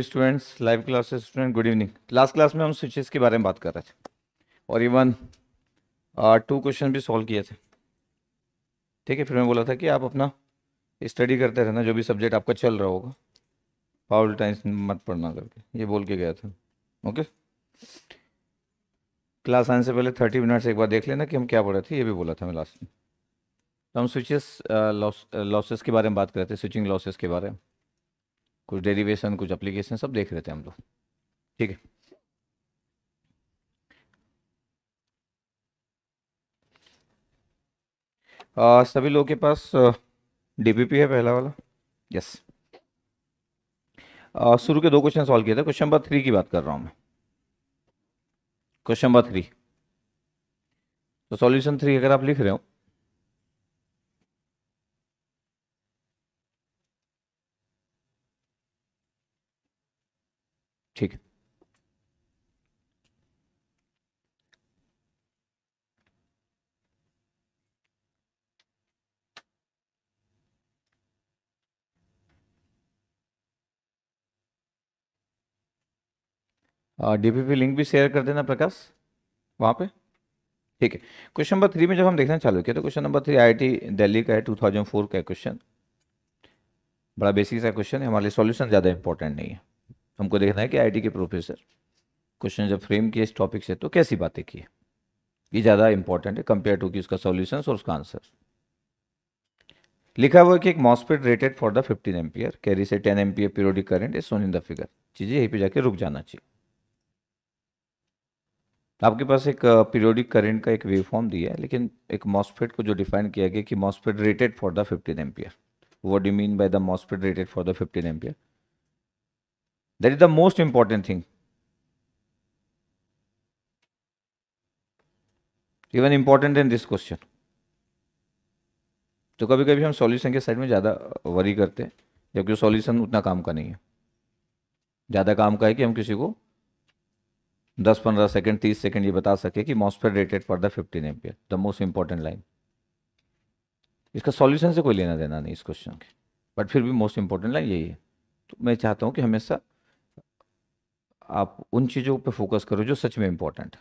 Students live class student good evening last class में हम switches के बारे में बात कर रहे थे और इवन टू क्वेश्चन भी सॉल्व किए थे ठीक है फिर मैं बोला था कि आप अपना स्टडी करते रहना जो भी सब्जेक्ट आपका चल रहा होगा पावर टाइम्स मत पढ़ना करके ये बोल के गया था ओके क्लास आने से पहले थर्टी मिनट्स एक बार देख लेना कि हम क्या पढ़ रहे थे ये भी बोला था मैं लास्ट में तो हम स्विचेस लॉसेस के बारे में बात कर रहे थे स्विचिंग लॉसेस के बारे में कुछ डेरिवेशन कुछ अप्लीकेशन सब देख रहे थे हम लोग ठीक है आ, सभी लोगों के पास डीपीपी है पहला वाला यस शुरू के दो क्वेश्चन सॉल्व किए थे क्वेश्चन नंबर थ्री की बात कर रहा हूं मैं क्वेश्चन नंबर थ्री तो सॉल्यूशन थ्री अगर आप लिख रहे हो ठीक डीपीपी लिंक भी शेयर कर देना प्रकाश वहां पे ठीक है क्वेश्चन नंबर थ्री में जब हम देखना चालू किया तो question number three IIT Delhi का है 2004 का क्वेश्चन बड़ा बेसिक सा क्वेश्चन है हमारे लिए सॉल्यूशन ज़्यादा इंपॉर्टेंट नहीं है हमको देखना है कि आईटी के प्रोफेसर क्वेश्चन जब फ्रेम किए इस टॉपिक से तो कैसी बातें की ये ज़्यादा इंपॉर्टेंट है कंपेयर टू कि उसका सोल्यूशन और उसका आंसर लिखा हुआ कि एक MOSFET rated for the fifteen ampere carry से ten ampere periodic current is shown in the figure चीज़ें यहीं पे जाके रुक जाना चाहिए आपके पास एक पीरियोडिक करंट का एक वेव फॉर्म दिया है लेकिन एक मॉसफेट को जो डिफाइन किया गया कि MOSFET rated for the fifteen ampere what do mean by the MOSFET rated for the fifteen ampere that is the most important thing even important in this question तो कभी कभी हम सॉल्यूशन के साइड में ज़्यादा वरी uh, करते हैं जबकि सॉल्यूशन उतना काम का नहीं है ज़्यादा काम का है कि हम किसी को 10-15 सेकंड 30 सेकंड ये बता सके कि MOSFET rated for the 15 ampere the most important line इसका सॉल्यूशन से कोई लेना देना नहीं इस क्वेश्चन के बट फिर भी मोस्ट इंपॉर्टेंट लाइन यही है तो मैं चाहता हूँ कि हमेशा आप उन चीज़ों पे फोकस करो जो सच में इम्पोर्टेंट है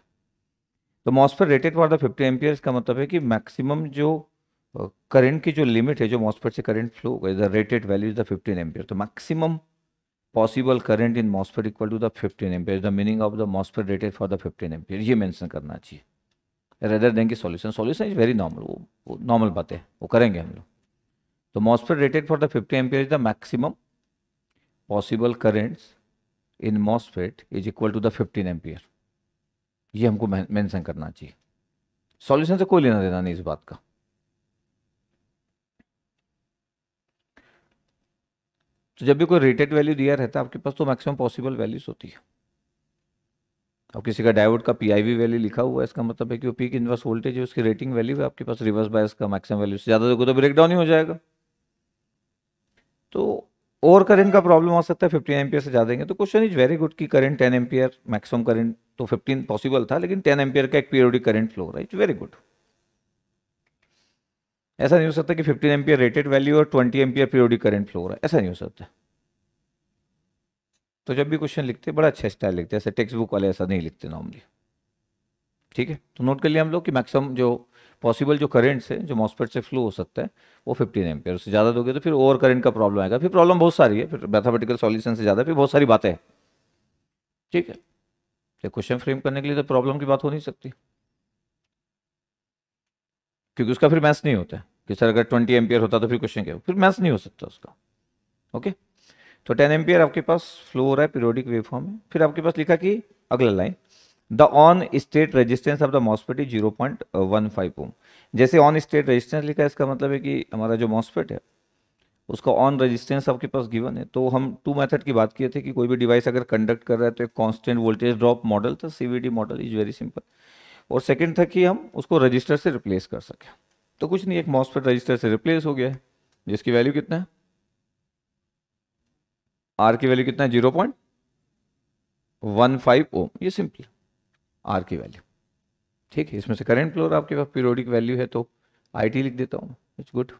तो MOSFET rated for the fifty amperes का मतलब है कि मैक्सिमम जो करंट की जो लिमिट है जो मॉसफेट से current flow the rated value is the fifteen ampere तो maximum possible current in MOSFET equal to the fifteen ampere the meaning of the MOSFET rated for the fifteen ampere ये mention करना चाहिए rather देंगे solution solution solution is very normal वो, वो normal बातें वो करेंगे हम लोग तो MOSFET rated for the fifty ampere is the maximum possible currents in MOSFET is equal to the 15 ampere ये हमको मेंशन करना चाहिए सॉल्यूशन से कोई लेना देना नहीं इस बात का तो जब भी कोई रेटेड वैल्यू दिया रहता है आपके पास तो मैक्सिमम पॉसिबल वैल्यूज होती है अब किसी का डायोड का पीआईवी वैल्यू लिखा हुआ है इसका मतलब है कि वो पीक इनवर्स वोल्टेज है उसकी रेटिंग वैल्यू है आपके पास रिवर्स बायस का मैक्सिमम वैल्यू से ज़्यादा देखो तो ब्रेकडाउन ही हो जाएगा तो और करंट का प्रॉब्लम हो सकता है फिफ्टीन एमपियर से ज़्यादा तो क्वेश्चन इज वेरी गुड की current ten ampere maximum current तो फिफ्टीन पॉसिबल था लेकिन टेन एमपियर का एक पीरियोडिक करंट फ्लो रहा है इट्स वेरी गुड ऐसा नहीं हो सकता कि फिफ्टीन एमपियर रेटेड वैल्यू और twenty ampere periodic current flow रहा है ऐसा नहीं हो सकता तो जब भी क्वेश्चन लिखते हैं बड़ा अच्छा स्टाइल लिखते हैं ऐसे टेक्स्ट बुक वाले ऐसा नहीं लिखते नॉर्मली ठीक है तो नोट कर लिया हम लोग कि मैक्सिमम जो पॉसिबल जो करेंट्स है जो मॉस्पेट से फ्लो हो सकता है वो फिफ्टीन एम्पियर उससे ज़्यादा दोगे तो फिर ओवर करेंट का प्रॉब्लम आएगा फिर प्रॉब्लम बहुत सारी है फिर मैथामेटिकल सॉल्यूशन से ज़्यादा फिर बहुत सारी बातें हैं ठीक है तो क्वेश्चन फ्रेम करने के लिए तो प्रॉब्लम की बात हो नहीं सकती क्योंकि उसका फिर मैथ्स नहीं होता है कि सर अगर ट्वेंटी एम्पियर होता तो फिर क्वेश्चन क्या फिर मैथ्स नहीं हो सकता उसका ओके तो टेन एम्पियर आपके पास फ्लो हो रहा है पीरियोडिक फॉर्म में फिर आपके पास लिखा कि अगला line the on state resistance of the MOSFET is zero point one five ohm जैसे ऑन स्टेट रजिस्टेंस लिखा है इसका मतलब है कि हमारा जो मॉसफेट है उसका ऑन रजिस्टेंस आपके पास गिवन है तो हम टू मेथड की बात किए थे कि कोई भी डिवाइस अगर कंडक्ट कर रहा है तो एक कॉन्स्टेंट वोल्टेज ड्रॉप मॉडल था C model is very simple और सेकेंड था कि हम उसको रजिस्टर से रिप्लेस कर सकें तो कुछ नहीं एक मॉसफेट रजिस्टर से रिप्लेस हो गया है जिसकी वैल्यू कितना है आर की वैल्यू कितना है zero point one five ohm ये सिंपल आर की वैल्यू ठीक है इसमें से करेंट फ्लोर आपके पास पीरियोडिक वैल्यू है तो आई टी लिख देता हूँ इट्स गुड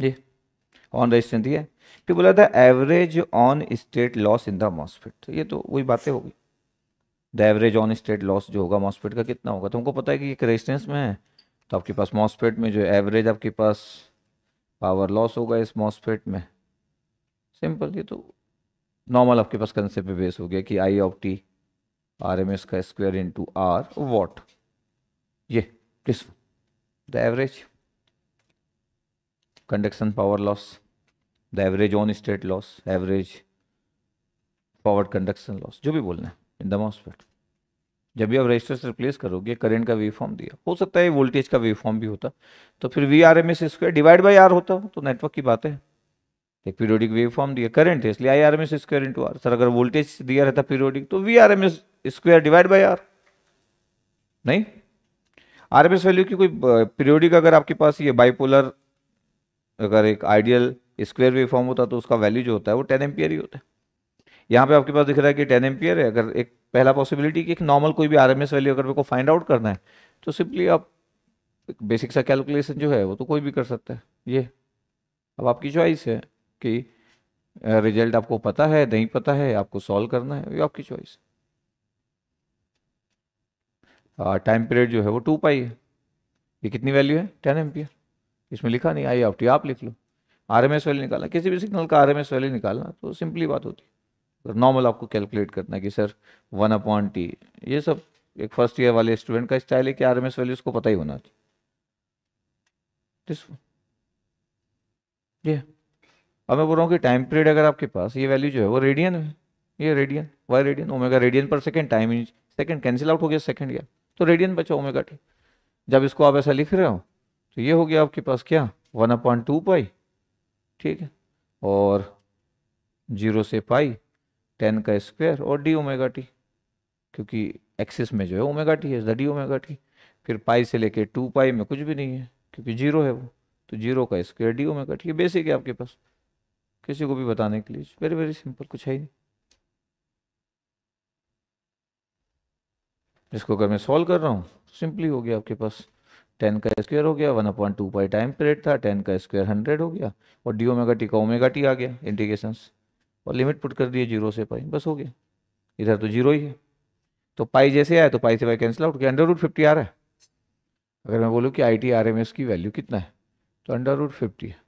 जी ऑन रजिस्टेंस दिया है फिर बोला था average on state loss in the MOSFET ये तो वही बातें होगी the average on state loss जो होगा मॉसफिट का कितना होगा तो हमको पता है कि एक रेजिस्टेंस में है तो आपके पास मॉसफेट में जो एवरेज आपके पास पावर लॉस होगा इस मॉसफेट में सिंपल ये तो नॉर्मल आपके पास कंसेप्ट बेस हो गया कि I of T R M S का स्क्वायर इंटू आर वॉट ये this the average conduction power loss the average on state loss average power conduction loss जो भी बोलना है इन द मॉसफेट जब भी आप रजिस्टर से रिप्लेस करोगे करंट का वी फॉर्म दिया हो सकता है वोल्टेज का वी फॉर्म भी होता तो फिर V R M S square divide by R होता तो नेटवर्क की बात है एक पीरियोडिक वेव फॉर्म दिया करंट है इसलिए I R M S square into R sir अगर वोल्टेज दिया रहता पीरियोडिक तो V R M S square divide by R नहीं आर एम एस वैल्यू की कोई पीरियोडिक अगर आपके पास ये बाइपोलर अगर एक आइडियल स्क्वायर वेव फॉर्म होता तो उसका वैल्यू जो होता है वो टेन एम्पियर ही होता है यहाँ पे आपके पास दिख रहा है कि टेन एम्पियर है अगर एक पहला पॉसिबिलिटी कि एक नॉर्मल कोई भी आर एम एस वैल्यू अगर मेरे को फाइंड आउट करना है तो सिंपली आप बेसिक सा कैलकुलेशन जो है वो तो कोई भी कर सकता है ये अब आपकी चॉइस है कि रिजल्ट आपको पता है नहीं पता है आपको सॉल्व करना है ये आपकी चॉइस टाइम पीरियड जो है वो टू पाई है ये कितनी वैल्यू है टेन एम इसमें लिखा नहीं आई आफ्टी आप लिख लो आर एम एस वैल्यू निकालना किसी भी सिग्नल का आर एम एस वैल्यू निकालना तो सिंपली बात होती है नॉर्मल आपको कैलकुलेट करना है कि सर वन अपॉन टी ये सब एक फर्स्ट ईयर वाले स्टूडेंट का स्टाइल है कि आर एम एस वैल्यू उसको पता ही होना चाहिए ये yeah. अब मैं बोल रहा हूँ कि टाइम पीरियड अगर आपके पास ये वैल्यू जो है वो रेडियन है ये radian Y radian omega radian per second time into second cancel out हो गया सेकेंड गया तो रेडियन बचा ओमेगा टी जब इसको आप ऐसा लिख रहे हो तो ये हो गया आपके पास क्या वन अपॉइंट टू पाई ठीक है और जीरो से पाई टेन का स्क्वायर और डी ओमेगा टी क्योंकि एक्सिस में जो है ओमेगा टी है डी ओमेगा टी फिर पाई से लेके टू पाई में कुछ भी नहीं है क्योंकि जीरो है वो तो जीरो का square D omega T basic है आपके पास किसी को भी बताने के लिए वेरी वेरी सिंपल कुछ है ही नहीं इसको अगर मैं सॉल्व कर रहा हूँ सिंपली हो गया आपके पास टेन का स्क्वायर हो गया one upon two pi time period था टेन का स्क्वायर हंड्रेड हो गया और डी ओमेगा टी का ओमेगा टी आ गया इंटीग्रेशन और लिमिट पुट कर दिए जीरो से पाई बस हो गया इधर तो जीरो ही है तो पाई जैसे आया तो पाई से पाई कैंसिल आउट गया अंडर रूट फिफ्टी आ रहा है अगर मैं बोलूँ कि I T R M S की वैल्यू कितना है तो अंडर रूट फिफ्टी है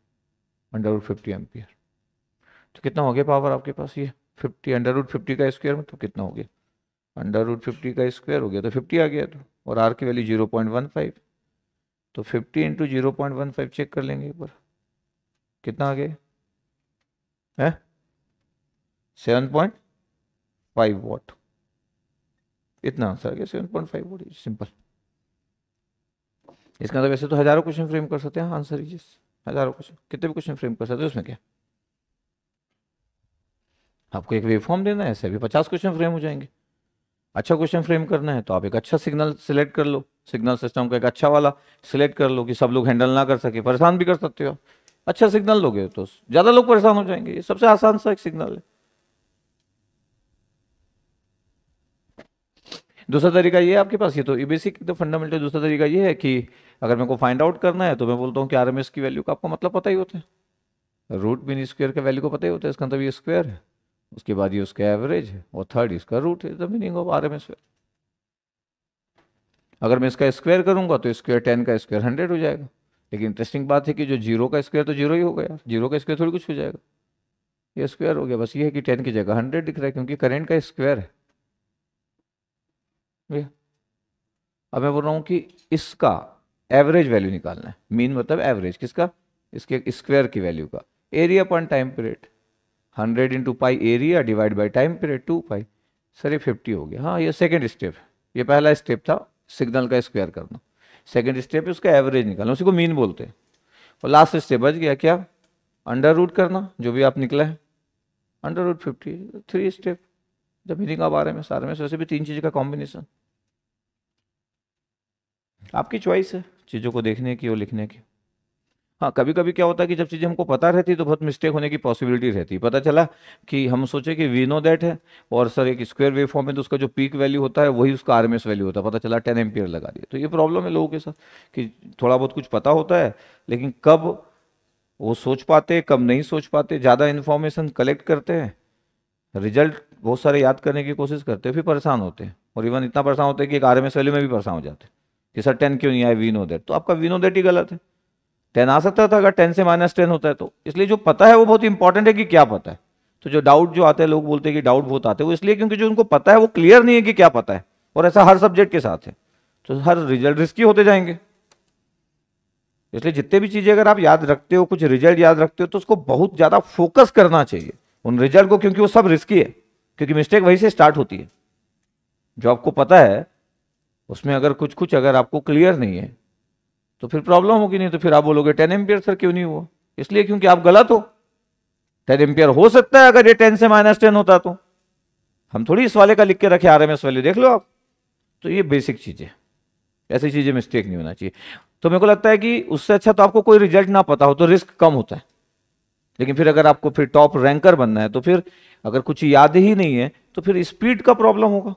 अंडर रूट फिफ्टी एम्पियर तो कितना हो गया पावर आपके पास ये फिफ्टी अंडर रूट फिफ्टी का स्क्वायर तो कितना हो गया अंडर रूट फिफ्टी का स्क्वायर हो गया तो फिफ्टी आ गया तो और आर की value zero point one five तो fifty into zero point one five check कर लेंगे एक बार कितना आ गया है सेवन पॉइंट फाइव वॉट इतना आंसर आ गया seven point five watt simple इसका तो वैसे तो हज़ारों क्वेश्चन फ्रेम कर सकते हैं आंसर जिस हज़ारों क्वेश्चन कितने भी क्वेश्चन फ्रेम कर सकते हैं उसमें क्या आपको एक वेवफॉर्म देना है सभी पचास क्वेश्चन फ्रेम हो जाएंगे अच्छा क्वेश्चन फ्रेम करना है तो आप एक अच्छा सिग्नल सिलेक्ट कर लो सिग्नल सिस्टम का एक अच्छा वाला सिलेक्ट कर लो कि सब लोग हैंडल ना कर सके परेशान भी कर सकते हो अच्छा सिग्नल लोगे तो ज़्यादा लोग परेशान हो जाएंगे ये सबसे आसान सा एक सिग्नल है दूसरा तरीका ये है आपके पास ये तो ये बेसिक तो फंडामेंटल दूसरा तरीका ये है कि अगर मेरे को फाइंड आउट करना है तो मैं बोलता हूँ कि आर की वैल्यू का आपको मतलब पता ही होता है रूट बिन स्क्वेयर का वैल्यू को पता ही होता है इसका मतलब ये स्क्वेयर है उसके बाद ये उसका एवरेज है और थर्ड इसका रूट है the meaning of R M square अगर मैं इसका स्क्वायर करूंगा तो स्क्वायर टेन का स्क्वायर हंड्रेड हो जाएगा लेकिन इंटरेस्टिंग बात है कि जो जीरो का स्क्वायर तो जीरो ही हो गया जीरो का स्क्वायर थोड़ी कुछ हो जाएगा ये स्क्वायर हो गया बस ये है कि टेन की जगह हंड्रेड दिख रहा है क्योंकि करेंट का स्क्वायर है भैया अब मैं बोल रहा हूँ कि इसका एवरेज वैल्यू निकालना है मीन मतलब एवरेज किसका इसके स्क्वायर की वैल्यू का area upon time period hundred into pi area divide by time period two pi sir ये फिफ्टी हो गया हाँ ये सेकेंड स्टेप ये पहला स्टेप था सिग्नल का स्क्वायर करना सेकेंड स्टेप उसका एवरेज निकालना उसी को मीन बोलते हैं और लास्ट स्टेप बच गया क्या अंडर रूट करना जो भी आप निकला है under root fifty three step the meaning of आ रहे हैं सारे में वैसे भी तीन चीज़ का कॉम्बिनेशन आपकी चॉइस है चीज़ों को देखने की और लिखने की हाँ कभी कभी क्या होता है कि जब चीज़ें हमको पता रहती तो बहुत मिस्टेक होने की पॉसिबिलिटी रहती है पता चला कि हम सोचे कि वी नो दैट है और सर एक स्क्वायर वेव फॉर्म है तो उसका जो पीक वैल्यू होता है वही उसका आर वैल्यू होता है पता चला टेन एम्पियर लगा दिया तो ये प्रॉब्लम है लोगों के साथ कि थोड़ा बहुत कुछ पता होता है लेकिन कब वो सोच पाते कब नहीं सोच पाते ज़्यादा इन्फॉर्मेशन कलेक्ट करते हैं रिजल्ट बहुत सारे याद करने की कोशिश करते हैं फिर परेशान होते हैं और इवन इतना परेशान होते हैं कि एक आर वैल्यू में भी परेशान हो जाते हैं कि सर टेन क्यों नहीं आए वी नो दैट तो आपका वी नो दैट ही गलत है टेन आ सकता था अगर टेन से माइनस टेन होता है तो इसलिए जो पता है वो बहुत इंपॉर्टेंट है कि क्या पता है तो जो डाउट जो आते हैं लोग बोलते हैं कि डाउट बहुत आते हैं वो इसलिए क्योंकि जो उनको पता है वो क्लियर नहीं है कि क्या पता है और ऐसा हर सब्जेक्ट के साथ है तो हर रिजल्ट रिस्की होते जाएंगे इसलिए जितने भी चीज़ें अगर आप याद रखते हो कुछ रिजल्ट याद रखते हो तो उसको बहुत ज़्यादा फोकस करना चाहिए उन रिजल्ट को क्योंकि वो सब रिस्की है क्योंकि मिस्टेक वहीं से स्टार्ट होती है जो आपको पता है उसमें अगर कुछ कुछ अगर आपको क्लियर नहीं है तो फिर प्रॉब्लम होगी नहीं तो फिर आप बोलोगे टेन एम्पियर सर क्यों नहीं हुआ इसलिए क्योंकि आप गलत हो टेन एम्पियर हो सकता है अगर ये टेन से माइनस टेन होता तो हम थोड़ी इस वाले का लिख के रखे रहे हैं इस वाले देख लो आप तो ये बेसिक चीज़ें ऐसी चीज़ें मिस्टेक नहीं होना चाहिए तो मेरे को लगता है कि उससे अच्छा तो आपको कोई रिजल्ट ना पता हो तो रिस्क कम होता है लेकिन फिर अगर आपको फिर टॉप रैंकर बनना है तो फिर अगर कुछ याद ही नहीं है तो फिर स्पीड का प्रॉब्लम होगा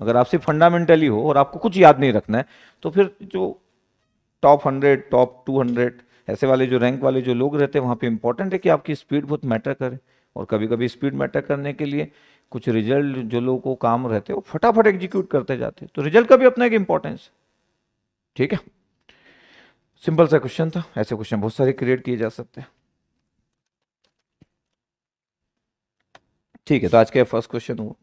अगर आप सिर्फ फंडामेंटली हो और आपको कुछ याद नहीं रखना है तो फिर जो top hundred top two hundred ऐसे वाले जो रैंक वाले जो लोग रहते हैं वहाँ पे इंपॉर्टेंट है कि आपकी स्पीड बहुत मैटर करे और कभी कभी स्पीड मैटर करने के लिए कुछ रिजल्ट जो लोगों को काम रहते हैं वो फटाफट एग्जीक्यूट करते जाते हैं तो रिजल्ट का भी अपना एक है ठीक है सिंपल सा क्वेश्चन था ऐसे क्वेश्चन बहुत सारे क्रिएट किए जा सकते हैं ठीक है तो आज का फर्स्ट क्वेश्चन हुआ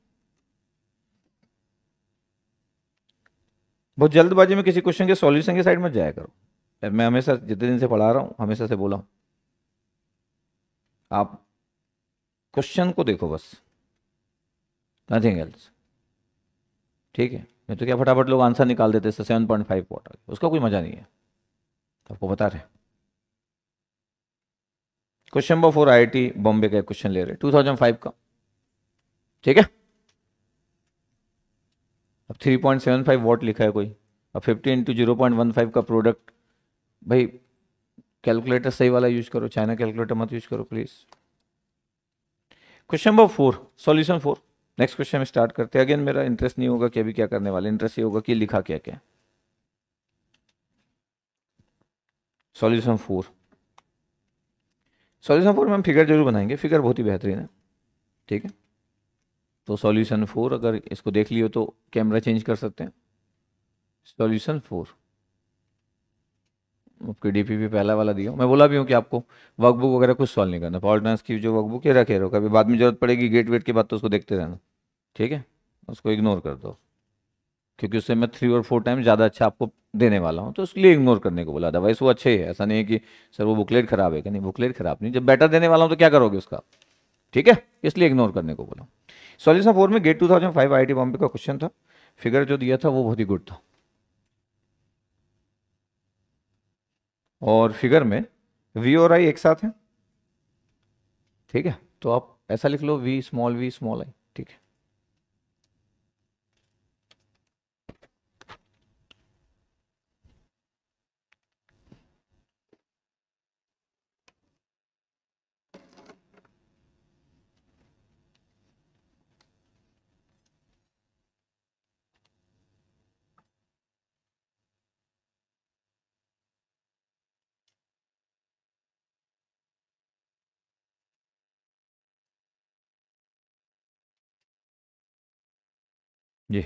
बहुत जल्दबाजी में किसी क्वेश्चन के सॉल्यूशन के साइड में जाया करो मैं हमेशा जितने दिन से पढ़ा रहा हूँ हमेशा से बोला हूँ आप क्वेश्चन को देखो बस नथिंग एल्स ठीक है नहीं तो क्या फटाफट लोग आंसर निकाल देते हैं सेवन पॉइंट फाइव वॉट उसका कोई मजा नहीं है तो आपको बता रहे question number four I Bombay का क्वेश्चन ले रहे टू थाउजेंड फाइव का ठीक है अब 3.75 वॉट लिखा है कोई अब 50 इंटू जीरो का प्रोडक्ट भाई कैलकुलेटर सही वाला यूज करो चाइना कैलकुलेटर मत यूज करो please question number four solution four next question में स्टार्ट करते हैं अगेन मेरा इंटरेस्ट नहीं होगा कि अभी क्या करने वाले इंटरेस्ट ये होगा कि लिखा क्या क्या सॉल्यूशन फोर सॉल्यूशन फोर में हम फिगर जरूर बनाएंगे फिगर बहुत ही बेहतरीन है ठीक है तो सॉल्यूशन फोर अगर इसको देख लियो तो कैमरा चेंज कर सकते हैं सॉल्यूशन फोर आपके डी पी पहला वाला दिया मैं बोला भी हूँ कि आपको वर्कबुक वगैरह कुछ सॉल्व नहीं करना ट्रांस की जो वर्कबुक है रखे रहो कभी बाद में जरूरत पड़ेगी गेट वेट के बाद तो उसको देखते रहना ठीक है उसको इग्नोर कर दो क्योंकि उससे मैं थ्री और फोर टाइम ज़्यादा अच्छा आपको देने वाला हूँ तो इसलिए इग्नोर करने को बोला अदरवाइज वो अच्छे है ऐसा नहीं है कि सर वो बुकलेट खराब है कि नहीं बुकलेट खराब नहीं जब बेटर देने वाला हूँ तो क्या करोगे उसका ठीक है इसलिए इग्नोर करने को बोला सोल्यूशन फोर में गेट 2005 आईआईटी बॉम्बे का क्वेश्चन था फिगर जो दिया था वो बहुत ही गुड था और फिगर में वी और आई एक साथ हैं ठीक है तो आप ऐसा लिख लो V small V small I ये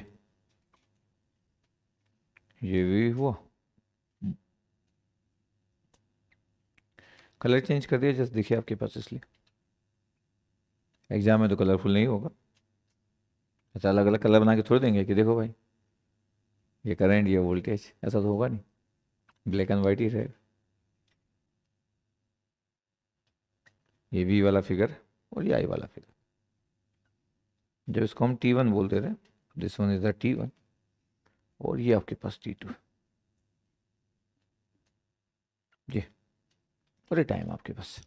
ये भी हुआ कलर चेंज कर दिया जस्ट देखिए आपके पास इसलिए एग्ज़ाम में तो कलरफुल नहीं होगा अच्छा अलग अलग कलर बना के थोड़ी देंगे कि देखो भाई ये करंट ये वोल्टेज ऐसा तो होगा नहीं ब्लैक एंड वाइट ही रहेगा ये वी वाला फिगर और ये आई वाला फिगर जब इसको हम टी वन बोलते थे this one is the T one और ये आपके पास टी टू जी पूरे टाइम आपके पास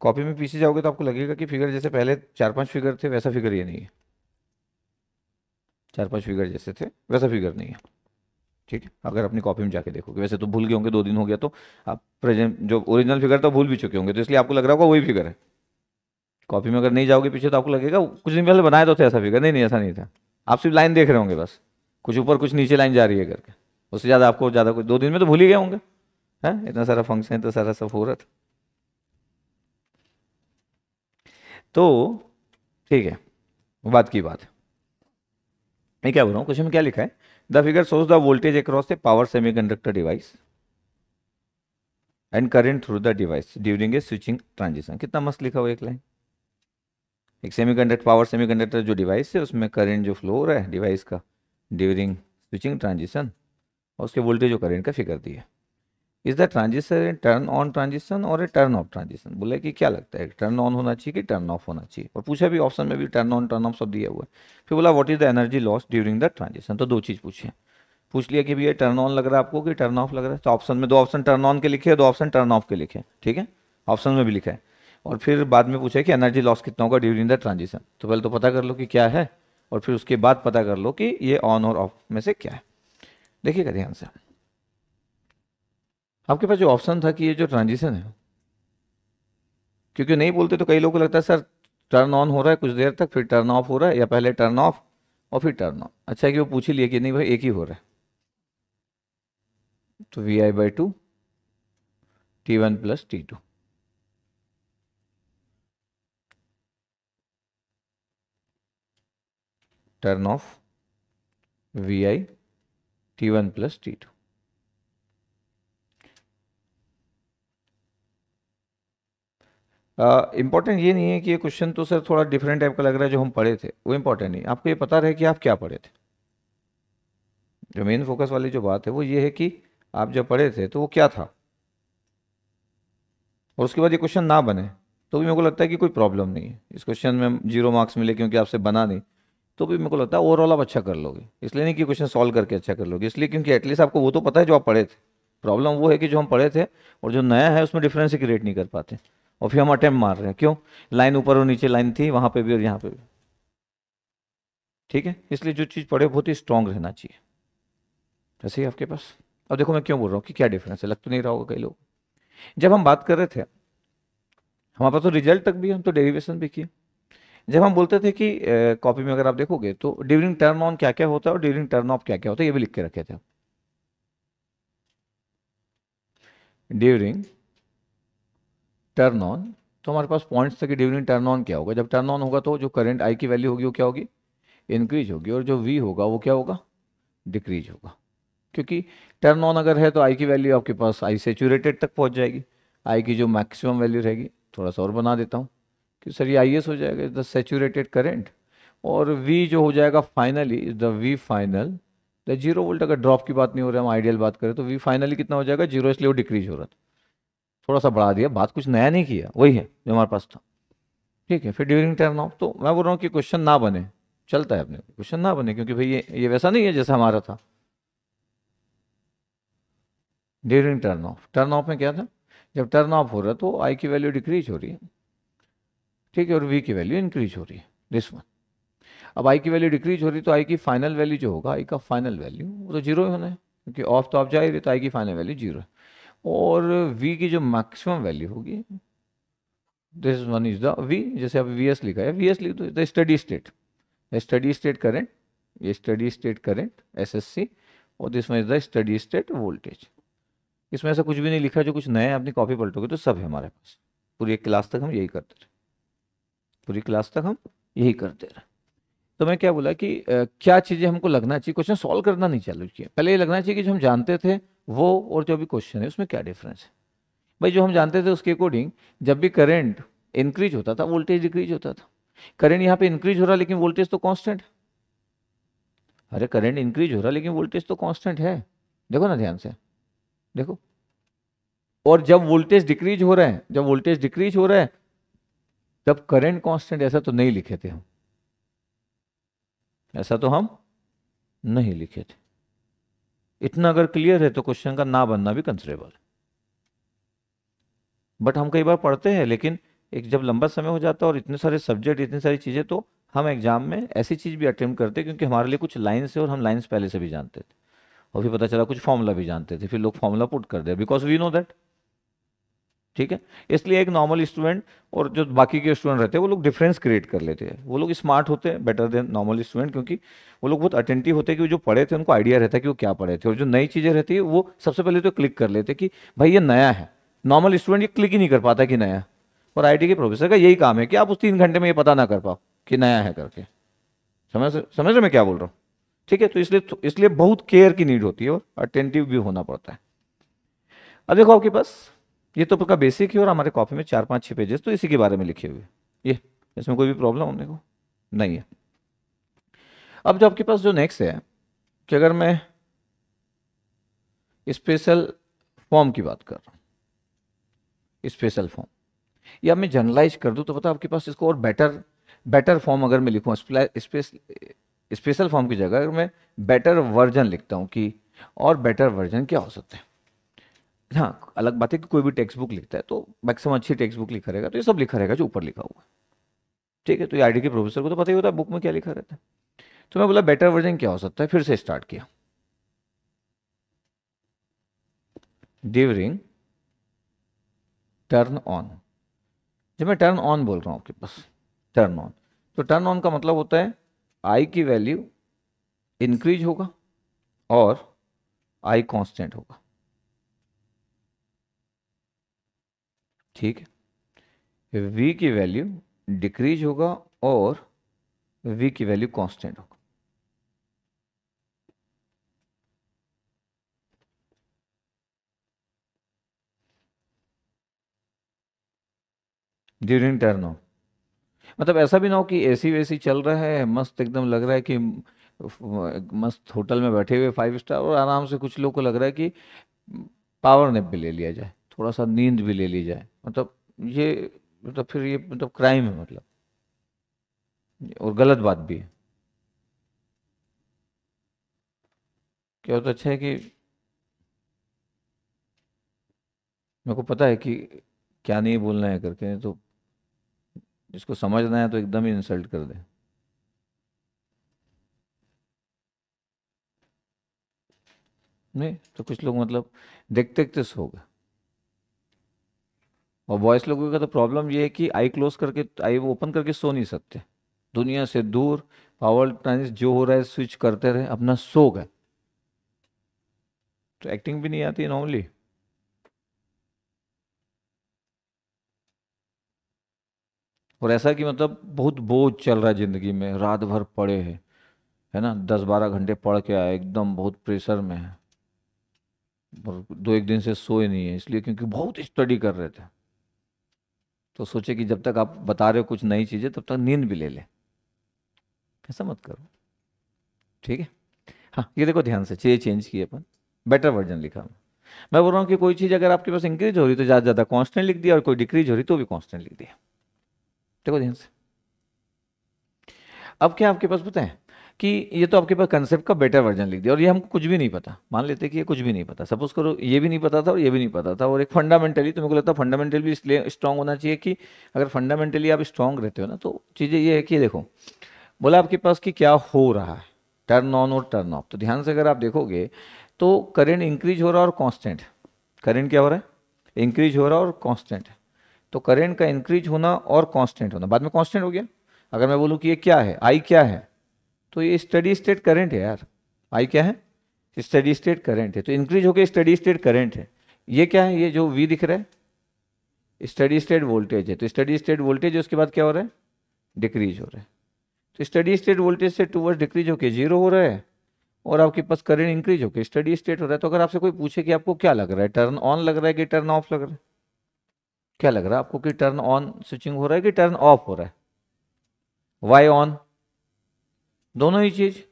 कॉपी में पीछे जाओगे तो आपको लगेगा कि फिगर जैसे पहले चार पांच फिगर थे वैसा फिगर ये नहीं है चार पांच फिगर जैसे थे वैसा फिगर नहीं है ठीक है अगर अपनी कॉपी में जाके देखोगे वैसे तो भूल गए होंगे दो दिन हो गया तो आप प्रेजेंट जो ओरिजिनल फिगर था भूल भी चुके होंगे तो इसलिए आपको लग रहा होगा वही फिगर है कॉपी में अगर नहीं जाओगे पीछे तो आपको लगेगा कुछ दिन पहले बनाया तो थे ऐसा फिगर नहीं नहीं ऐसा नहीं था आप सिर्फ लाइन देख रहे होंगे बस कुछ ऊपर कुछ नीचे लाइन जा रही है करके उससे ज़्यादा आपको ज़्यादा कुछ दो दिन में तो भूल ही गए होंगे है इतना सारा फंक्शन इतना सारा सब हो रहा था तो ठीक है बात की बात मैं क्या बोल रहा हूँ क्वेश्चन में क्या लिखा है the figure shows the voltage across a power conductor device and current through the device during a switching transition कितना मस्त लिखा हुआ एक लाइन एक सेमीकंडक्टर पावर सेमीकंडक्टर जो डिवाइस है उसमें करंट जो फ्लो हो रहा है डिवाइस का ड्यूरिंग स्विचिंग ट्रांजिशन और उसके वोल्टेज और करेंट का फिगर दिया is the transistor turn on transition और ए टर्न ऑफ ट्रांजिशन बोले कि क्या लगता है टर्न ऑन होना चाहिए कि टर्न ऑफ होना चाहिए और पूछा भी ऑप्शन में भी टर्न ऑन टर्न ऑफ सब दिया हुआ है फिर बोला what is the energy loss during the transition तो दो चीज़ पूछे पूछ लिया कि भैया टर्न ऑन लग रहा है आपको कि टर्न ऑफ लग रहा है तो ऑप्शन में दो ऑप्शन टर्न ऑन के लिखे दो ऑप्शन टर्न ऑफ के लिखे ठीक है ऑप्शन में भी लिखा है और फिर बाद में पूछा कि एनर्जी लॉस कितना होगा ड्यूरिंग द ट्रांजिशन तो पहले तो पता कर लो कि क्या है और फिर उसके बाद पता कर लो कि ये ऑन और ऑफ में से क्या है देखिएगा ध्यान से आपके पास जो ऑप्शन था कि ये जो ट्रांजिशन है क्योंकि नहीं बोलते तो कई लोगों को लगता है सर टर्न ऑन हो रहा है कुछ देर तक फिर टर्न ऑफ हो रहा है या पहले टर्न ऑफ और फिर टर्न ऑन अच्छा है कि वो पूछ ही लिए कि नहीं भाई एक ही हो रहा है तो V I by two T one plus T two turn I Vi T1 plus T2. Important uh, ये नहीं है कि ये क्वेश्चन तो सर थोड़ा डिफरेंट टाइप का लग रहा है जो हम पढ़े थे वो इंपॉर्टेंट नहीं आपको ये पता रहे कि आप क्या पढ़े थे जो मेन फोकस वाली जो बात है वो ये है कि आप जब पढ़े थे तो वो क्या था और उसके बाद ये क्वेश्चन ना बने तो भी मेरे को लगता है कि कोई प्रॉब्लम नहीं है इस क्वेश्चन में जीरो मार्क्स मिले क्योंकि आपसे बना नहीं तो भी मेरे को लगता है ओवरऑल आप अच्छा कर लोगे इसलिए नहीं कि क्वेश्चन सॉल्व करके अच्छा कर लोगे इसलिए क्योंकि एटलीस्ट आपको वो तो पता है जो आप पढ़े थे प्रॉब्लम वो है कि जो हम पढ़े थे और जो नया है उसमें डिफरेंस क्रिएट नहीं कर पाते और फिर हम अटैम्प मार रहे हैं क्यों लाइन ऊपर और नीचे लाइन थी वहाँ पर भी और यहाँ पर भी ठीक है इसलिए जो चीज़ पढ़े बहुत ही स्ट्रांग रहना चाहिए वैसे ही आपके पास अब देखो मैं क्यों बोल रहा हूँ कि क्या डिफरेंस है लग तो नहीं रहा होगा कई लोग जब हम बात कर रहे थे हमारे पास तो रिजल्ट तक भी हम तो डेरिवेशन भी किए जब हम बोलते थे कि कॉपी में अगर आप देखोगे तो ड्यूरिंग टर्न ऑन क्या क्या होता है और ड्यूरिंग टर्न ऑफ क्या क्या होता है ये भी लिख के रखे थे ड्यूरिंग टर्न ऑन तो हमारे पास पॉइंट्स थे कि ड्यूरिंग टर्न ऑन क्या होगा जब टर्न ऑन होगा तो जो करंट आई की वैल्यू होगी वो क्या होगी इंक्रीज होगी और जो वी होगा वो क्या होगा डिक्रीज होगा क्योंकि टर्न ऑन अगर है तो आई की वैल्यू आपके पास आई सेचूरेटेड तक पहुंच जाएगी आई की जो मैक्सिमम वैल्यू रहेगी थोड़ा सा और बना देता हूँ कि सर ये आई हो जाएगा इज द सेचूरेटेड करेंट और वी जो हो जाएगा finally is the V final the zero volt अगर ड्रॉप की बात नहीं हो रही हम आइडियल बात करें तो वी फाइनली कितना हो जाएगा जीरो इसलिए वो डिक्रीज हो रहा था थोड़ा सा बढ़ा दिया बात कुछ नया नहीं किया वही है जो हमारे पास था ठीक है फिर ड्यूरिंग टर्न ऑफ तो मैं बोल रहा हूँ कि क्वेश्चन ना बने चलता है अपने क्वेश्चन ना बने क्योंकि भाई ये ये वैसा नहीं है जैसा हमारा था during turn off turn off में क्या था जब टर्न ऑफ हो रहा है तो आई की वैल्यू डिक्रीज हो रही है ठीक है और वी की वैल्यू इंक्रीज हो रही है दिस वन अब आई की वैल्यू डिक्रीज हो रही है तो आई की फाइनल वैल्यू जो होगा आई का फाइनल वैल्यू वो तो जीरो ही होना है क्योंकि ऑफ तो आप जा ही रहे तो आई की फाइनल वैल्यू जीरो है और वी की जो मैक्सिमम वैल्यू होगी this one is the V जैसे आप वी एस लिखा है वी एस लिख दो the steady state the steady state current ये steady state current S S C और this one is the steady state voltage इसमें ऐसा कुछ भी नहीं लिखा जो कुछ नया है अपनी कॉपी पलटोगे तो सब है हमारे पास पूरी एक क्लास तक हम यही करते रहे पूरी क्लास तक हम यही करते रहे तो मैं क्या बोला कि आ, क्या चीज़ें हमको लगना चाहिए क्वेश्चन सॉल्व करना नहीं चालू किया पहले ये लगना चाहिए कि जो हम जानते थे वो और जो भी क्वेश्चन है उसमें क्या डिफरेंस है भाई जो हम जानते थे उसके अकॉर्डिंग जब भी करंट इंक्रीज होता था वोल्टेज डिक्रीज होता था करंट यहाँ पे इंक्रीज हो रहा लेकिन वोल्टेज तो कांस्टेंट अरे करंट इंक्रीज हो रहा लेकिन वोल्टेज तो कांस्टेंट है देखो ना ध्यान से देखो और जब वोल्टेज डिक्रीज हो रहा है जब वोल्टेज डिक्रीज हो रहा है जब करंट कांस्टेंट ऐसा तो नहीं लिखे थे हम ऐसा तो हम नहीं लिखे थे इतना अगर क्लियर है तो क्वेश्चन का ना बनना भी कंसरेबल है बट हम कई बार पढ़ते हैं लेकिन एक जब लंबा समय हो जाता है और इतने सारे सब्जेक्ट इतनी सारी चीज़ें तो हम एग्जाम में ऐसी चीज़ भी अटेम्प्ट करते हैं क्योंकि हमारे लिए कुछ लाइन्स है और हम लाइन्स पहले से भी जानते थे और फिर पता चला कुछ फॉर्मूला भी जानते थे फिर लोग फॉर्मूला पुट कर दे बिकॉज वी नो दैट ठीक है इसलिए एक नॉर्मल स्टूडेंट और जो बाकी के स्टूडेंट रहते हैं वो लोग डिफरेंस क्रिएट कर लेते हैं वो लोग स्मार्ट होते हैं बेटर देन नॉर्मल स्टूडेंट क्योंकि वो लोग बहुत अटेंटिव होते हैं कि जो पढ़े थे उनको आइडिया रहता है कि वो क्या पढ़े थे और जो नई चीज़ें रहती है वो सबसे पहले तो क्लिक कर लेते कि भाई ये नया है नॉर्मल स्टूडेंट ये क्लिक ही नहीं कर पाता कि नया और आई के प्रोफेसर का यही काम है कि आप उस तीन घंटे में ये पता ना कर पाओ कि नया है करके समझ समझ रहे मैं क्या बोल रहा हूँ ठीक है तो इसलिए तो इसलिए बहुत केयर की नीड होती है और अटेंटिव भी होना पड़ता है अब देखो आपके पास ये तो आपका बेसिक ही और हमारे कॉपी में चार पाँच छः पेजेस तो इसी के बारे में लिखे हुए ये इसमें कोई भी प्रॉब्लम होने को नहीं है अब जो आपके पास जो नेक्स्ट है कि अगर मैं स्पेशल फॉर्म की बात कर रहा हूँ स्पेशल फॉर्म या मैं जर्नलाइज कर दूँ तो पता आपके पास इसको और बेटर बेटर फॉर्म अगर मैं लिखूँ स्पेशल फॉर्म की जगह अगर मैं बेटर वर्जन लिखता हूँ कि और बेटर वर्जन क्या हो सकते हैं हाँ अलग बात है कि कोई भी टेक्स्ट बुक लिखता है तो मैक्सिमम अच्छी टेक्स्ट बुक लिखा रहेगा तो ये सब लिखा रहेगा जो ऊपर लिखा हुआ है ठीक है तो ये आई के प्रोफेसर को तो पता ही होता है बुक में क्या लिखा रहता है तो मैं बोला बेटर वर्जन क्या हो सकता है फिर से स्टार्ट किया डिवरिंग टर्न ऑन जब मैं टर्न ऑन बोल रहा हूँ आपके पास टर्न ऑन तो टर्न ऑन का मतलब होता है आई की वैल्यू इंक्रीज होगा और आई कांस्टेंट होगा ठीक v की वैल्यू डिक्रीज होगा और v की वैल्यू कांस्टेंट होगा ड्यूरिंग टर्न मतलब ऐसा भी ना हो कि एसी वैसी चल रहा है मस्त एकदम लग रहा है कि मस्त होटल में बैठे हुए फाइव स्टार और आराम से कुछ लोग को लग रहा है कि पावर नेप भी ले लिया जाए थोड़ा सा नींद भी ले ली जाए मतलब ये मतलब फिर ये मतलब क्राइम है मतलब और गलत बात भी है क्या होता तो अच्छा है कि मेरे को पता है कि क्या नहीं बोलना है करके तो इसको समझना है तो एकदम ही इंसल्ट कर दे नहीं तो कुछ लोग मतलब देखते देखते सो गए और वॉइस लोगों का तो प्रॉब्लम ये है कि आई क्लोज करके आई ओपन करके सो नहीं सकते दुनिया से दूर पावर ट्रांस जो हो रहा है स्विच करते रहे अपना सो गए तो एक्टिंग भी नहीं आती नॉर्मली और ऐसा कि मतलब बहुत बोझ चल रहा है ज़िंदगी में रात भर पड़े हैं है ना दस बारह घंटे पढ़ के आए एकदम बहुत प्रेशर में है और दो एक दिन से सोए नहीं है इसलिए क्योंकि बहुत स्टडी कर रहे थे तो सोचे कि जब तक आप बता रहे हो कुछ नई चीज़ें तब तक नींद भी ले ले ऐसा मत करो ठीक है हाँ ये देखो ध्यान से चीज़ें चेंज की अपन बेटर वर्जन लिखा मैं बोल रहा हूँ कि कोई चीज़ अगर आपके पास इंक्रीज हो रही तो ज़्यादा ज़्यादा कॉन्स्टेंट लिख दिया और कोई डिक्रीज हो रही तो भी कॉन्स्टेंट लिख दिया देखो ध्यान से अब क्या आपके पास पता है कि ये तो आपके पास कंसेप्ट का बेटर वर्जन लिख दिया और ये हमको कुछ भी नहीं पता मान लेते कि ये कुछ भी नहीं पता सपोज करो ये भी नहीं पता था और ये भी नहीं पता था और एक फंडामेंटली तो मेरे को लगता है फंडामेंटल भी इसलिए स्ट्रांग होना चाहिए कि अगर फंडामेंटली आप स्ट्रांग रहते हो ना तो चीज़ें ये है कि देखो बोला आपके पास कि क्या हो रहा है टर्न ऑन और टर्न ऑफ तो ध्यान से अगर आप देखोगे तो करेंट इंक्रीज हो रहा है और कॉन्स्टेंट करेंट क्या हो रहा है इंक्रीज हो रहा है और कॉन्स्टेंट तो करेंट का इंक्रीज होना और कॉन्स्टेंट होना बाद में कॉन्स्टेंट हो गया अगर मैं बोलूँ कि ये क्या है आई क्या है तो ये स्टडी स्टेट करेंट है यार आई क्या है स्टडी स्टेट करेंट है तो इंक्रीज होकर स्टडी स्टेट करेंट है ये क्या है ये जो वी दिख रहा है स्टडी स्टेट वोल्टेज है तो स्टडी स्टेट वोल्टेज उसके बाद क्या हो रहा है डिक्रीज हो रहा है तो स्टडी स्टेट वोल्टेज से टूवर्ड्स डिक्रीज होकर जीरो हो रहा है और आपके पास करंट इंक्रीज होकर स्टडी स्टेट हो रहा है तो अगर आपसे कोई पूछे कि आपको क्या लग रहा है टर्न ऑन लग रहा है कि टर्न ऑफ लग रहा है क्या लग रहा है आपको कि टर्न ऑन स्विचिंग हो रहा है कि टर्न ऑफ हो रहा है वाई ऑन दोनों ही चीज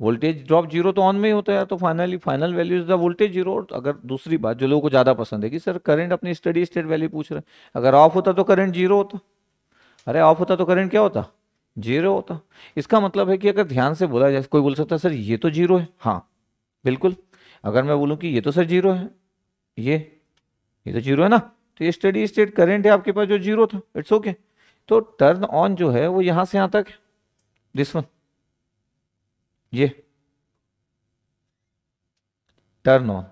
वोल्टेज ड्रॉप जीरो तो ऑन में ही होता है तो finally final value is the voltage zero और अगर दूसरी बात जो लोगों को ज़्यादा पसंद है कि सर करंट अपनी स्टडी स्टेट वैल्यू पूछ रहे हैं अगर ऑफ होता तो करंट जीरो होता अरे ऑफ होता तो करंट क्या होता जीरो होता इसका मतलब है कि अगर ध्यान से बोला जाए कोई बोल सकता सर ये तो जीरो है हाँ बिल्कुल अगर मैं बोलूँ कि ये तो सर जीरो है ये ये तो जीरो है ना तो ये स्टडी स्टेट करेंट है आपके पास जो जीरो था इट्स ओके तो टर्न ऑन जो है वो यहाँ से यहाँ तक दिस वन ये टर्न ऑन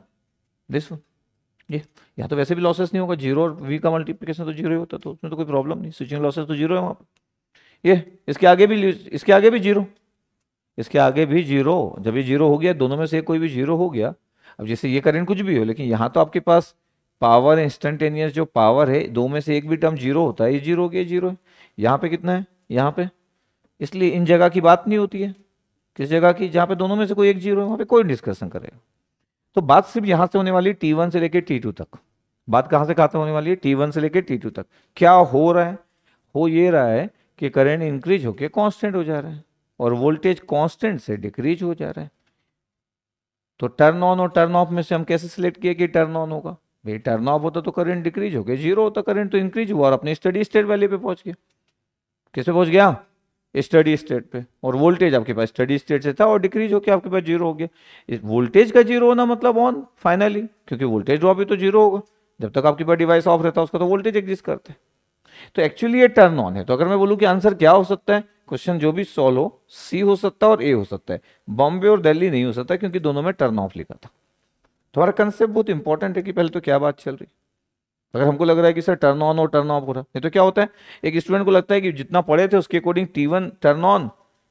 दिस ये यहाँ तो वैसे भी लॉसेस नहीं होगा जीरो और वी का मल्टीप्लीकेशन तो जीरो ही होता तो उसमें तो कोई प्रॉब्लम नहीं स्विचिंग लॉसेस तो जीरो है वहाँ पर ये इसके आगे भी इसके आगे भी जीरो इसके आगे भी जीरो जब ये जीरो हो गया दोनों में से कोई भी जीरो हो गया अब जैसे ये करेंट कुछ भी हो लेकिन यहाँ तो आपके पास पावर इंस्टेंटेनियस जो पावर है दो में से एक भी टर्म जीरो होता है ये जीरो हो गया जीरो है यहाँ पे कितना है यहाँ पे इसलिए इन जगह की बात नहीं होती है किस जगह की जहां पे दोनों में से कोई एक जीरो है वहाँ पे कोई डिस्कशन करेगा तो बात सिर्फ यहां से होने वाली टी वन से लेकर टी टू तक बात कहाँ से खत्म होने वाली है टी वन से लेकर टी टू तक क्या हो रहा है हो ये रहा है कि करंट इंक्रीज होकर कॉन्स्टेंट हो जा रहा है और वोल्टेज कॉन्स्टेंट से डिक्रीज हो जा रहा है तो टर्न ऑन और टर्न ऑफ में से हम कैसे सिलेक्ट किए कि टर्न ऑन होगा भाई टर्न ऑफ होता तो करंट डिक्रीज हो गया जीरो होता करंट तो इंक्रीज हुआ और अपने स्टडी स्टेट वैल्यू पे पहुंच गया कैसे पहुंच गया स्टडी स्टेट पे और वोल्टेज आपके पास स्टडी स्टेट से था और डिक्रीज होकर आपके पास जीरो हो गया इस वोल्टेज का जीरो होना मतलब ऑन फाइनली क्योंकि वोल्टेज ड्रॉप ही तो जीरो होगा जब तक आपके पास डिवाइस ऑफ रहता है उसका तो वोल्टेज एग्जिस्ट करते है तो एक्चुअली ये टर्न ऑन है तो अगर मैं बोलूँ कि आंसर क्या हो सकता है क्वेश्चन जो भी सॉल्व हो सी हो सकता है और ए हो सकता है बॉम्बे और दिल्ली नहीं हो सकता क्योंकि दोनों में टर्न ऑफ लिखा था तुम्हारा तो कंसेप्ट बहुत इंपॉर्टेंट है कि पहले तो क्या बात चल रही अगर हमको लग रहा है कि सर टर्न ऑन और टर्न ऑफ हो रहा है तो क्या होता है एक स्टूडेंट को लगता है कि जितना पढ़े थे उसके according T one turn on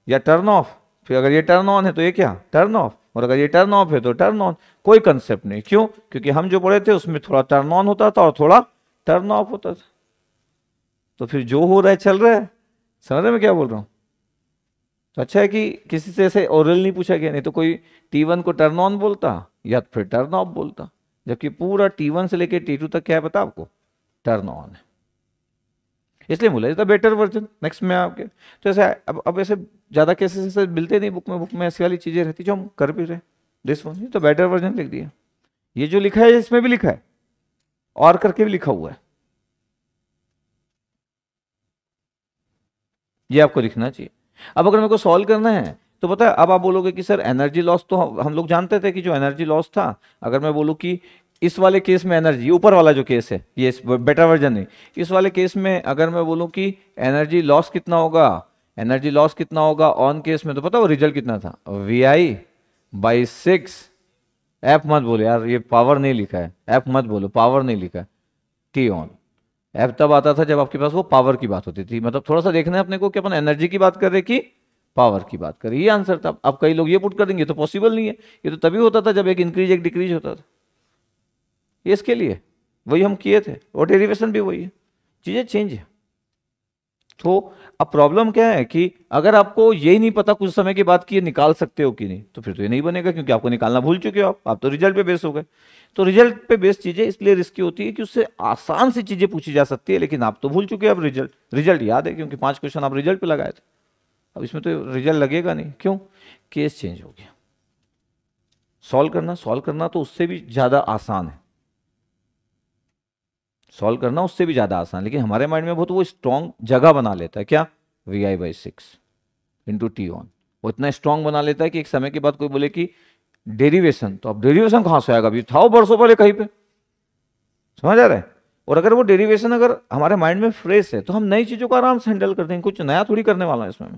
या टर्न ऑफ फिर अगर ये टर्न ऑन है तो ये क्या टर्न ऑफ और अगर ये टर्न ऑफ है तो टर्न ऑन कोई कंसेप्ट नहीं क्यों क्योंकि हम जो पढ़े थे उसमें थोड़ा टर्न ऑन होता था और थोड़ा टर्न ऑफ होता था तो फिर जो हो रहा है चल रहा है समझ रहे मैं क्या बोल रहा हूँ तो अच्छा है कि किसी से ऐसे ओरल नहीं पूछा गया नहीं तो कोई टी वन को टर्न ऑन बोलता या फिर टर्न ऑफ बोलता जबकि पूरा टी वन से लेकर टी टू तक क्या है पता आपको टर्न ऑन है इसलिए बोला इज बेटर वर्जन नेक्स्ट में आपके तो ऐसे अब अब ऐसे ज़्यादा केसेस ऐसे मिलते नहीं बुक में बुक में ऐसी वाली चीज़ें रहती जो हम कर भी रहे दिस वन तो बेटर वर्जन लिख दिया ये जो लिखा है इसमें भी लिखा है और करके भी लिखा हुआ है ये आपको लिखना चाहिए अब अगर मेरे को सॉल्व करना है तो पता है अब आप बोलोगे कि सर एनर्जी लॉस तो हम लोग जानते थे कि जो एनर्जी लॉस था अगर मैं बोलूँ कि इस वाले केस में एनर्जी ऊपर वाला जो केस है ये बेटर वर्जन है इस वाले केस में अगर मैं बोलूँ कि एनर्जी लॉस कितना होगा एनर्जी लॉस कितना होगा ऑन केस में तो पता वो रिजल्ट कितना था V I by six F मत बोलो यार ये पावर नहीं लिखा है ऐप मत बोलो पावर नहीं लिखा है टी ऑन एफ तब आता था जब आपके पास वो पावर की बात होती थी मतलब थोड़ा सा देखना है अपने को कि अपन एनर्जी की बात कर रहे कि पावर की बात करें ये आंसर था अब कई लोग ये पुट कर देंगे तो पॉसिबल नहीं है ये तो तभी होता था जब एक इंक्रीज एक डिक्रीज होता था ये इसके लिए वही हम किए थे और डेरिवेशन भी वही है चीज़ें चेंज है तो अब प्रॉब्लम क्या है कि अगर आपको ये नहीं पता कुछ समय के बाद कि ये निकाल सकते हो कि नहीं तो फिर तो ये नहीं बनेगा क्योंकि आपको निकालना भूल चुके हो आप आप तो रिजल्ट पे बेस हो गए तो रिजल्ट पे बेस चीज़ें इसलिए रिस्की होती है कि उससे आसान सी चीज़ें पूछी जा सकती है लेकिन आप तो भूल चुके हो अब रिजल्ट रिजल्ट याद है क्योंकि पाँच क्वेश्चन आप रिजल्ट पे लगाए थे अब इसमें तो रिजल्ट लगेगा नहीं क्यों केस चेंज हो गया सॉल्व करना सॉल्व करना तो उससे भी ज़्यादा आसान है सॉल्व करना उससे भी ज़्यादा आसान लेकिन हमारे माइंड में बहुत वो स्ट्रॉन्ग जगह बना लेता है क्या V I by six into T one वो इतना स्ट्रांग बना लेता है कि एक समय के बाद कोई बोले कि डेरिवेशन तो अब डेरिवेशन कहां से आएगा अभी था बरसों पहले कहीं पे समझ आ रहा है और अगर वो डेरिवेशन अगर हमारे माइंड में फ्रेश है तो हम नई चीज़ों को आराम से हैंडल करते हैं कुछ नया थोड़ी करने वाला है इसमें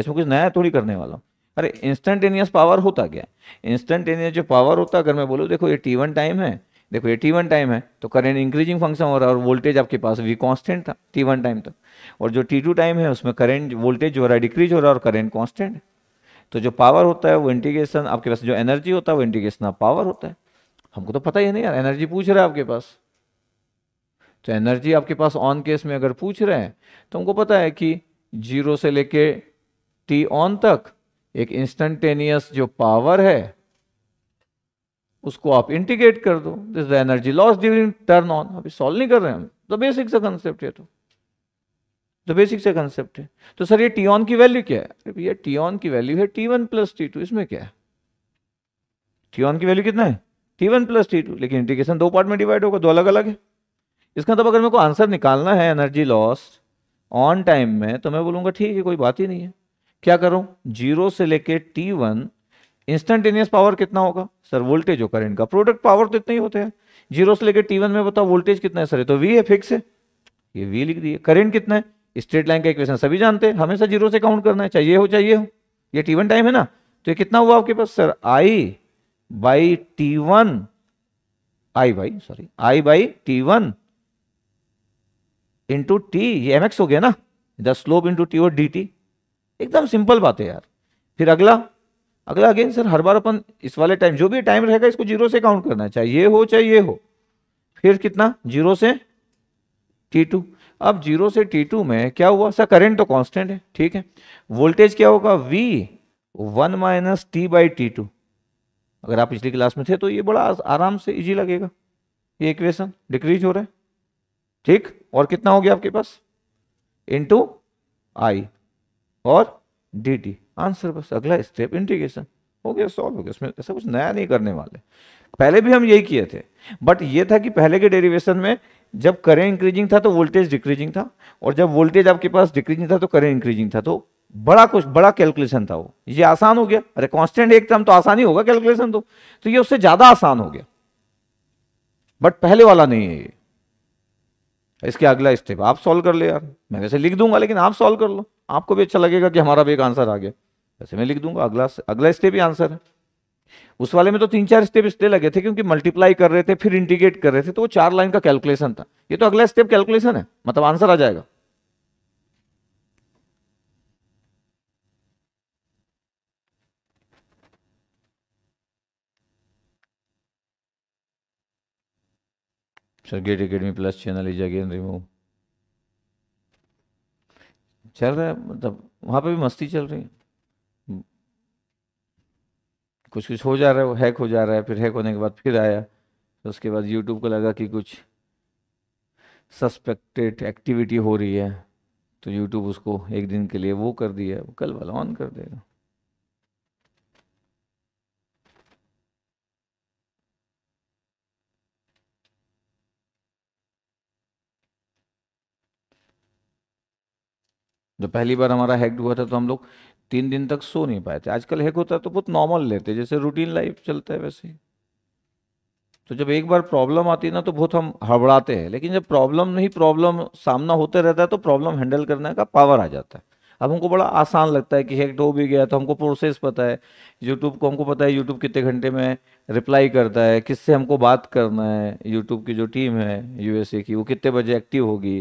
इसमें कुछ नया थोड़ी करने वाला हूँ अरे इंस्टेंटेनियस पावर होता क्या इंस्टेंटेनियस जो पावर होता अगर मैं बोलूँ देखो ये टी वन टाइम है देखो ये टी वन टाइम है तो करेंट इंक्रीजिंग फंक्शन हो रहा है और वोल्टेज आपके पास वी कॉन्स्टेंट था टी वन टाइम तक और जो टी टू टाइम है उसमें करेंट वोल्टेज हो रहा है डिक्रीज हो रहा है और करेंट कॉन्स्टेंट है तो जो पावर होता है वो इंटीग्रेशन आपके पास जो एनर्जी होता है वो इंटीग्रेशन ऑफ पावर होता है हमको तो पता ही नहीं यार एनर्जी पूछ रहा है आपके पास तो एनर्जी आपके पास ऑन केस में अगर पूछ रहे हैं तो हमको पता है कि जीरो से लेके टी ऑन तक एक इंस्टेंटेनियस जो पावर है उसको आप इंटीग्रेट कर दो this the energy loss during turn on अभी सॉल्व नहीं कर रहे हैं हम तो बेसिक सा कंसेप्ट है तो तो बेसिक सा कंसेप्ट है तो सर ये टी ऑन की वैल्यू क्या है भैया टी ऑन की वैल्यू है T one plus T two इसमें क्या है टी ऑन की वैल्यू कितना है T one plus T two लेकिन इंटीग्रेशन दो पार्ट में डिवाइड होगा दो अलग अलग है इसका मतलब अगर मेरे को आंसर निकालना है एनर्जी लॉस ऑन टाइम में तो मैं बोलूंगा ठीक है कोई बात ही नहीं है क्या करूं जीरो से लेके टी वन इंस्टेंटेनियस पावर कितना होगा सर वोल्टेज और करेंट का प्रोडक्ट पावर तो इतना ही होते हैं जीरो से लेके टी वन में बताओ वोल्टेज कितना है सर तो वी है फिक्स है ये वी लिख दिए करेंट कितना है स्ट्रेट लाइन का इक्वेशन सभी जानते हैं हमेशा जीरो से काउंट करना है चाहिए हो चाहिए हो ये टी वन टाइम है ना तो ये कितना हुआ आपके पास sir I by T one I by sorry I by T one into T ये एम एक्स हो गया ना द स्लोप इंटू टी और डी टी एकदम सिंपल बात है यार फिर अगला अगला अगेन सर हर बार अपन इस वाले टाइम जो भी टाइम रहेगा इसको जीरो से काउंट करना है चाहे ये हो चाहे ये हो फिर कितना जीरो से टी टू अब जीरो से टी टू में क्या हुआ सर करेंट तो कांस्टेंट है ठीक है वोल्टेज क्या होगा V one minus T by T two अगर आप पिछली क्लास में थे तो ये बड़ा आराम से इजी लगेगा ये इक्वेशन डिक्रीज हो रहा है ठीक और कितना हो गया आपके पास इंटू आई और डी टी आंसर बस अगला स्टेप इंटीग्रेशन हो गया सॉल्व हो गया इसमें ऐसा कुछ नया नहीं करने वाले पहले भी हम यही किए थे बट ये था कि पहले के डेरिवेशन में जब करेंट इंक्रीजिंग था तो वोल्टेज डिक्रीजिंग था और जब वोल्टेज आपके पास डिक्रीजिंग था तो करेंट इंक्रीजिंग था तो बड़ा कुछ बड़ा कैलकुलेशन था वो ये आसान हो गया अरे कॉन्स्टेंट एक टर्म तो आसान ही होगा कैलकुलेशन तो तो ये उससे ज्यादा आसान हो गया बट पहले वाला नहीं है ये इसके अगला स्टेप आप सॉल्व कर ले यार मैं वैसे लिख दूंगा लेकिन आप सॉल्व कर लो आपको भी अच्छा लगेगा कि हमारा भी एक आंसर आ गया वैसे मैं लिख दूंगा अगला अगला स्टेप ही आंसर है उस वाले में तो तीन चार स्टेप इसलिए लगे थे क्योंकि मल्टीप्लाई कर रहे थे फिर इंटीग्रेट कर रहे थे तो वो चार लाइन का कैलकुलेशन था ये तो अगला स्टेप कैलकुलेशन है मतलब आंसर आ जाएगा Stargate Academy Plus channel is again remove चल रहा है मतलब वहाँ पे भी मस्ती चल रही है कुछ कुछ हो जा रहा है वो हैक हो जा रहा है फिर हैक होने के बाद फिर आया तो उसके बाद यूट्यूब को लगा कि कुछ सस्पेक्टेड एक्टिविटी हो रही है तो यूट्यूब उसको एक दिन के लिए वो कर दिया कल वाला ऑन कर देगा जब पहली बार हमारा हैक हुआ था तो हम लोग तीन दिन तक सो नहीं पाए थे आजकल हैक होता है तो बहुत नॉर्मल लेते जैसे रूटीन लाइफ चलता है वैसे ही तो जब एक बार प्रॉब्लम आती है ना तो बहुत हम हड़बड़ाते हैं लेकिन जब प्रॉब्लम नहीं प्रॉब्लम सामना होते रहता है तो प्रॉब्लम हैंडल करने का पावर आ जाता है अब हमको बड़ा आसान लगता है कि हैक हो भी गया तो हमको प्रोसेस पता है यूट्यूब को हमको पता है यूट्यूब कितने घंटे में रिप्लाई करता है किससे हमको बात करना है यूट्यूब की जो टीम है यूएसए की वो कितने बजे एक्टिव होगी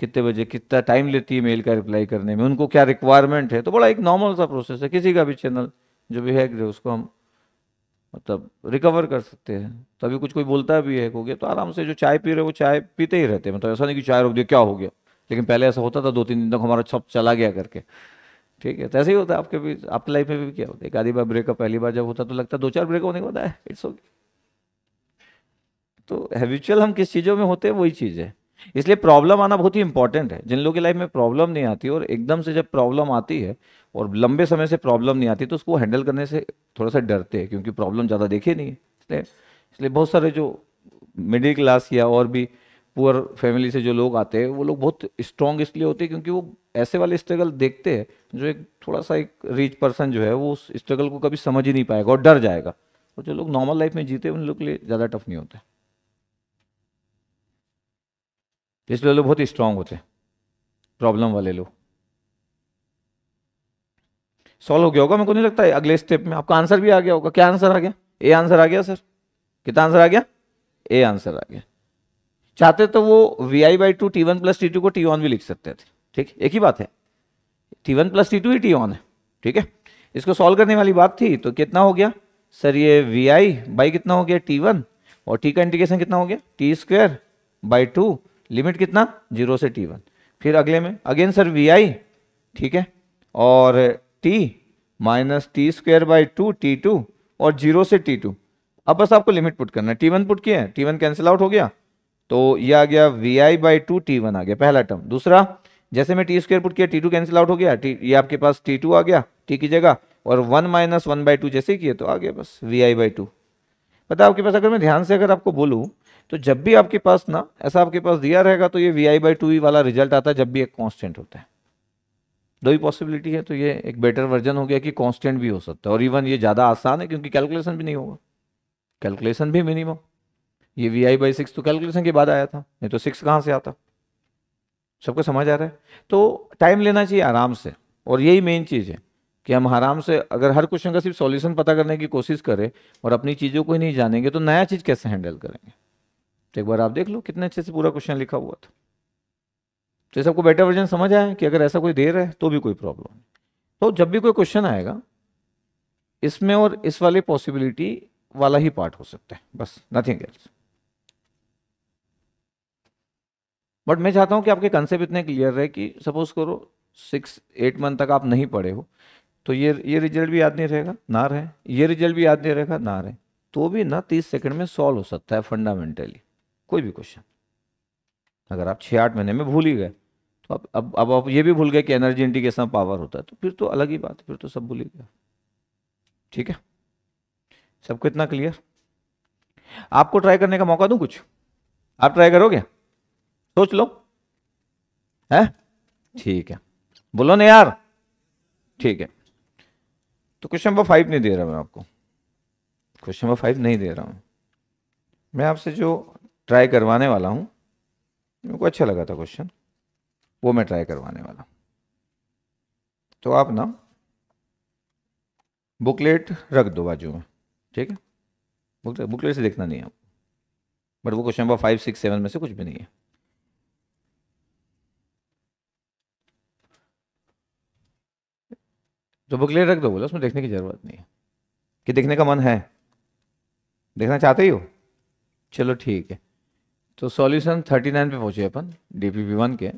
कितने बजे कितना टाइम लेती है मेल का रिप्लाई करने में उनको क्या रिक्वायरमेंट है तो बड़ा एक नॉर्मल सा प्रोसेस है किसी का भी चैनल जो भी हैक है उसको हम मतलब रिकवर कर सकते हैं तभी कुछ कोई बोलता भी है हो गया तो आराम से जो चाय पी रहे वो चाय पीते ही रहते हैं मतलब ऐसा नहीं कि चाय रोक दिया क्या हो गया लेकिन पहले ऐसा होता था दो तीन दिन तक हमारा छप चला गया करके ठीक है तो ऐसे ही होता है आपके भी आपकी लाइफ में भी क्या होता है एक आधी बार ब्रेकअप पहली बार जब होता तो लगता है दो चार ब्रेकअप होने के बाद इट्स ओके तो हैबिचुअल हम किस चीज़ों में होते हैं वही चीज़ है इसलिए प्रॉब्लम आना बहुत ही इंपॉर्टेंट है जिन लोगों की लाइफ में प्रॉब्लम नहीं आती और एकदम से जब प्रॉब्लम आती है और लंबे समय से प्रॉब्लम नहीं आती तो उसको हैंडल करने से थोड़ा सा डरते हैं क्योंकि प्रॉब्लम ज़्यादा देखे नहीं है इसलिए इसलिए बहुत सारे जो मिडिल क्लास या और भी पुअर फैमिली से जो लोग आते हैं वो लोग बहुत स्ट्रांग इसलिए होते हैं क्योंकि वो ऐसे वाले स्ट्रगल देखते हैं जो एक थोड़ा सा एक रिच पर्सन जो है वो उस स्ट्रगल को कभी समझ ही नहीं पाएगा और डर जाएगा और जो लोग नॉर्मल लाइफ में जीते हैं उन लोग के लिए ज़्यादा टफ नहीं होता है तो इसलिए लोग बहुत ही स्ट्रांग होते हैं प्रॉब्लम वाले लोग सॉल्व हो गया होगा मेरे को नहीं लगता है अगले स्टेप में आपका आंसर भी आ गया होगा क्या आंसर आ गया ए आंसर आ गया सर कितना आंसर आ गया ए आंसर आ गया चाहते तो वो V I by two T one plus T two को टी वन भी लिख सकते थे ठीक एक ही बात है T one plus T two ही टी वन है ठीक है इसको सॉल्व करने वाली बात थी तो कितना हो गया सर ये वी आई बाई कितना हो गया टी वन और टी का इंटीग्रेशन कितना हो गया T square by two limit कितना जीरो से टी वन फिर अगले में अगेन सर वी आई ठीक है और T minus T square by two T two और जीरो से टी टू अब बस आपको लिमिट पुट करना है टी वन पुट किया है टी वन कैंसिल आउट हो गया तो ये आ गया V I by two T one आ गया पहला टर्म दूसरा जैसे मैं टी स्क्वेयर पुट किया टी टू कैंसिल आउट हो गया टी ये आपके पास टी टू आ गया टी की जगह और one minus one by two जैसे किए तो आ गया बस वी आई बाई टू पता आपके पास अगर मैं ध्यान से अगर आपको बोलूँ तो जब भी आपके पास ना ऐसा आपके पास दिया रहेगा तो ये V I by two E वाला रिजल्ट आता है जब भी एक कॉन्स्टेंट होता है दो ही पॉसिबिलिटी है तो ये एक बेटर वर्जन हो गया कि कॉन्स्टेंट भी हो सकता है और इवन ये ज़्यादा आसान है क्योंकि कैलकुलेशन भी नहीं होगा कैलकुलेशन भी मिनिमम ये वी आई बाई सिक्स तो कैलकुलेशन के बाद आया था नहीं तो सिक्स कहाँ से आता सबको समझ आ रहा है तो टाइम लेना चाहिए आराम से और यही मेन चीज़ है कि हम आराम से अगर हर क्वेश्चन का सिर्फ सॉल्यूशन पता करने की कोशिश करें और अपनी चीज़ों को ही नहीं जानेंगे तो नया चीज़ कैसे हैंडल करेंगे तो एक बार आप देख लो कितने अच्छे से पूरा क्वेश्चन लिखा हुआ था तो सबको बेटर वर्जन समझ आया कि अगर ऐसा कोई दे रहा है तो भी कोई प्रॉब्लम नहीं तो जब भी कोई क्वेश्चन आएगा इसमें और इस वाले पॉसिबिलिटी वाला ही पार्ट हो सकता है बस नथिंग एल्स बट मैं चाहता हूं कि आपके कंसेप्ट इतने क्लियर रहे कि सपोज करो सिक्स एट मंथ तक आप नहीं पढ़े हो तो ये ये रिजल्ट भी याद नहीं रहेगा ना रहे ये रिजल्ट भी याद नहीं रहेगा ना रहे तो भी ना तीस सेकंड में सॉल्व हो सकता है फंडामेंटली कोई भी क्वेश्चन अगर आप छः आठ महीने में भूल ही गए तो अब अब अब आप ये भी भूल गए कि एनर्जी इंटीग्रेशन पावर होता है तो फिर तो अलग ही बात है फिर तो सब भूल ही गया ठीक है सबको इतना क्लियर आपको ट्राई करने का मौका दूं कुछ आप ट्राई करोगे सोच लो है ठीक है बोलो ना यार ठीक है तो क्वेश्चन नंबर फाइव नहीं दे रहा मैं आपको क्वेश्चन नंबर फाइव नहीं दे रहा हूँ मैं आपसे जो ट्राई करवाने वाला हूँ मेरे को अच्छा लगा था क्वेश्चन वो मैं ट्राई करवाने वाला हूँ तो आप ना बुकलेट रख दो बाजू में ठीक है बुकलेट बुकलेट से देखना नहीं है आपको बट वो question number five six seven में से कुछ भी नहीं है तो बुकलेट रख दो बोला उसमें देखने की ज़रूरत नहीं है कि देखने का मन है देखना चाहते ही हो चलो ठीक है तो सॉल्यूशन 39 पे पहुंचे अपन डीपीपी वन के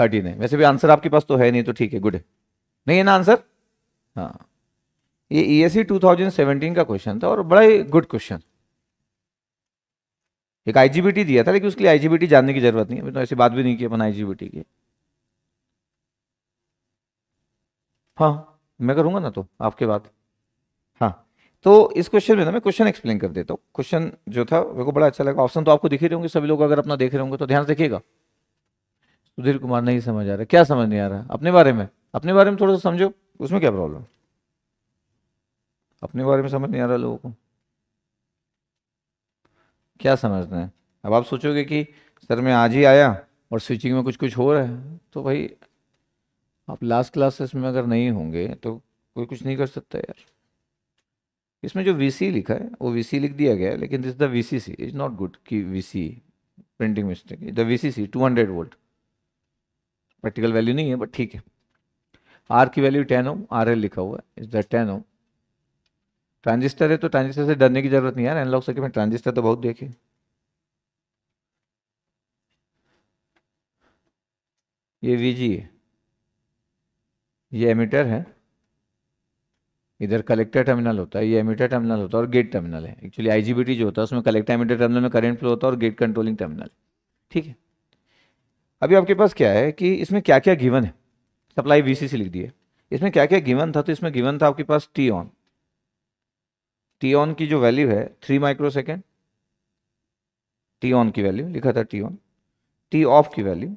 39 वैसे भी आंसर आपके पास तो है नहीं तो ठीक है गुड है नहीं है ना आंसर हाँ ये ई e एस का क्वेश्चन था और बड़ा ही गुड क्वेश्चन एक आईजीबीटी दिया था लेकिन उसके लिए आईजीबीटी जानने की जरूरत नहीं है तो ऐसी बात भी नहीं की अपन आईजीबीटी की हाँ मैं करूँगा ना तो आपके बाद तो इस क्वेश्चन में ना मैं क्वेश्चन एक्सप्लेन कर देता हूँ क्वेश्चन जो था मेरे को बड़ा अच्छा लगा ऑप्शन तो आपको दिख रहे होंगे सभी लोग अगर अपना देख रहे होंगे तो ध्यान से देखिएगा सुधीर कुमार नहीं समझ आ रहा क्या समझ नहीं आ रहा अपने बारे में अपने बारे में थोड़ा सा समझो उसमें क्या प्रॉब्लम अपने बारे में समझ नहीं आ रहा लोगों को क्या समझना है अब आप सोचोगे कि सर मैं आज ही आया और स्विचिंग में कुछ कुछ हो रहा है तो भाई आप लास्ट क्लासेस में अगर नहीं होंगे तो कोई कुछ नहीं कर सकता यार इसमें जो वी लिखा है वो वी लिख दिया गया है लेकिन this the V C C is not good कि V printing mistake the V C C two hundred volt practical value नहीं है बट ठीक है आर की value ten ohm R L लिखा हुआ है is the ten ohm transistor है तो ट्रांजिस्टर से डरने की जरूरत नहीं यार एनलॉग सर्किट में ट्रांजिस्टर तो बहुत देखे ये वीजी है ये एमिटर है इधर कलेक्टर टर्मिनल होता है ये एमिटर टर्मिनल होता है और गेट टर्मिनल है एक्चुअली आईजीबीटी जो होता है उसमें कलेक्टर एमिटर टर्मिनल में करंट फ्लो होता है और गेट कंट्रोलिंग टर्मिनल ठीक है अभी आपके पास क्या है कि इसमें क्या क्या गिवन है सप्लाई वी लिख दी है इसमें क्या क्या गिवन था तो इसमें गिवन था आपके पास टी ऑन टी ऑन की जो वैल्यू है three micro second T on की वैल्यू लिखा था टी ऑन टी ऑफ की वैल्यू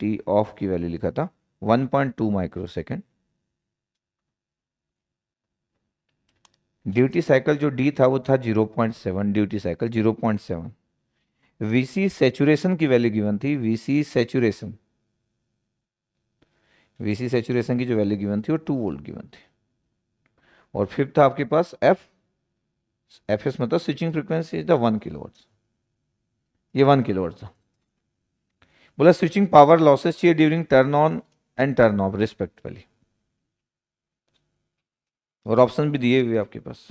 टी ऑफ की वैल्यू लिखा था one micro second duty cycle जो डी था वो था 0.7 ड्यूटी साइकिल 0.7 वीसी सेचुरेशन की वैल्यू गिवन थी वीसी सेचुरेशन वीसी सेचुरेशन की जो वैल्यू गिवन थी वो टू वोल्ट गिवन थी और फिफ्थ था आपके पास एफ एफ एस मतलब switching frequency is the one kilo ये वन किलो था बोला स्विचिंग पावर लॉसेस चाहिए during turn on and turn off respectively और ऑप्शन भी दिए हुए आपके पास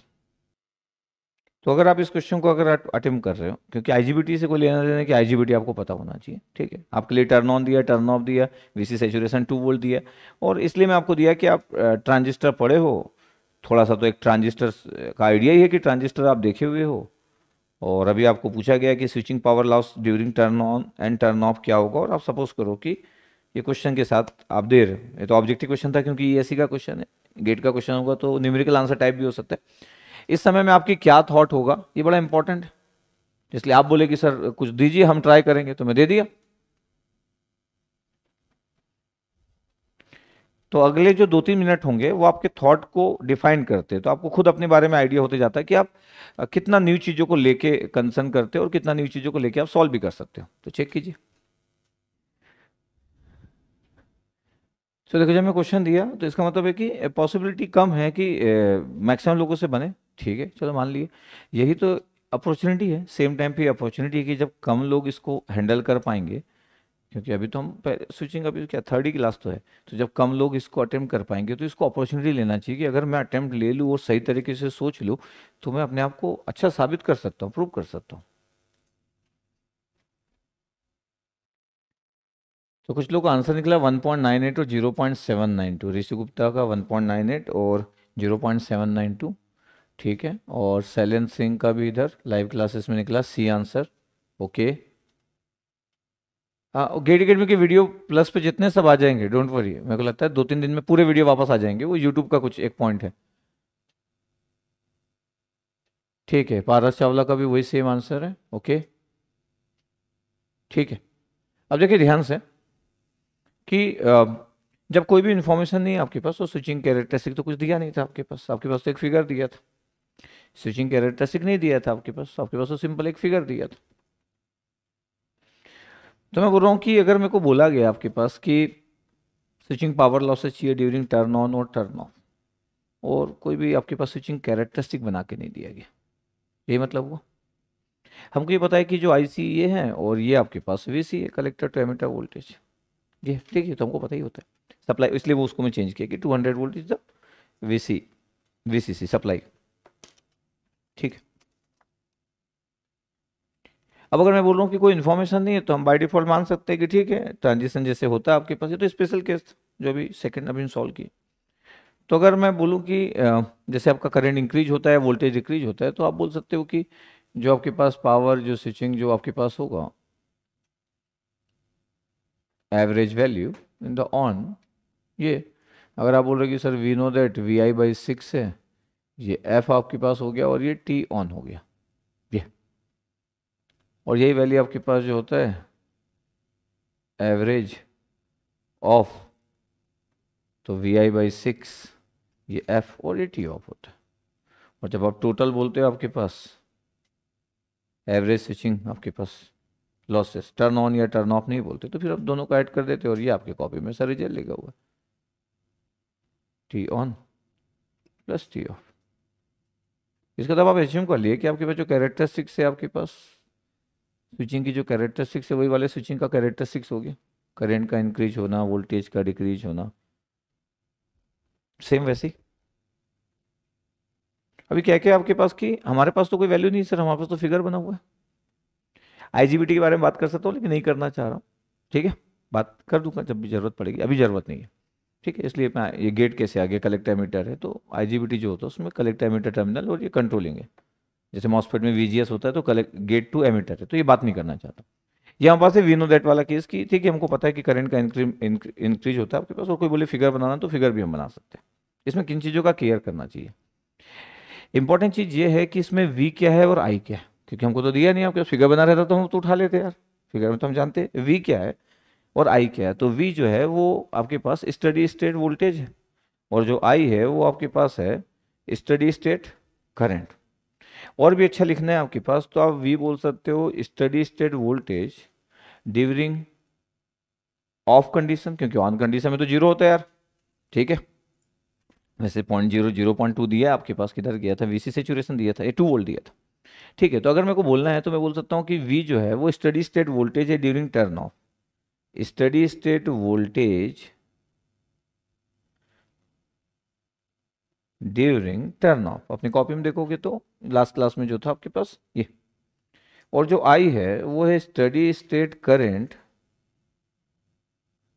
तो अगर आप इस क्वेश्चन को अगर अटेम्प कर रहे हो क्योंकि आईजीबीटी से कोई लेना देना कि आईजीबीटी आपको पता होना चाहिए ठीक है आपके लिए टर्न ऑन दिया टर्न ऑफ दिया वीसी सेचुरेशन टू वोल्ट दिया और इसलिए मैं आपको दिया कि आप ट्रांजिस्टर पढ़े हो थोड़ा सा तो एक ट्रांजिस्टर का आइडिया ही है कि ट्रांजिस्टर आप देखे हुए हो और अभी आपको पूछा गया कि switching power loss during turn on and turn off क्या होगा और आप सपोज करो कि ये क्वेश्चन के साथ आप दे रहे हो ये तो ऑब्जेक्टिव क्वेश्चन था क्योंकि ई का क्वेश्चन है गेट का क्वेश्चन होगा तो न्यूमेरिकल आंसर टाइप भी हो सकता है इस समय में आपकी क्या थॉट होगा ये बड़ा इंपॉर्टेंट है इसलिए आप बोले कि सर कुछ दीजिए हम ट्राई करेंगे तो मैं दे दिया तो अगले जो दो तीन मिनट होंगे वो आपके थॉट को डिफाइन करते हैं तो आपको खुद अपने बारे में आइडिया होते जाता है कि आप कितना न्यू चीज़ों को लेके कंसर्न करते हो और कितना न्यू चीज़ों को लेके आप सॉल्व भी कर सकते हो तो चेक कीजिए सो so, देखो जब मैं क्वेश्चन दिया तो इसका मतलब है कि पॉसिबिलिटी कम है कि मैक्सिमम लोगों से बने ठीक है चलो मान लिए यही तो अपॉर्चुनिटी है सेम टाइम पे अपॉर्चुनिटी है कि जब कम लोग इसको हैंडल कर पाएंगे क्योंकि अभी तो हम स्विचिंग अभी क्या थर्ड क्लास तो है तो जब कम लोग इसको अटैम्प्ट कर पाएंगे तो इसको अपॉर्चुनिटी लेना चाहिए कि अगर मैं अटैम्प्ट ले लूँ और सही तरीके से सोच लूँ तो मैं अपने आप को अच्छा साबित कर सकता हूँ प्रूव कर सकता हूँ तो कुछ लोग का आंसर निकला 1.98 और जीरो टू ऋषि गुप्ता का 1.98 और 0.792 ठीक है और सैलन सिंह का भी इधर लाइव क्लासेस में निकला C answer okay GATE GATE में के वीडियो प्लस पे जितने सब आ जाएंगे डोंट वरी मेरे को लगता है दो तीन दिन में पूरे वीडियो वापस आ जाएंगे वो यूट्यूब का कुछ एक पॉइंट है ठीक है पारस चावला का भी वही सेम आंसर है ओके ठीक है अब देखिए ध्यान से कि जब कोई भी इन्फॉर्मेशन नहीं है आपके पास तो स्विचिंग कैरेक्टरिस्टिक तो कुछ दिया नहीं था आपके पास आपके पास तो एक फिगर दिया था स्विचिंग कैरेक्टरिस्टिक नहीं दिया था आपके पास आपके पास तो सिंपल एक फिगर दिया था तो मैं बोल रहा हूँ कि अगर मेरे को बोला गया आपके पास कि स्विचिंग पावर लॉसेस चाहिए ड्यूरिंग टर्न ऑन और टर्न ऑफ और कोई भी आपके पास स्विचिंग कैरेक्टरिस्टिक बना के नहीं दिया गया यही मतलब हुआ हमको ये पता है कि जो आई सी ये है और ये आपके पास वी सी है कलेक्टर टू एमिटर वोल्टेज ये ठीक है तो हमको पता ही होता है सप्लाई इसलिए वो उसको मैं चेंज किया कि two hundred volt is the V C C V C C supply ठीक है अब अगर मैं बोल रहा हूँ कि कोई इन्फॉर्मेशन नहीं है तो हम बाई डिफॉल्ट मान सकते हैं कि ठीक है ट्रांजेक्शन जैसे होता है आपके पास ये तो स्पेशल केस जो भी सेकेंड अभी सॉल्व किए तो अगर मैं बोलूँ कि जैसे आपका करंट इंक्रीज होता है वोल्टेज डिक्रीज होता है तो आप बोल सकते हो कि जो आपके पास पावर जो स्विचिंग जो आपके पास होगा average value in the on ये अगर आप बोल रहे कि sir we know that V I by six है ये एफ आपके पास हो गया और ये टी ऑन हो गया ये और यही वैल्यू आपके पास जो होता है एवरेज ऑफ तो वी आई बाई सिक्स ये एफ और ये टी ऑफ होता है और जब आप टोटल बोलते हो आपके पास एवरेज स्विचिंग आपके पास लॉसेस टर्न ऑन या टर्न ऑफ नहीं बोलते तो फिर आप दोनों को ऐड कर देते और ये आपके कॉपी में सर रिजल्ट लिखा हुआ T on plus T off इसका तब मतलब आप एज्यूम कर लिए कि आपके पास जो सिक्स है आपके पास स्विचिंग की जो सिक्स है वही वाले स्विचिंग का सिक्स हो गया करेंट का इंक्रीज होना वोल्टेज का डिक्रीज होना सेम वैसे अभी क्या क्या आपके पास की हमारे पास तो कोई वैल्यू नहीं सर हमारे पास तो फिगर बना हुआ है आईजीबीटी के बारे में बात कर सकता हूँ लेकिन नहीं करना चाह रहा हूँ ठीक है बात कर दूंगा जब भी ज़रूरत पड़ेगी अभी ज़रूरत नहीं है ठीक है इसलिए मैं ये गेट कैसे आ गया कलेक्टर एमीटर है तो आईजीबीटी जो होता है उसमें एमीटर टर्मिनल और ये कंट्रोलिंग है जैसे मॉस्फेट में वीजीएस होता है तो कलेक्ट गेट टू एमीटर है तो ये बात नहीं करना चाहता ये पास है वीनो दैट वाला केस की ठीक है हमको पता है कि करंट का इंक्रीज होता है आपके पास और कोई बोले फिगर बनाना तो फिगर भी हम बना सकते हैं इसमें किन चीज़ों का केयर करना चाहिए इंपॉर्टेंट चीज़ ये है कि इसमें वी क्या है और आई क्या है क्योंकि हमको तो दिया नहीं आपके फिगर बना रहता तो हम तो उठा लेते यार फिगर में तो हम जानते वी क्या है और आई क्या है तो वी जो है वो आपके पास स्टडी स्टेट वोल्टेज है और जो आई है वो आपके पास है स्टडी स्टेट करंट और भी अच्छा लिखना है आपके पास तो आप वी बोल सकते हो steady state voltage during off condition क्योंकि ऑन कंडीशन में तो जीरो होता है यार ठीक है वैसे point zero zero point two दिया आपके पास किधर गया था वीसी सेचुरेशन दिया था ए टू वोल्ट दिया था ठीक है तो अगर मेरे को बोलना है तो मैं बोल सकता हूँ कि वी जो है वो स्टडी स्टेट वोल्टेज है during turn off steady state voltage during turn off अपनी कॉपी में देखोगे तो लास्ट क्लास में जो था आपके पास ये और जो आई है वो है steady state current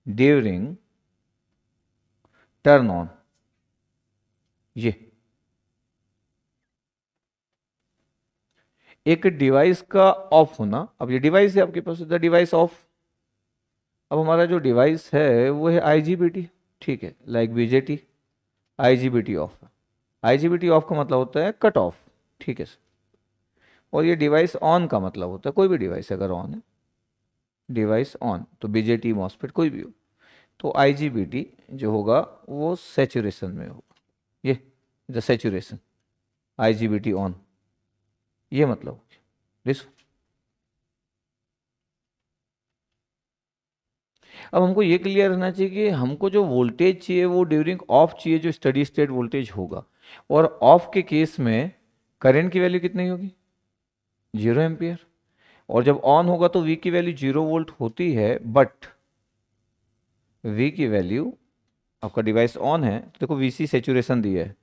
during turn on ये एक डिवाइस का ऑफ होना अब ये डिवाइस है आपके पास द डिवाइस ऑफ अब हमारा जो डिवाइस है वो है आईजीबीटी ठीक है like BJT IGBT off IGBT off का मतलब होता है कट ऑफ ठीक है सर और ये डिवाइस ऑन का मतलब होता है कोई भी डिवाइस अगर ऑन है डिवाइस ऑन तो बीजेटी मॉस्फेट कोई भी हो तो आईजीबीटी जो होगा वो सेचुरेशन में होगा ये द सेचुरेशन आईजीबीटी ऑन ये मतलब हो गया दिस अब हमको ये क्लियर रहना चाहिए कि हमको जो वोल्टेज चाहिए वो ड्यूरिंग ऑफ चाहिए जो स्टडी स्टेट वोल्टेज होगा और ऑफ के केस में करंट की वैल्यू कितनी होगी जीरो एम्पियर और जब ऑन होगा तो वी की वैल्यू जीरो वोल्ट होती है बट वी की वैल्यू आपका डिवाइस ऑन है तो देखो वी सी सेचुरेशन दिया है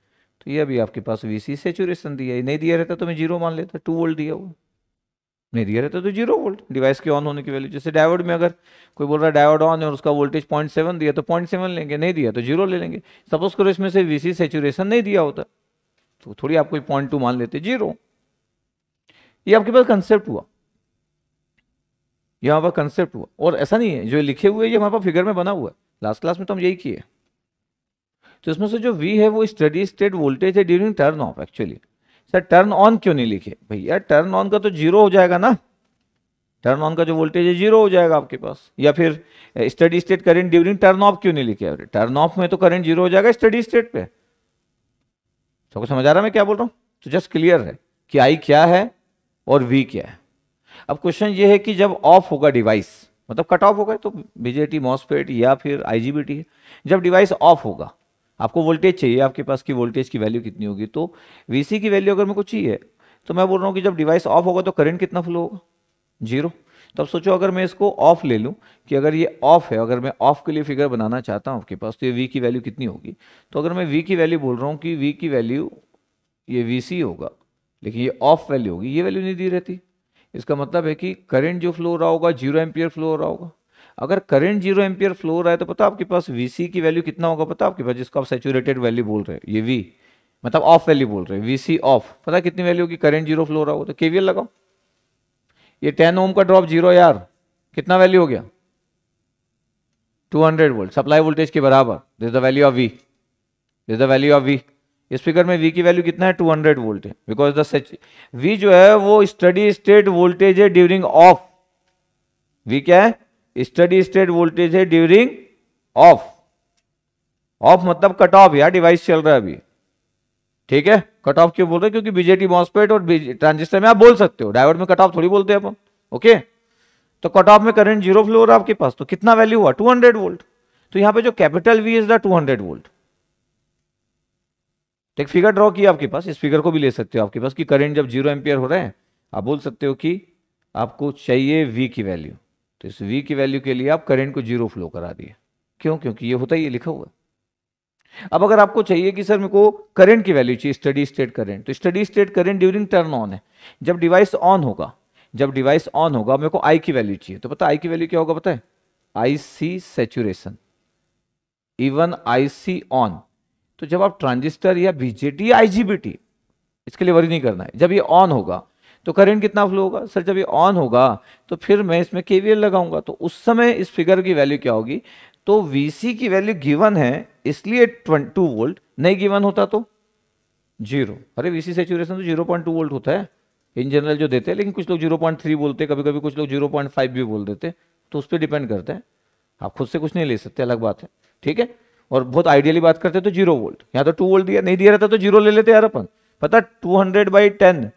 ये अभी आपके पास वी सी सेचुरेशन दिया है नहीं दिया रहता तो मैं जीरो मान लेता टू वोल्ट दिया हुआ नहीं दिया रहता तो जीरो वोल्ट डिवाइस के ऑन होने की वैल्यू जैसे डायोड में अगर कोई बोल रहा है डायोड ऑन है और उसका वोल्टेज पॉइंट सेवन दिया तो पॉइंट सेवन लेंगे नहीं दिया तो जीरो ले लेंगे सपोज करो इसमें से वी सी सेचुरेशन नहीं दिया होता तो थोड़ी आप कोई पॉइंट टू मान लेते जीरो ये आपके पास कंसेप्ट हुआ ये हमारे कंसेप्ट हुआ और ऐसा नहीं है जो लिखे हुए ये हमारे पास फिगर में बना हुआ है लास्ट क्लास में तो हम यही किए तो इसमें से जो वी है वो स्टडी स्टेट वोल्टेज है during turn off actually sir turn on क्यों नहीं लिखे भैया टर्न ऑन का तो जीरो हो जाएगा ना टर्न ऑन का जो वोल्टेज है जीरो हो जाएगा आपके पास या फिर steady state current during turn off क्यों नहीं लिखे टर्न ऑफ में तो करंट जीरो हो जाएगा स्टडी स्टेट पे सबको समझ आ रहा है मैं क्या बोल रहा हूँ तो जस्ट क्लियर है कि आई क्या है और वी क्या है अब क्वेश्चन ये है कि जब ऑफ होगा डिवाइस मतलब कट ऑफ होगा तो बीजेटी मॉसपेट या फिर आईजीबीटी जब डिवाइस ऑफ होगा आपको वोल्टेज चाहिए आपके पास की वोल्टेज की वैल्यू कितनी होगी तो वी की वैल्यू अगर मेरे को चाहिए तो मैं बोल रहा हूँ कि जब डिवाइस ऑफ होगा तो करंट कितना फ्लो होगा जीरो तो अब सोचो अगर मैं इसको ऑफ ले लूँ कि अगर ये ऑफ है अगर मैं ऑफ के लिए फिगर बनाना चाहता हूँ आपके पास तो ये वी की वैल्यू कितनी होगी तो अगर मैं वी की वैल्यू बोल रहा हूँ कि वी की वैल्यू ये वी सी होगा लेकिन ये ऑफ वैल्यू होगी ये वैल्यू नहीं दी रहती इसका मतलब है कि करंट जो फ्लो हो रहा होगा जीरो एम्पियर फ्लो हो रहा होगा अगर करंट जीरो एम्पियर फ्लो रहा है तो पता आपके पास वीसी की वैल्यू कितना होगा पता आपके पास जिसको आप सेचुरेटेड वैल्यू बोल रहे हैं ये वी मतलब ऑफ वैल्यू बोल रहे हैं वीसी ऑफ पता कितनी वैल्यू होगी करंट जीरो फ्लो रहा हो तो केवीएल लगाओ ये टेन ओम का ड्रॉप जीरो यार कितना वैल्यू हो गया 200 वोल्ट सप्लाई वोल्टेज के बराबर this the value of V this the value of V speaker में वी की वैल्यू कितना है 200 हंड्रेड वोल्ट है बिकॉज द सच वी जो है वो स्टडी स्टेट वोल्टेज है ड्यूरिंग ऑफ वी क्या है स्टडी स्टेट वोल्टेज है ड्यूरिंग ऑफ ऑफ मतलब कट ऑफ यार डिवाइस चल रहा है अभी ठीक है कट ऑफ क्यों बोल रहे क्योंकि बीजेटी मॉस्पेट और ट्रांजिस्टर में आप बोल सकते हो डायवर्ट में कट ऑफ थोड़ी बोलते हैं अपन ओके तो कट ऑफ में करंट जीरो फ्लो रहा आपके पास तो कितना वैल्यू हुआ टू वोल्ट तो यहां पे जो capital V is the two volt एक फिगर ड्रॉ किया आपके पास इस फिगर को भी ले सकते हो आपके पास कि करंट जब जीरो एम्पियर हो रहे हैं आप बोल सकते हो कि आपको चाहिए वी की वैल्यू तो इस वी की वैल्यू के लिए आप करंट को जीरो फ्लो करा दिए क्यों क्योंकि ये होता ही ये लिखा हुआ अब अगर आपको चाहिए कि सर मेरे को करंट की वैल्यू चाहिए स्टडी स्टेट करंट तो steady state current during turn on है जब डिवाइस ऑन होगा जब डिवाइस ऑन होगा मेरे को आई की वैल्यू चाहिए तो पता आई की वैल्यू क्या होगा पता है I C saturation even I C on तो जब आप ट्रांजिस्टर या बीजेटी या आईजीबीटी इसके लिए वरी नहीं करना है जब ये ऑन होगा तो करंट कितना फ्लो होगा सर जब ये ऑन होगा तो फिर मैं इसमें के लगाऊंगा तो उस समय इस फिगर की वैल्यू क्या होगी तो वीसी की वैल्यू गिवन है इसलिए टू वोल्ट नहीं गिवन होता तो जीरो अरे वीसी सेचुरेशन तो जीरो पॉइंट टू वोल्ट होता है इन जनरल जो देते हैं लेकिन कुछ लोग जीरो पॉइंट थ्री बोलते हैं कभी कभी कुछ लोग जीरो पॉइंट फाइव भी बोल देते तो उस पर डिपेंड करते हैं आप खुद से कुछ नहीं ले सकते अलग बात है ठीक है और बहुत आइडियली बात करते तो जीरो वोल्ट यहाँ तो टू वोल्ट दिया नहीं दिया रहता तो जीरो ले लेते यार अपन पता two hundred by ten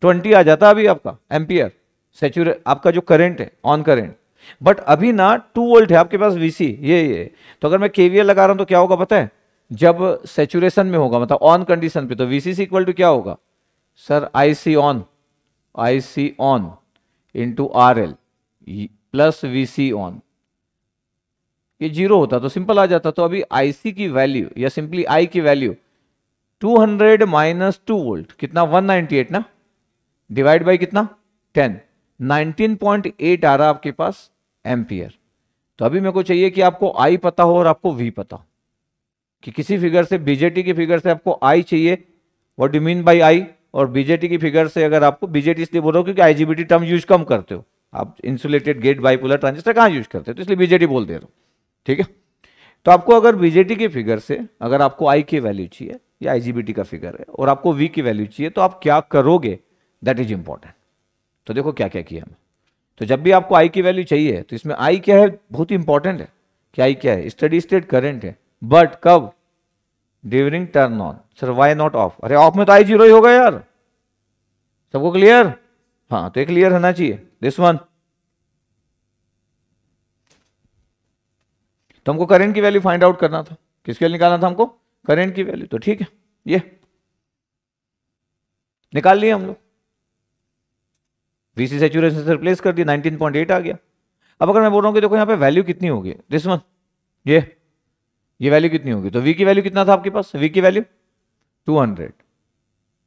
twenty आ जाता अभी आपका एम्पियर सेचुरे आपका जो करंट है ऑन करंट बट अभी ना टू वोल्ट है आपके पास वीसी ये ये तो अगर मैं केवीएल लगा रहा हूं तो क्या होगा पता है जब सेचुरेशन में होगा मतलब ऑन कंडीशन पे तो वीसी से इक्वल टू क्या होगा sir I C on I C on into R L plus V C on ये जीरो होता तो सिंपल आ जाता तो अभी आईसी की वैल्यू या सिंपली आई की वैल्यू 200 माइनस टू वोल्ट कितना 198 ना डिवाइड बाई कितना टेन 19.8 आ रहा आपके पास एम्पियर तो अभी मेरे को चाहिए कि आपको आई पता हो और आपको वी पता हो कि किसी फिगर से बीजेटी की फिगर से आपको आई चाहिए what do mean by I और बीजेटी की फिगर से अगर आपको बीजेटी इसलिए बोल रहा हो क्योंकि आईजीबीटी टर्म यूज कम करते हो आप इंसुलेटेड गेट बाइपोलर ट्रांजिस्टर कहाँ यूज करते हो तो इसलिए बीजेटी बोल दे रहा हूँ ठीक है तो आपको अगर बीजेटी की फिगर से अगर आपको आई की वैल्यू चाहिए या आईजीबीटी का फिगर है और आपको वी की वैल्यू चाहिए तो आप क्या करोगे दैट इज इंपॉर्टेंट तो देखो क्या क्या किया हमने तो जब भी आपको आई की वैल्यू चाहिए तो इसमें आई क्या है बहुत ही इंपॉर्टेंट है कि आई क्या है स्टडी स्टेट करेंट है बट कब during turn on sir why not off अरे ऑफ में तो आई जीरो ही होगा यार सबको क्लियर हाँ तो ये क्लियर होना चाहिए दिस वन तो हमको करेंट की वैल्यू फाइंड आउट करना था किसके लिए निकालना था हमको करेंट की वैल्यू तो ठीक है ये निकाल लिए हम लोग वी सी सेचुरेशन से रिप्लेस कर दिया नाइनटीन पॉइंट एट आ गया अब अगर मैं बोल रहा हूँ कि देखो यहाँ पे वैल्यू कितनी होगी दिस वन ये ये वैल्यू कितनी होगी तो वी की वैल्यू कितना था आपके पास वी की वैल्यू टू हंड्रेड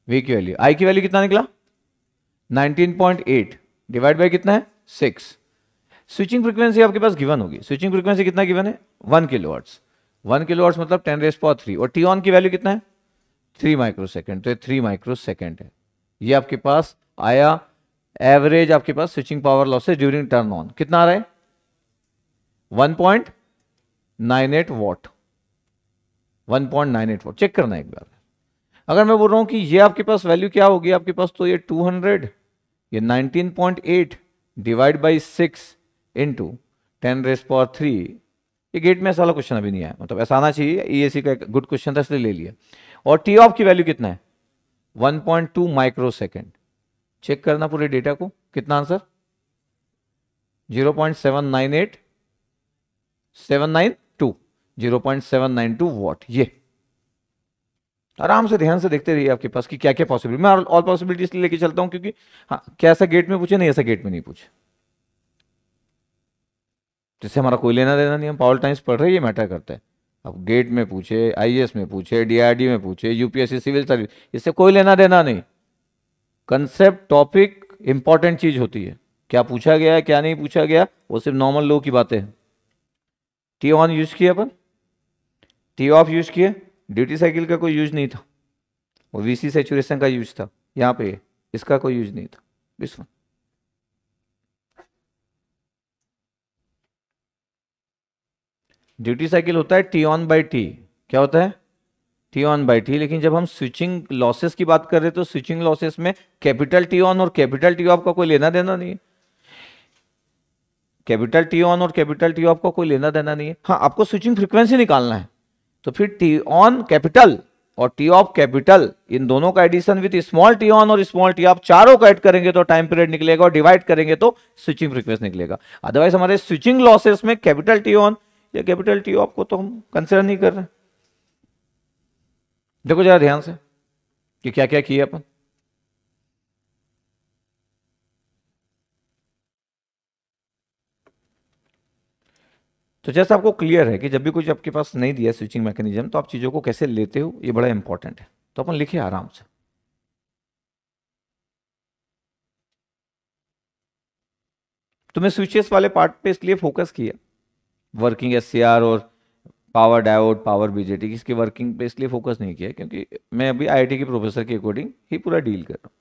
वी की वैल्यू आई की वैल्यू कितना निकला nineteen point eight divide by कितना है सिक्स स्विचिंग फ्रिक्वेंसी आपके पास गिवन होगी स्विचिंग फ्रिक्वेंसी कितना गिवन है one kilo hertz one kilo hertz मतलब टेन रेस पॉ थ्री और टी ऑन की वैल्यू कितना है थ्री माइक्रो सेकेंड तो ये थ्री माइक्रो सेकेंड है ये आपके पास आया एवरेज आपके पास स्विचिंग पावर है ड्यूरिंग टर्न ऑन कितना आ रहा है point nine eight watt one point watt check करना एक बार अगर मैं बोल रहा हूं कि ये आपके पास वैल्यू क्या होगी आपके पास तो ये टू हंड्रेड ये nineteen point eight divide by six into ten raise power three ये गेट में ऐसा वाला क्वेश्चन अभी नहीं आया मतलब ऐसा आना चाहिए ई e का एक गुड क्वेश्चन था इसलिए ले लिया और टी ऑफ की वैल्यू कितना है 1.2 माइक्रो सेकेंड चेक करना पूरे डेटा को कितना answer zero point seven nine eight seven nine two zero point seven nine two watt ये आराम से ध्यान से देखते रहिए आपके पास कि क्या क्या पॉसिबिलिटी मैं ऑल पॉसिबिलिटी इसलिए लेके चलता हूं क्योंकि हाँ क्या ऐसा गेट में पूछे नहीं ऐसा गेट में नहीं पूछे जिससे हमारा कोई लेना देना नहीं हम पावर टाइम्स पढ़ रहे ये मैटर करता है अब गेट में पूछे आईएएस में पूछे डीआरडी में पूछे यूपीएससी सिविल सर्विस इससे कोई लेना देना नहीं कंसेप्ट टॉपिक इंपॉर्टेंट चीज होती है क्या पूछा गया है क्या नहीं पूछा गया वो सिर्फ नॉर्मल लोगों की बातें हैं टी ऑन यूज किया अपन टी ऑफ यूज किए ड्यूटी साइकिल का कोई यूज नहीं था वो वीसी सेचुरेशन का यूज था यहाँ पे इसका कोई यूज नहीं था दिस वन ड्यूटी साइकिल होता है टी ऑन बाई टी क्या होता है टी ऑन बाई टी लेकिन जब हम स्विचिंग लॉसेस की बात कर रहे तो स्विचिंग लॉसेस में कैपिटल टी ऑन और कैपिटल टी ऑफ का कोई लेना देना नहीं है कैपिटल टी ऑन और कैपिटल टी ऑफ का कोई लेना देना नहीं है हाँ आपको स्विचिंग फ्रिक्वेंसी निकालना है तो फिर टी ऑन कैपिटल और टी ऑफ कैपिटल इन दोनों का addition with small T on और स्मॉल टी ऑफ चारों का एड करेंगे तो टाइम पीरियड निकलेगा और डिवाइड करेंगे तो स्विचिंग फ्रिक्वेंसी निकलेगा अदरवाइज हमारे स्विचिंग लॉसेस में कैपिटल टी ऑन या कैपिटल टी ऑफ को तो हम कंसिडर नहीं कर रहे देखो जरा ध्यान से कि क्या क्या किए अपन तो जैसा आपको क्लियर है कि जब भी कुछ आपके पास नहीं दिया स्विचिंग मैकेनिज्म तो आप चीज़ों को कैसे लेते हो ये बड़ा इंपॉर्टेंट है तो अपन लिखे आराम से तो मैं स्विचेस वाले पार्ट पे इसलिए फोकस किया वर्किंग एस और पावर डायोड पावर बीजेटी इसके वर्किंग पे इसलिए फोकस नहीं किया क्योंकि मैं अभी आईआईटी के प्रोफेसर के अकॉर्डिंग ही पूरा डील कर रहा हूँ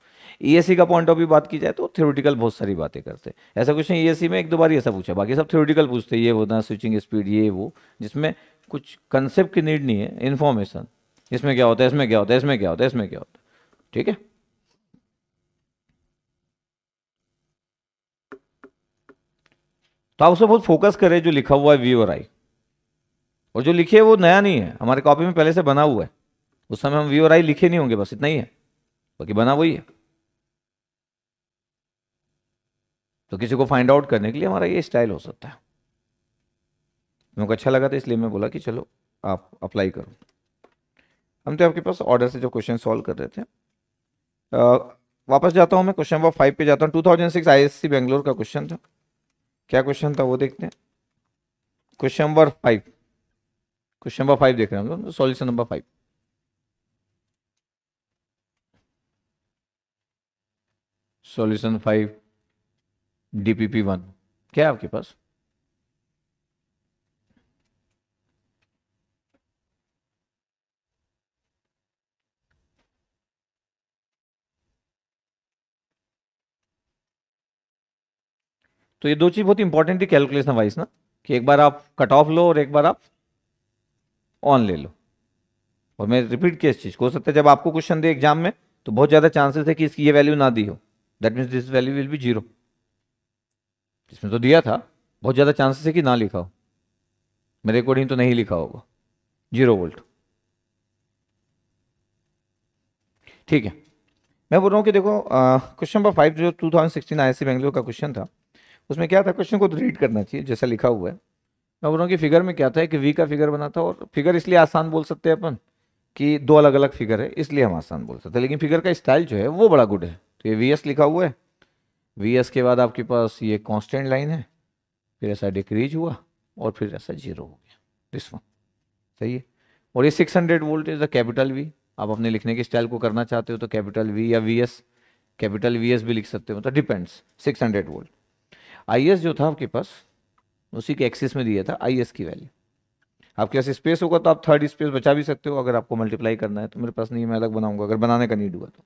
ई e का पॉइंट ऑफ व्यू बात की जाए तो थ्योरेटिकल बहुत सारी बातें करते हैं ऐसा कुछ नहीं ई e में एक दो बार ऐसा पूछा बाकी सब थ्योरेटिकल पूछते ये होना स्विचिंग स्पीड ये वो जिसमें कुछ कंसेप्ट की नीड नहीं है इन्फॉर्मेशन इसमें क्या होता है इसमें क्या होता है इसमें क्या होता है इसमें क्या होता है ठीक है तो आप उसमें बहुत फोकस करें जो लिखा हुआ है वी और आई और जो लिखी है वो नया नहीं है हमारे कॉपी में पहले से बना हुआ है उस समय हम वी और आई लिखे नहीं होंगे बस इतना ही है बाकी बना वही है तो किसी को फाइंड आउट करने के लिए हमारा ये स्टाइल हो सकता है मेरे को अच्छा लगा था इसलिए मैं बोला कि चलो आप अप्लाई करो हम तो आपके पास ऑर्डर से जो क्वेश्चन सॉल्व कर रहे थे आ, वापस जाता हूँ मैं क्वेश्चन नंबर फाइव पे जाता हूँ two thousand six I S C Bangalore का क्वेश्चन था क्या क्वेश्चन था वो देखते हैं question number five question number five देख रहे हैं हम लोग तो solution number five solution five DPP one क्या है आपके पास तो ये दो चीज़ बहुत इंपॉर्टेंट थी कैलकुलेशन वाइज ना कि एक बार आप कट ऑफ लो और एक बार आप ऑन ले लो और मैं रिपीट किया इस चीज़ को हो सकता है जब आपको क्वेश्चन दे एग्जाम में तो बहुत ज़्यादा चांसेस है कि इसकी ये वैल्यू ना दी हो that means this value will be zero इसमें तो दिया था बहुत ज़्यादा चांसेस है कि ना लिखा हो मेरे अकॉर्डिंग तो नहीं लिखा होगा जीरो वोल्ट ठीक है मैं बोल रहा हूँ कि देखो क्वेश्चन नंबर फाइव जो two thousand sixteen I Bangalore का क्वेश्चन था उसमें क्या था क्वेश्चन को तो रीड करना चाहिए जैसा लिखा हुआ है नंबरों की फिगर में क्या था एक वी का फिगर बना था और फिगर इसलिए आसान बोल सकते हैं अपन कि दो अलग अलग फिगर है इसलिए हम आसान बोल सकते हैं लेकिन फिगर का स्टाइल जो है वो बड़ा गुड है तो ये वी लिखा हुआ है वी के बाद आपके पास ये कॉन्स्टेंट लाइन है फिर ऐसा डिक्रीज हुआ और फिर ऐसा जीरो हो गया दिस वन सही है और ये 600 hundred volt is the capital V आप अपने लिखने के स्टाइल को करना चाहते हो तो कैपिटल वी या V S capital V S भी लिख सकते हो मतलब depends 600 hundred volt I S जो था आपके पास उसी के एक्सिस में दिया था आई की वैल्यू आपके पास स्पेस होगा तो आप थर्ड स्पेस बचा भी सकते हो अगर आपको मल्टीप्लाई करना है तो मेरे पास नहीं मैं अलग बनाऊंगा अगर बनाने का नीड हुआ तो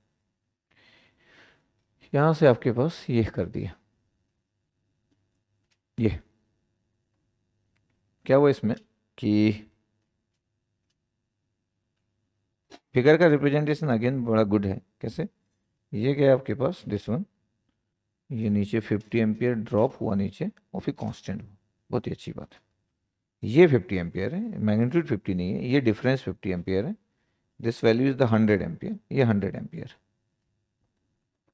यहाँ से आपके पास ये कर दिया ये क्या हुआ इसमें कि फिगर का रिप्रेजेंटेशन अगेन बड़ा गुड है कैसे ये क्या है आपके पास दिस वन ये नीचे 50 एम्पियर ड्रॉप हुआ नीचे और फिर कॉन्स्टेंट हुआ बहुत ही अच्छी बात है ये फिफ्टी एम्पियर है मैग्नीट्यूड फिफ्टी नहीं है ये डिफरेंस फिफ्टी एम्पियर है this value is the hundred ampere ये हंड्रेड एम्पियर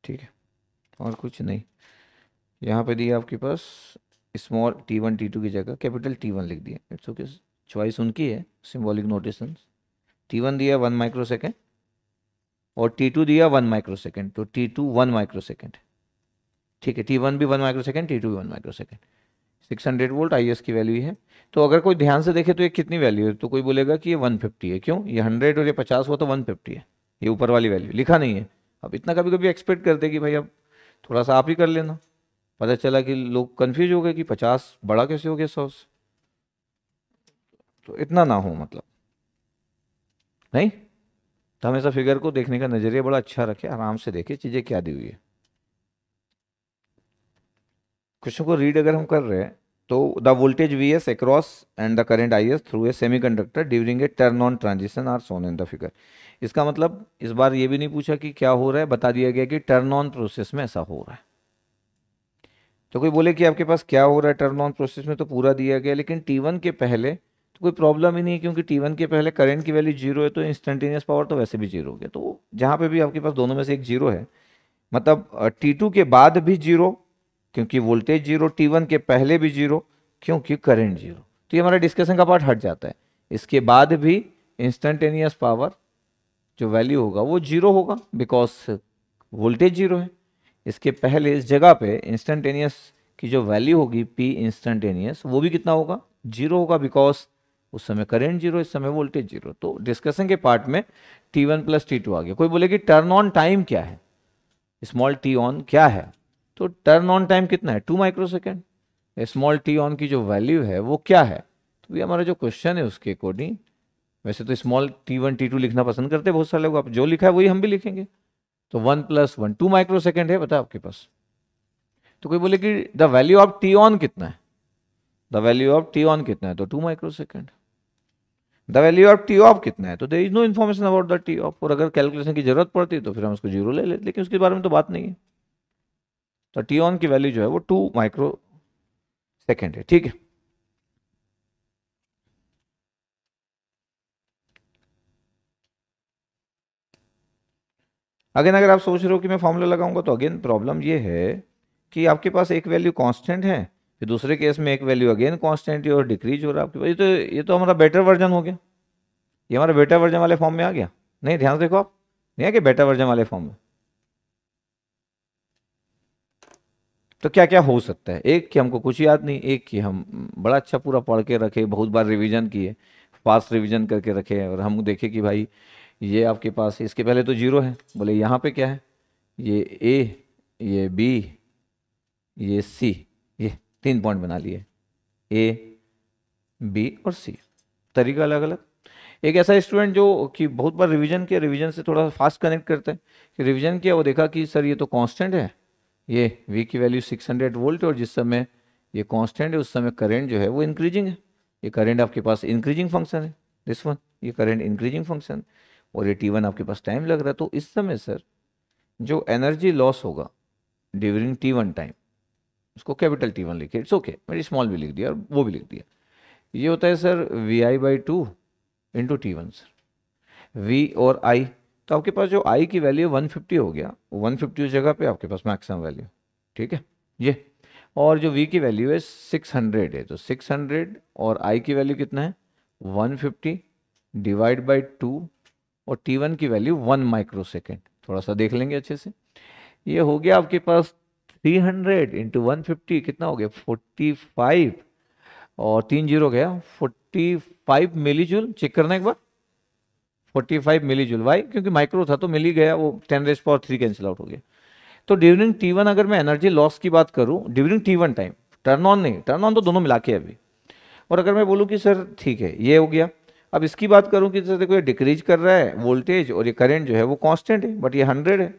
ठीक है और कुछ नहीं यहाँ पे दिया आपके पास small T one T two की जगह कैपिटल टी वन लिख दिया इट्स ओके चॉइस उनकी है सिम्बॉलिक नोटिसन टी वन दिया वन माइक्रो सेकेंड और टी टू दिया वन माइक्रो सेकेंड तो T two one micro second ठीक है टी वन भी one micro second T two भी one micro second six hundred volt I की value है तो अगर कोई ध्यान से देखे तो ये कितनी वैल्यू है तो कोई बोलेगा कि ये वन फिफ्टी है क्यों ये हंड्रेड और ये पचास हुआ तो वन फिफ्टी है ये ऊपर वाली वैल्यू लिखा नहीं है अब इतना कभी कभी एक्सपेक्ट दे कि भाई अब थोड़ा सा आप ही कर लेना पता चला कि लोग कन्फ्यूज हो गए कि पचास बड़ा कैसे हो गया सौ से तो इतना ना हो मतलब नहीं तो हमेशा फिगर को देखने का नज़रिया बड़ा अच्छा रखे आराम से देखे चीज़ें क्या दी हुई है क्वेश्चन को रीड अगर हम कर रहे हैं तो the voltage V S across and the current I S through a semiconductor during a turn on transition are shown in the figure इसका मतलब इस बार ये भी नहीं पूछा कि क्या हो रहा है बता दिया गया कि टर्न ऑन प्रोसेस में ऐसा हो रहा है तो कोई बोले कि आपके पास क्या हो रहा है टर्न ऑन प्रोसेस में तो पूरा दिया गया लेकिन टी वन के पहले तो कोई प्रॉब्लम ही नहीं है क्योंकि टी वन के पहले करेंट की वैल्यू जीरो है तो इंस्टेंटेनियस पावर तो वैसे भी जीरो हो गया तो जहाँ पे भी आपके पास दोनों में से एक जीरो है मतलब टी टू के बाद भी जीरो क्योंकि वोल्टेज जीरो टी वन के पहले भी जीरो क्योंकि करंट जीरो तो ये हमारा डिस्कशन का पार्ट हट जाता है इसके बाद भी इंस्टेंटेनियस पावर जो वैल्यू होगा वो जीरो होगा बिकॉज वोल्टेज जीरो है इसके पहले इस जगह पे इंस्टेंटेनियस की जो वैल्यू होगी पी इंस्टेंटेनियस वो भी कितना होगा जीरो होगा बिकॉज उस समय करेंट जीरो इस समय वोल्टेज जीरो तो डिस्कशन के पार्ट में T one plus T two आ गया कोई बोले कि टर्न ऑन टाइम क्या है स्मॉल टी ऑन क्या है तो टर्न ऑन टाइम कितना है two micro second small T on की जो वैल्यू है वो क्या है तो ये हमारा जो क्वेश्चन है उसके अकॉर्डिंग वैसे तो small T one T two लिखना पसंद करते हैं बहुत सारे लोग आप जो लिखा है वही हम भी लिखेंगे तो one plus one two micro second है बताए आपके पास तो कोई बोले कि the value of T on कितना है the value of T on कितना है तो two micro second the value of T off कितना है तो there is no information about the T off और अगर कैलकुलेशन की जरूरत पड़ती है तो फिर हम उसको जीरो ले लेते लेकिन उसके बारे में तो बात नहीं है तो टी ऑन की वैल्यू जो है वो टू माइक्रो सेकेंड है ठीक है अगेन अगर आप सोच रहे हो कि मैं फॉर्मूला लगाऊंगा तो अगेन प्रॉब्लम ये है कि आपके पास एक वैल्यू कांस्टेंट है फिर दूसरे केस में एक वैल्यू अगेन कांस्टेंट है और डिक्रीज हो रहा है आपके पास ये तो ये तो हमारा बेटर वर्जन हो गया ये हमारा बेटर वर्जन वाले फॉर्म में आ गया नहीं ध्यान देखो आप नहीं आ गया बेटर वर्जन वाले फॉर्म में तो क्या क्या हो सकता है एक कि हमको कुछ याद नहीं एक कि हम बड़ा अच्छा पूरा पढ़ के रखे बहुत बार रिवीजन किए पास रिवीजन करके रखे और हम देखे कि भाई ये आपके पास इसके पहले तो जीरो है बोले यहाँ पे क्या है ये ए ये बी ये सी ये तीन पॉइंट बना लिए ए बी और सी तरीका अलग अलग एक ऐसा स्टूडेंट जो कि बहुत बार रिवीजन किया रिवीजन से थोड़ा फास्ट कनेक्ट करता है कि रिवीजन किया वो देखा कि सर ये तो कांस्टेंट है ये वी की वैल्यू 600 वोल्ट और जिस समय ये कांस्टेंट है उस समय करंट जो है वो इंक्रीजिंग है ये करंट आपके पास इंक्रीजिंग फंक्शन है दिस वन ये करंट इंक्रीजिंग फंक्शन और ये टी वन आपके पास टाइम लग रहा है तो इस समय सर जो एनर्जी लॉस होगा ड्यूरिंग टी वन टाइम उसको कैपिटल टी वन लिखिए इट्स ओके मैंने स्मॉल भी लिख दिया और वो भी लिख दिया ये होता है sir V I by two into T one sir V और आई तो आपके पास जो आई की वैल्यू वन फिफ्टी हो गया वन फिफ्टी उस जगह पे आपके पास मैक्सिमम वैल्यू ठीक है ये और जो वी की वैल्यू है सिक्स हंड्रेड है तो सिक्स हंड्रेड और आई की वैल्यू कितना है one fifty divide by two और टी वन की वैल्यू वन माइक्रो सेकेंड थोड़ा सा देख लेंगे अच्छे से ये हो गया आपके पास three hundred into one fifty कितना हो गया फोर्टी फाइव और तीन जीरो गया फोर्टी फाइव मिली चेक करना एक बार 45 मिली जुलवाई वाई क्योंकि माइक्रो था तो मिल ही गया वो ten raise power three cancel out हो गया तो ड्यूरिंग टी वन अगर मैं एनर्जी लॉस की बात करूँ during T one time turn on नहीं टर्न ऑन तो दोनों मिला के अभी और अगर मैं बोलूँ कि सर ठीक है ये हो गया अब इसकी बात करूँ कि सर देखो ये डिक्रीज कर रहा है वोल्टेज और ये करेंट जो है वो कॉन्स्टेंट है बट ये हंड्रेड है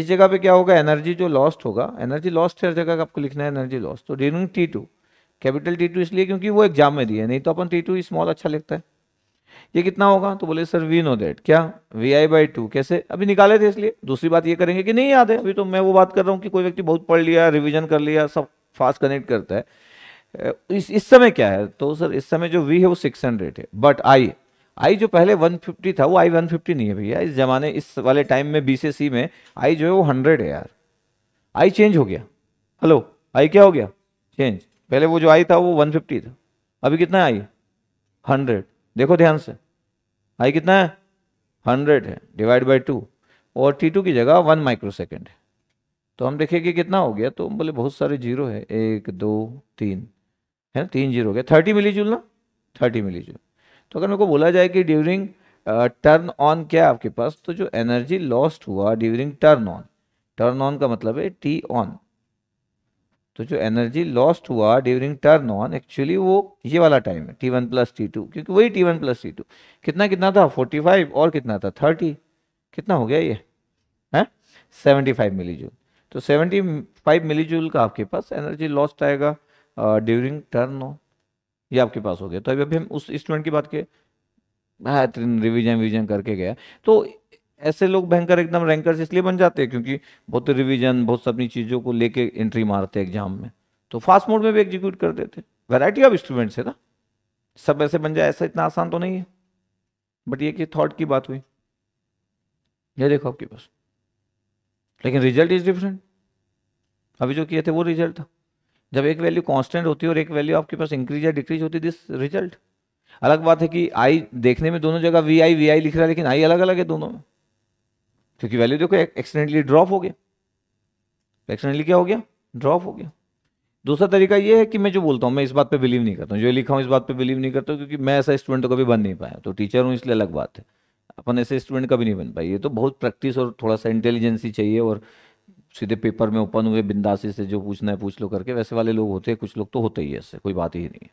इस जगह पे क्या होगा एनर्जी जो लॉस्ट होगा एनर्जी लॉस्ट हर जगह आपको लिखना है एनर्जी लॉस तो during T two capital T two इसलिए क्योंकि वो एग्जाम में दिया नहीं तो अपन टी टू स्मॉल अच्छा लिखता है ये कितना होगा तो बोले सर वी नो दैट क्या वी आई बाई टू कैसे अभी निकाले थे इसलिए दूसरी बात ये करेंगे कि नहीं याद है अभी तो मैं वो बात कर रहा हूँ कि कोई व्यक्ति बहुत पढ़ लिया रिविजन कर लिया सब फास्ट कनेक्ट करता है इस इस समय क्या है तो सर इस समय जो वी है वो सिक्स हंड्रेड है बट आई आई जो पहले 150 था वो आई 150 नहीं है भैया इस जमाने इस वाले टाइम में बी से सी में आई जो है वो 100 है यार आई चेंज हो गया हेलो आई क्या हो गया चेंज पहले वो जो आई था वो 150 था अभी कितना आई देखो ध्यान से आई कितना है हंड्रेड है डिवाइड बाई टू और टी टू की जगह वन माइक्रो सेकेंड है तो हम देखेंगे कितना हो गया तो बोले बहुत सारे जीरो है एक दो तीन है ना तीन जीरो हो गया थर्टी मिली जुल ना थर्टी मिली जुल तो अगर मेरे को बोला जाए कि ड्यूरिंग टर्न ऑन क्या है आपके पास तो जो एनर्जी लॉस्ट हुआ during turn on turn on का मतलब है टी ऑन तो जो एनर्जी लॉस्ट हुआ ड्यूरिंग टर्न ऑन एक्चुअली वो ये वाला टाइम है T one plus T two क्योंकि वही T one plus T two कितना कितना था फोर्टी फाइव और कितना था थर्टी कितना हो गया ये है सेवेंटी फाइव मिली जूल तो सेवेंटी फाइव मिली जूल का आपके पास एनर्जी लॉस्ट आएगा ड्यूरिंग टर्न ऑन ये आपके पास हो गया तो अभी अभी हम उस स्टूडेंट की बात के रिविजन विविजन करके गया तो ऐसे लोग भयंकर एकदम रैंकर्स इसलिए बन जाते हैं क्योंकि बहुत रिविजन बहुत सबनी चीज़ों को लेके एंट्री मारते हैं एग्जाम में तो फास्ट मोड में भी एग्जीक्यूट कर देते वैरायटी ऑफ स्टूडेंट्स है ना सब ऐसे बन जाए ऐसा इतना आसान तो नहीं है बट ये कि थॉट की बात हुई ये देखो आपके पास लेकिन रिजल्ट इज डिफरेंट अभी जो किए थे वो रिजल्ट था जब एक वैल्यू कॉन्स्टेंट होती है और एक वैल्यू आपके पास इंक्रीज या डिक्रीज होती है दिस रिजल्ट अलग बात है कि आई देखने में दोनों जगह वी आई वी आई लिख रहा है लेकिन आई अलग अलग है दोनों में क्योंकि वैल्यू देखो एक्सीडेंटली ड्रॉप हो गया एक्सीडेंटली क्या हो गया ड्रॉप हो गया दूसरा तरीका ये है कि मैं जो बोलता हूँ मैं इस बात पे बिलीव नहीं करता हूँ जो लिखा हूँ इस बात पे बिलीव नहीं करता क्योंकि मैं ऐसा स्टूडेंट तो कभी बन नहीं पाया तो टीचर हूँ इसलिए अलग बात है अपन ऐसे स्टूडेंट कभी नहीं बन पाए ये तो बहुत प्रैक्टिस और थोड़ा सा इंटेलिजेंसी चाहिए और सीधे पेपर में ओपन हुए बिंदासी से जो पूछना है पूछ लो करके वैसे वाले लोग होते हैं कुछ लोग तो होते ही ऐसे कोई बात ही नहीं है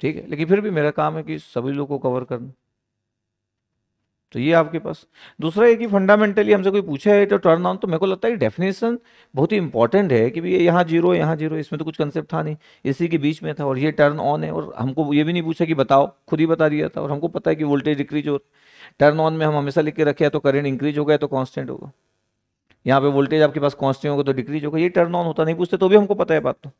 ठीक है लेकिन फिर भी मेरा काम है कि सभी लोग को कवर करना तो ये आपके पास दूसरा ये कि फंडामेंटली हमसे कोई पूछा है तो टर्न ऑन तो मेरे को लगता है डेफिनेशन बहुत ही इंपॉर्टेंट है कि भैया यहाँ जीरो यहाँ जीरो इसमें तो कुछ कंसेप्ट था नहीं इसी के बीच में था और ये टर्न ऑन है और हमको ये भी नहीं पूछा कि बताओ खुद ही बता दिया था और हमको पता है कि वोल्टेज डिक्रीज हो टर्न ऑन में हम हमेशा लिख के रखे तो करेंट इंक्रीज हो गया तो कॉन्स्टेंट होगा यहाँ पे वोल्टेज आपके पास कॉन्स्टेंट होगा तो डिक्रीज होगा ये टर्न ऑन होता नहीं पूछते तो भी हमको पता है बात तो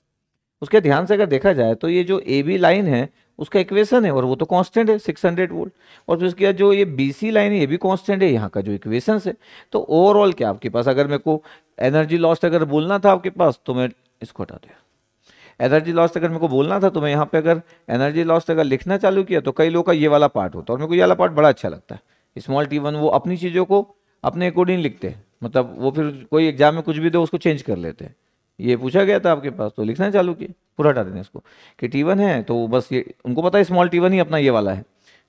उसके ध्यान से अगर देखा जाए तो ये जो ए बी लाइन है उसका इक्वेशन है और वो तो कांस्टेंट है 600 वोल्ट और फिर उसके बाद जो ये बी सी लाइन है ये भी कांस्टेंट है यहाँ का जो इक्वेशन है तो ओवरऑल क्या आपके पास अगर मेरे को एनर्जी लॉस्ट अगर बोलना था आपके पास तो मैं इसको हटा दिया एनर्जी लॉस्ट अगर मेरे को बोलना था तो मैं यहाँ पे अगर एनर्जी लॉस्ट अगर लिखना चालू किया तो कई लोग का ये वाला पार्ट होता है और मेरे को ये वाला पार्ट बड़ा अच्छा लगता है स्मॉल टी वन वो अपनी चीज़ों को अपने अकॉर्डिंग लिखते हैं मतलब वो फिर कोई एग्जाम में कुछ भी दो उसको चेंज कर लेते हैं ये पूछा गया था आपके पास तो लिखना चालू किया पूरा हटा देना इसको कि टी वन है तो बस ये उनको पता है स्मॉल टी वन ही अपना ये वाला है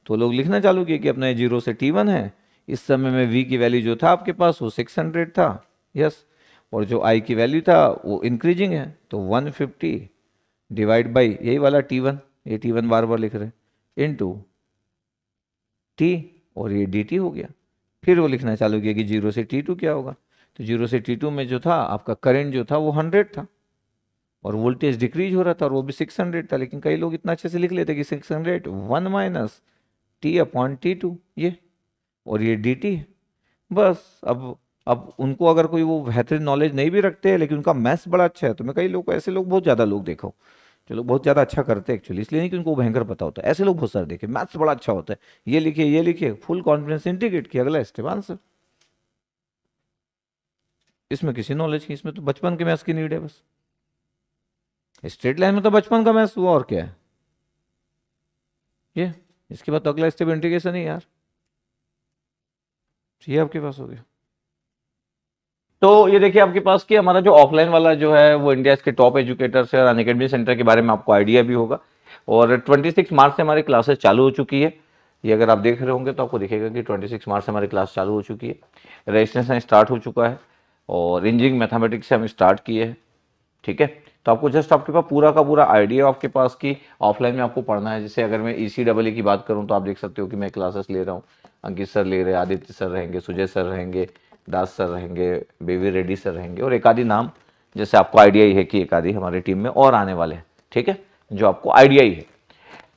तो लोग लिखना चालू किए कि अपना ये जीरो से टी वन है इस समय में वी की वैल्यू जो था आपके पास वो सिक्स हंड्रेड था यस और जो आई की वैल्यू था वो इंक्रीजिंग है तो वन फिफ्टी डिवाइड बाई यही वाला टी वन ये टी वन बार बार लिख रहे हैं इन टू टी और ये डी टी हो गया फिर वो लिखना चालू किया कि जीरो से टी टू क्या होगा तो जीरो से टी टू में जो था आपका करंट जो था वो हंड्रेड था और वोल्टेज डिक्रीज हो रहा था और वो भी सिक्स हंड्रेड था लेकिन कई लोग इतना अच्छे से लिख लेते कि six hundred one minus T upon T two ये और ये डी टी है बस अब अब उनको अगर कोई वो बेहतरीन नॉलेज नहीं भी रखते हैं लेकिन उनका मैथ्स बड़ा अच्छा है तो मैं कई लोग ऐसे लोग बहुत ज़्यादा लोग देखो जो लोग बहुत ज़्यादा अच्छा करते हैं एक्चुअली इसलिए नहीं कि उनको भयंकर पता होता है ऐसे लोग बहुत सारे देखे मैथ्स बड़ा अच्छा होता है ये लिखिए ये लिखिए फुल कॉन्फिडेंस इंटीग्रेट किया अगला स्टेप आंसर इसमें किसी नॉलेज की इसमें तो बचपन के मैथ्स की नीड है बस स्ट्रेट लाइन में तो बचपन का मैथ्स हुआ और क्या है ये इसके बाद तो अगला स्टेप इंटीग्रेशन ही यार तो ये आपके पास हो गया तो ये देखिए आपके पास कि हमारा जो ऑफलाइन वाला जो है वो इंडिया के टॉप एजुकेटर्स है और अनकेडमी सेंटर के बारे में आपको आइडिया भी होगा और 26 मार्च से हमारी क्लासेस चालू हो चुकी है ये अगर आप देख रहे होंगे तो आपको दिखेगा कि 26 मार्च से हमारी क्लास चालू हो चुकी है रजिस्ट्रेशन स्टार्ट हो चुका है और इंजीनियरिंग मैथमेटिक्स से हम स्टार्ट किए हैं ठीक है तो आपको जस्ट आपके पास पूरा का पूरा आइडिया आपके पास कि ऑफलाइन में आपको पढ़ना है जैसे अगर मैं ई सी डबल ए की बात करूँ तो आप देख सकते हो कि मैं क्लासेस ले रहा हूँ अंकित सर ले रहे आदित्य सर रहेंगे सुजय सर रहेंगे दास सर रहेंगे बेबी रेड्डी सर रहेंगे और एक आधी नाम जैसे आपको आइडिया ही है कि एक आधी हमारी टीम में और आने वाले हैं ठीक है जो आपको आइडिया ही है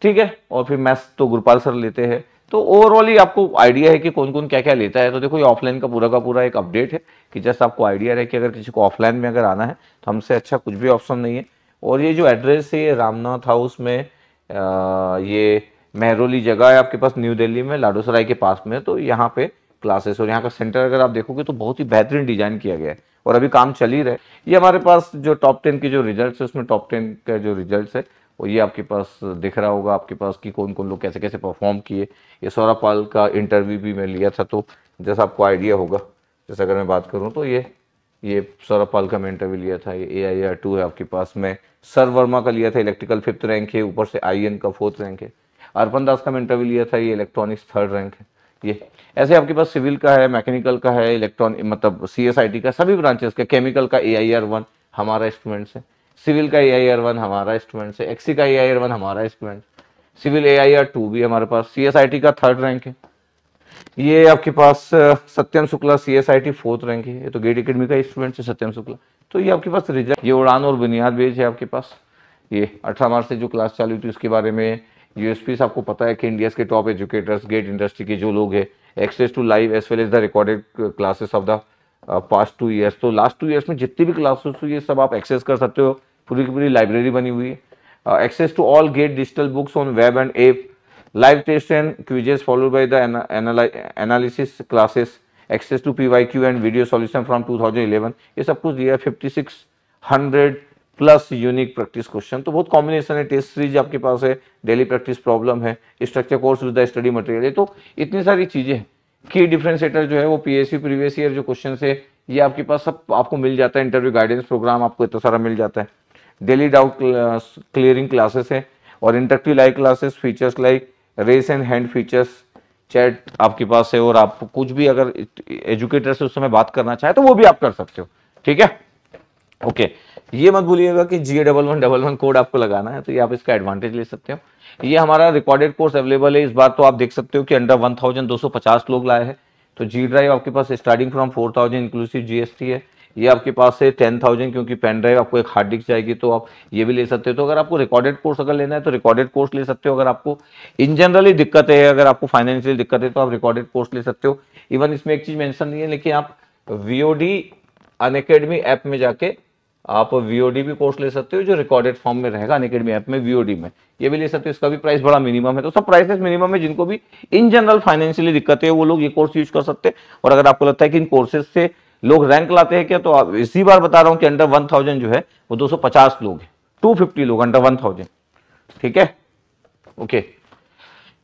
ठीक है और फिर मैथ्स तो गुरपाल सर लेते हैं तो ओवरऑल ही आपको आइडिया है कि कौन कौन क्या क्या लेता है तो देखो ये ऑफलाइन का पूरा का पूरा एक अपडेट है कि जस्ट आपको आइडिया रहे कि अगर किसी को ऑफलाइन में अगर आना है तो हमसे अच्छा कुछ भी ऑप्शन नहीं है और ये जो एड्रेस है ये रामनाथ हाउस में आ, ये मेहरोली जगह है आपके पास न्यू दिल्ली में लाडोसराय के पास में तो यहाँ पे क्लासेस और यहाँ का सेंटर अगर आप देखोगे तो बहुत ही बेहतरीन डिजाइन किया गया है और अभी काम चल ही रहे ये हमारे पास जो टॉप टेन के जो रिजल्ट है उसमें टॉप टेन का जो रिजल्ट है और ये आपके पास दिख रहा होगा आपके पास कि कौन कौन लोग कैसे कैसे परफॉर्म किए ये सौरभ पाल का इंटरव्यू भी मैं लिया था तो जैसा आपको आइडिया होगा जैसे अगर मैं बात करूँ तो ये ये सौरभ पाल का मैं इंटरव्यू लिया था ये ए आई आर टू है आपके पास मैं सर वर्मा का लिया था इलेक्ट्रिकल फिफ्थ रैंक है ऊपर से आई एन का फोर्थ रैंक है अर्पण दास का मैं इंटरव्यू लिया था ये इलेक्ट्रॉनिक्स थर्ड रैंक है ये ऐसे आपके पास सिविल का है मैकेनिकल का है इलेक्ट्रॉनिक मतलब सी एस आई टी का सभी ब्रांचेस का केमिकल का ए आई आर वन हमारा स्टूडेंट्स है सिविल का ए आई आर वन हमारा स्टूडेंट है एक्सी का ए आई आर वन हमारा student civil A I R two भी हमारे पास सी एस आई टी का थर्ड रैंक है ये आपके पास Satyam Shukla C S I T fourth rank है ये तो गेट अकेडमी का स्टूडेंट है सत्यम शुक्ला तो ये आपके पास रिजल्ट ये उड़ान और बुनियाद बेच है आपके पास ये अठारह मार्च से जो क्लास चालू हुई थी उसके बारे में यूएसपीस आपको पता है कि इंडिया के टॉप एजुकेटर्स गेट इंडस्ट्री के जो लोग हैं access to live as well as the recorded classes of the past two years तो लास्ट टू ईयर्स में जितनी भी क्लासेस हुई है सब आप एक्सेस कर सकते हो पूरी की पूरी लाइब्रेरी बनी हुई है access to all GATE digital books on web and app live test and and followed by by classes access to P Y Q and video solution from two thousand eleven ये सब कुछ दिया fifty six hundred plus unique practice question तो बहुत combination है test series आपके पास है डेली प्रैक्टिस प्रॉब्लम है structure course with the study material तो इतनी सारी चीजें हैं की डिफ्रेंशिएटर जो है वो पीएसयू प्रीवियस ईयर जो क्वेश्चन है ये आपके पास सब आपको मिल जाता है इंटरव्यू गाइडेंस प्रोग्राम आपको इतना सारा मिल जाता है डेली डाउट क्लियरिंग क्लासेस है और interactive like classes features like raise and hand features chat आपके पास है और आप कुछ भी अगर एजुकेटर से उस समय बात करना चाहे तो वो भी आप कर सकते हो ठीक है ओके okay, ये मत भूलिएगा कि G double one double one code आपको लगाना है तो ये आप इसका एडवांटेज ले सकते हो ये हमारा रिकॉर्डेड कोर्स अवेलेबल है इस बार तो आप देख सकते हो कि अंडर 1250 लोग लाए हैं तो जी ड्राइव आपके पास स्टार्टिंग फ्रॉम 4000 इंक्लूसिव जीएसटी है ये आपके पास है टेन थाउजेंड क्योंकि पेन ड्राइव आपको एक हार्ड डिस्क जाएगी तो आप ये भी ले सकते हो तो अगर आपको रिकॉर्डेड कोर्स अगर लेना है तो रिकॉर्डेड कोर्स ले सकते हो अगर आपको इन जनरली दिक्कत है अगर आपको फाइनेंशियल दिक्कत है तो आप रिकॉर्डेड कोर्स ले सकते हो इवन इसमें एक चीज मैंशन नहीं है लेकिन आप वीओडी अन ऐप में जाके आप वीओडी भी कोर्स ले सकते हो जो रिकॉर्डेड फॉर्म में रहेगा अनकेडमी ऐप में वीओडी में ये भी ले सकते हो इसका भी प्राइस बड़ा मिनिमम है तो सब प्राइसेस मिनिमम है जिनको भी इन जनरल फाइनेंशियली दिक्कत है वो लोग ये कोर्स यूज कर सकते हैं और अगर आपको लगता है कि इन कोर्सेज से लोग रैंक लाते हैं क्या तो आप इसी बार बता रहा हूँ कि अंडर वन जो है वो दो लोग हैं टू लोग अंडर वन ठीक है ओके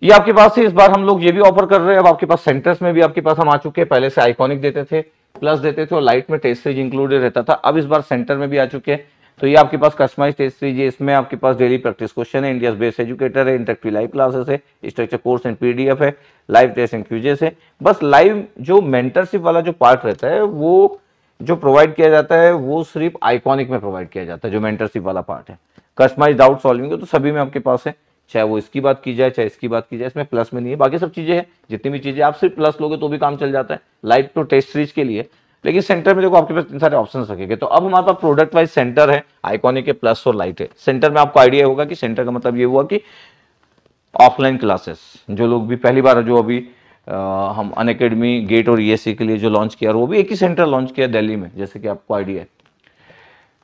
ये आपके पास से इस बार हम लोग ये भी ऑफर कर रहे हैं अब आपके पास सेंटर्स में भी आपके पास हम आ चुके हैं पहले से आइकॉनिक देते थे प्लस देते थे और लाइट में टेस्ट सीरीज इंक्लूडेड रहता था अब इस बार सेंटर में भी आ चुके हैं तो ये आपके पास कस्टमाइज टेस्ट सीरीज है इसमें आपके पास डेली प्रैक्टिस क्वेश्चन है इंडिया बेस्ट एजुकेटर है इंटरेक्टिव लाइव क्लासेस है स्ट्रक्चर कोर्स एंड पीडीएफ है लाइव टेस्ट एंड क्यूजेस है बस लाइव जो मेंटरशिप वाला जो पार्ट रहता है वो जो प्रोवाइड किया जाता है वो सिर्फ आइकॉनिक में प्रोवाइड किया जाता है जो मेंटरशिप वाला पार्ट है कस्टमाइज डाउट सॉल्विंग तो सभी में आपके पास है चाहे वो इसकी बात की जाए चाहे इसकी बात की जाए इसमें प्लस में नहीं है बाकी सब चीज़ें हैं जितनी भी चीज़ें आप सिर्फ प्लस लोगे तो भी काम चल जाता है लाइट टू टेस्ट सीरीज के लिए लेकिन सेंटर में देखो आपके पास इतने सारे ऑप्शन रखेंगे तो अब हमारे पास प्रोडक्ट वाइज सेंटर है आइकॉनिक है प्लस और लाइट है सेंटर में आपको आइडिया होगा कि सेंटर का मतलब ये हुआ कि ऑफलाइन क्लासेस जो लोग भी पहली बार जो अभी आ, हम अन गेट और ई e के लिए जो लॉन्च किया वो भी एक ही सेंटर लॉन्च किया दिल्ली में जैसे कि आपको आइडिया है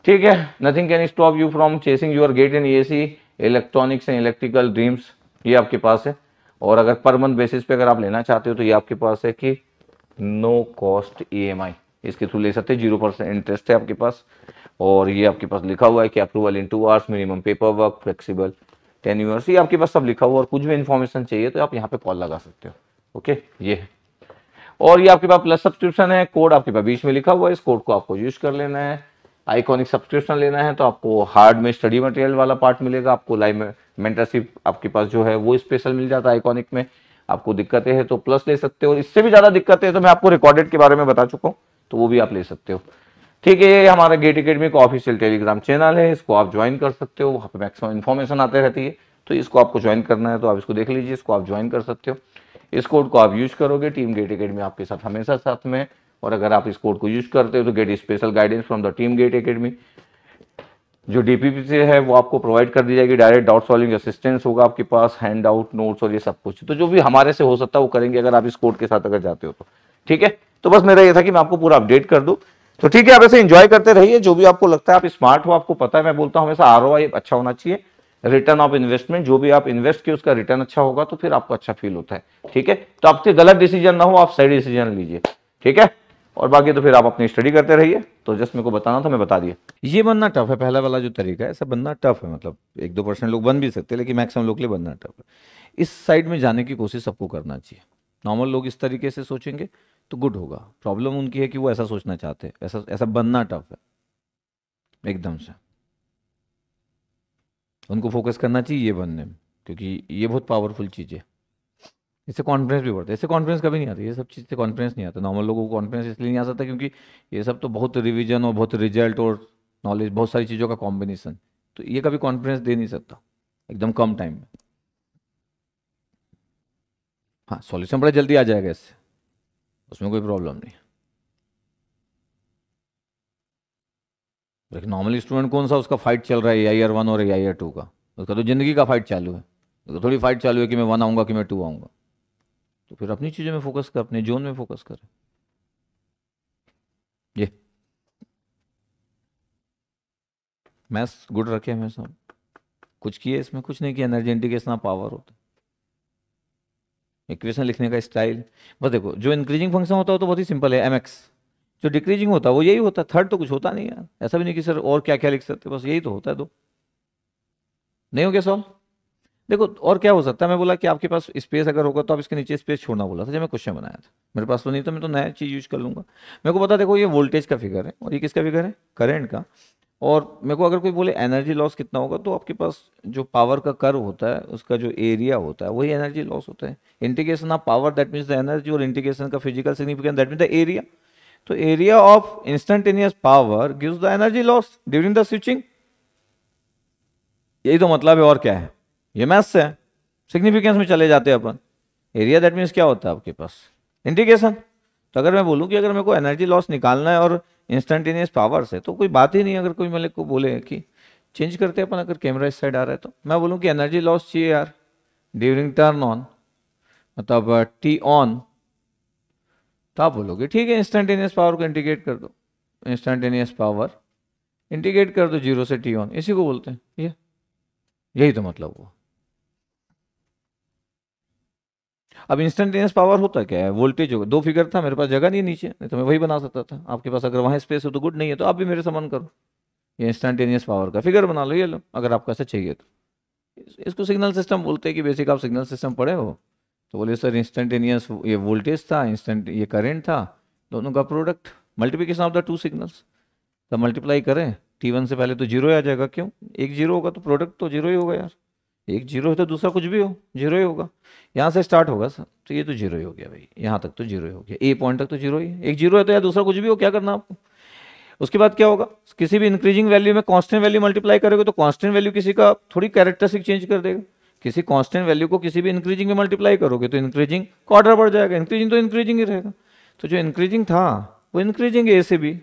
ठीक है nothing can stop you from chasing your GATE in E electronics and electrical dreams ये आपके पास है और अगर पर मंथ बेसिस पे अगर आप लेना चाहते हो तो ये आपके पास है कि नो कॉस्ट ई इसके थ्रू ले सकते हैं जीरो परसेंट इंटरेस्ट है आपके पास और ये आपके पास लिखा हुआ है कि approval in two hours minimum paper work flexible tenures ये आपके पास सब लिखा हुआ और कुछ भी इन्फॉर्मेशन चाहिए तो आप यहाँ पे कॉल लगा सकते हो ओके ये है और ये आपके पास प्लस सब्सक्रिप्शन है कोड आपके पास बीच में लिखा हुआ है इस कोड को आपको यूज कर लेना है आइकॉनिक सब्सक्रिप्शन लेना है तो आपको हार्ड में स्टडी मटेरियल वाला पार्ट मिलेगा आपको लाइव मेंटरशिप आपके पास जो है वो स्पेशल मिल जाता है आइकॉनिक में आपको दिक्कतें हैं तो प्लस ले सकते हो इससे भी ज़्यादा दिक्कतें तो मैं आपको रिकॉर्डेड के बारे में बता चुका हूँ तो वो भी आप ले सकते हो ठीक है ये हमारा गेट अकेडमी का ऑफिशियल टेलीग्राम चैनल है इसको आप ज्वाइन कर सकते हो वहाँ पे मैक्सिमम इन्फॉर्मेशन आते रहती है तो इसको आपको ज्वाइन करना है तो आप इसको देख लीजिए इसको आप ज्वाइन कर सकते हो इस कोड को आप यूज करोगे टीम गेट अकेडमी आपके साथ हमेशा साथ में और अगर आप इस कोड को यूज करते हो तो GATE special guidance from the team GATE Academy जो डीपीपी से है वो आपको प्रोवाइड कर दी जाएगी डायरेक्ट डाउट सॉल्विंग असिस्टेंस होगा आपके पास हैंड आउट नोट्स और ये सब कुछ तो जो भी हमारे से हो सकता है वो करेंगे अगर आप इस कोड के साथ अगर जाते हो तो ठीक है तो बस मेरा ये था कि मैं आपको पूरा अपडेट कर दू तो ठीक है आप ऐसे इंजॉय करते रहिए जो भी आपको लगता है आप स्मार्ट हो आपको पता है मैं बोलता हूँ हमेशा आर अच्छा होना चाहिए रिटर्न ऑफ इन्वेस्टमेंट जो भी आप इन्वेस्ट किए उसका रिटर्न अच्छा होगा तो फिर आपको अच्छा फील होता है ठीक है तो आपसे गलत डिसीजन ना हो आप सही डिसीजन लीजिए ठीक है और बाकी तो फिर आप अपनी स्टडी करते रहिए तो जस्ट मेरे को बताना था मैं बता दिया ये बनना टफ है पहला वाला जो तरीका है ऐसा बनना टफ है मतलब एक दो परसेंट लोग बन भी सकते हैं लेकिन मैक्सिमम लोग के लिए बनना टफ है इस साइड में जाने की कोशिश सबको करना चाहिए नॉर्मल लोग इस तरीके से सोचेंगे तो गुड होगा प्रॉब्लम उनकी है कि वो ऐसा सोचना चाहते हैं ऐसा ऐसा बनना टफ है एकदम से उनको फोकस करना चाहिए ये बनने में क्योंकि ये बहुत पावरफुल चीज़ है इससे कॉन्फिडेंस भी बढ़ता है इससे कॉन्फिडेंस कभी नहीं आता ये सब चीज़ से कॉन्फिडेंस नहीं आता नॉर्मल लोगों को कॉन्फिडेंस इसलिए नहीं आ सकता क्योंकि ये सब तो बहुत रिविजन और बहुत रिजल्ट और नॉलेज बहुत सारी चीज़ों का कॉम्बिनेशन तो ये कभी कॉन्फिडेंस दे नहीं सकता एकदम कम टाइम में हाँ सॉल्यूशन बड़ा जल्दी आ जाएगा इससे उसमें कोई प्रॉब्लम नहीं लेकिन नॉर्मली स्टूडेंट कौन सा उसका फाइट चल रहा है ए आई आर वन और ए आई आर टू का उसका तो ज़िंदगी का फाइट चालू है उसका थोड़ी फाइट चालू है कि मैं वन आऊँगा कि मैं टू आऊँगा तो फिर अपनी चीज़ों में फोकस कर अपने जोन में फोकस कर ये मैथ्स गुड रखे हैं सब कुछ किए इसमें कुछ नहीं किया एनर्जी इतना पावर होता है इक्वेशन लिखने का स्टाइल बस देखो जो इंक्रीजिंग फंक्शन होता है तो बहुत ही सिंपल है एम एक्स जो डिक्रीजिंग होता है वो यही होता है थर्ड तो कुछ होता नहीं यार ऐसा भी नहीं कि सर और क्या क्या लिख सकते बस यही तो होता है दो नहीं हो गया सॉल्व देखो और क्या हो सकता है मैं बोला कि आपके पास स्पेस अगर होगा तो आप इसके नीचे स्पेस छोड़ना बोला था जब मैं क्वेश्चन बनाया था मेरे पास तो नहीं तो मैं तो नया चीज़ यूज कर लूँगा मेरे को पता देखो ये वोल्टेज का फिगर है और ये किसका फिगर है करेंट का और मेरे को अगर कोई बोले एनर्जी लॉस कितना होगा तो आपके पास जो पावर का कर होता है उसका जो एरिया होता है वही एनर्जी लॉस होता है integration of power that means the energy और इंटीग्रेशन का physical significance that mean the area तो area of instantaneous power gives the energy loss during the switching यही तो मतलब है और क्या है ये मैथ्स है सिग्निफिकेंस में चले जाते हैं अपन एरिया दैट मीन्स क्या होता है आपके पास इंडिकेशन तो अगर मैं बोलूँ कि अगर मेरे को एनर्जी लॉस निकालना है और इंस्टेंटेनियस पावर से तो कोई बात ही नहीं अगर कोई मेरे को बोले कि चेंज करते अपन अगर कैमरा इस साइड आ रहा है तो मैं बोलूँ कि एनर्जी लॉस चाहिए यार ड्यूरिंग टर्न ऑन मतलब टी uh, ऑन तो आप बोलोगे ठीक है इंस्टेंटेनियस पावर को इंडिकेट कर दो इंस्टेंटेनियस पावर इंडिकेट कर दो जीरो से टी ऑन इसी को बोलते हैं ये यही तो मतलब हुआ अब इंस्टेंटेनियस पावर होता क्या है वोल्टेज होगा दो फिगर था मेरे पास जगह नहीं नीचे नहीं तो मैं वही बना सकता था आपके पास अगर वहाँ स्पेस हो तो गुड नहीं है तो आप भी मेरे समान करो ये इंस्टेंटेनियस पावर का फिगर बना लो ये लो अगर आपको ऐसा चाहिए तो इसको सिग्नल सिस्टम बोलते हैं कि बेसिक आप सिग्नल सिस्टम पढ़े हो तो बोले सर इंस्टेंटेनियस ये वोल्टेज था इंस्टेंट ये करेंट था दोनों का product multiplication of the two signals तो मल्टीप्लाई करें टी वन से पहले तो जीरो आ जाएगा क्यों एक जीरो होगा तो प्रोडक्ट तो जीरो ही होगा यार एक जीरो है तो दूसरा कुछ भी हो जीरो ही होगा यहाँ से स्टार्ट होगा सर तो ये तो जीरो ही हो गया भाई यहाँ तक तो जीरो ही हो गया ए पॉइंट तक तो जीरो ही है एक जीरो है तो या दूसरा कुछ भी हो क्या करना आपको उसके बाद क्या होगा किसी भी इंक्रीजिंग वैल्यू में कॉन्स्टेंट वैल्यू मल्टीप्लाई करोगे तो कॉन्स्टेंट वैल्यू किसी का थोड़ी कैरेक्टरिस्टिक चेंज कर देगा किसी कॉन्स्टेंट वैल्यू को किसी भी इंक्रीजिंग में मल्टीप्लाई करोगे तो इंक्रीजिंग का ऑर्डर बढ़ जाएगा इंक्रीजिंग तो इंक्रीजिंग ही रहेगा तो जो इंक्रीजिंग था वो इंक्रीजिंग ए से बी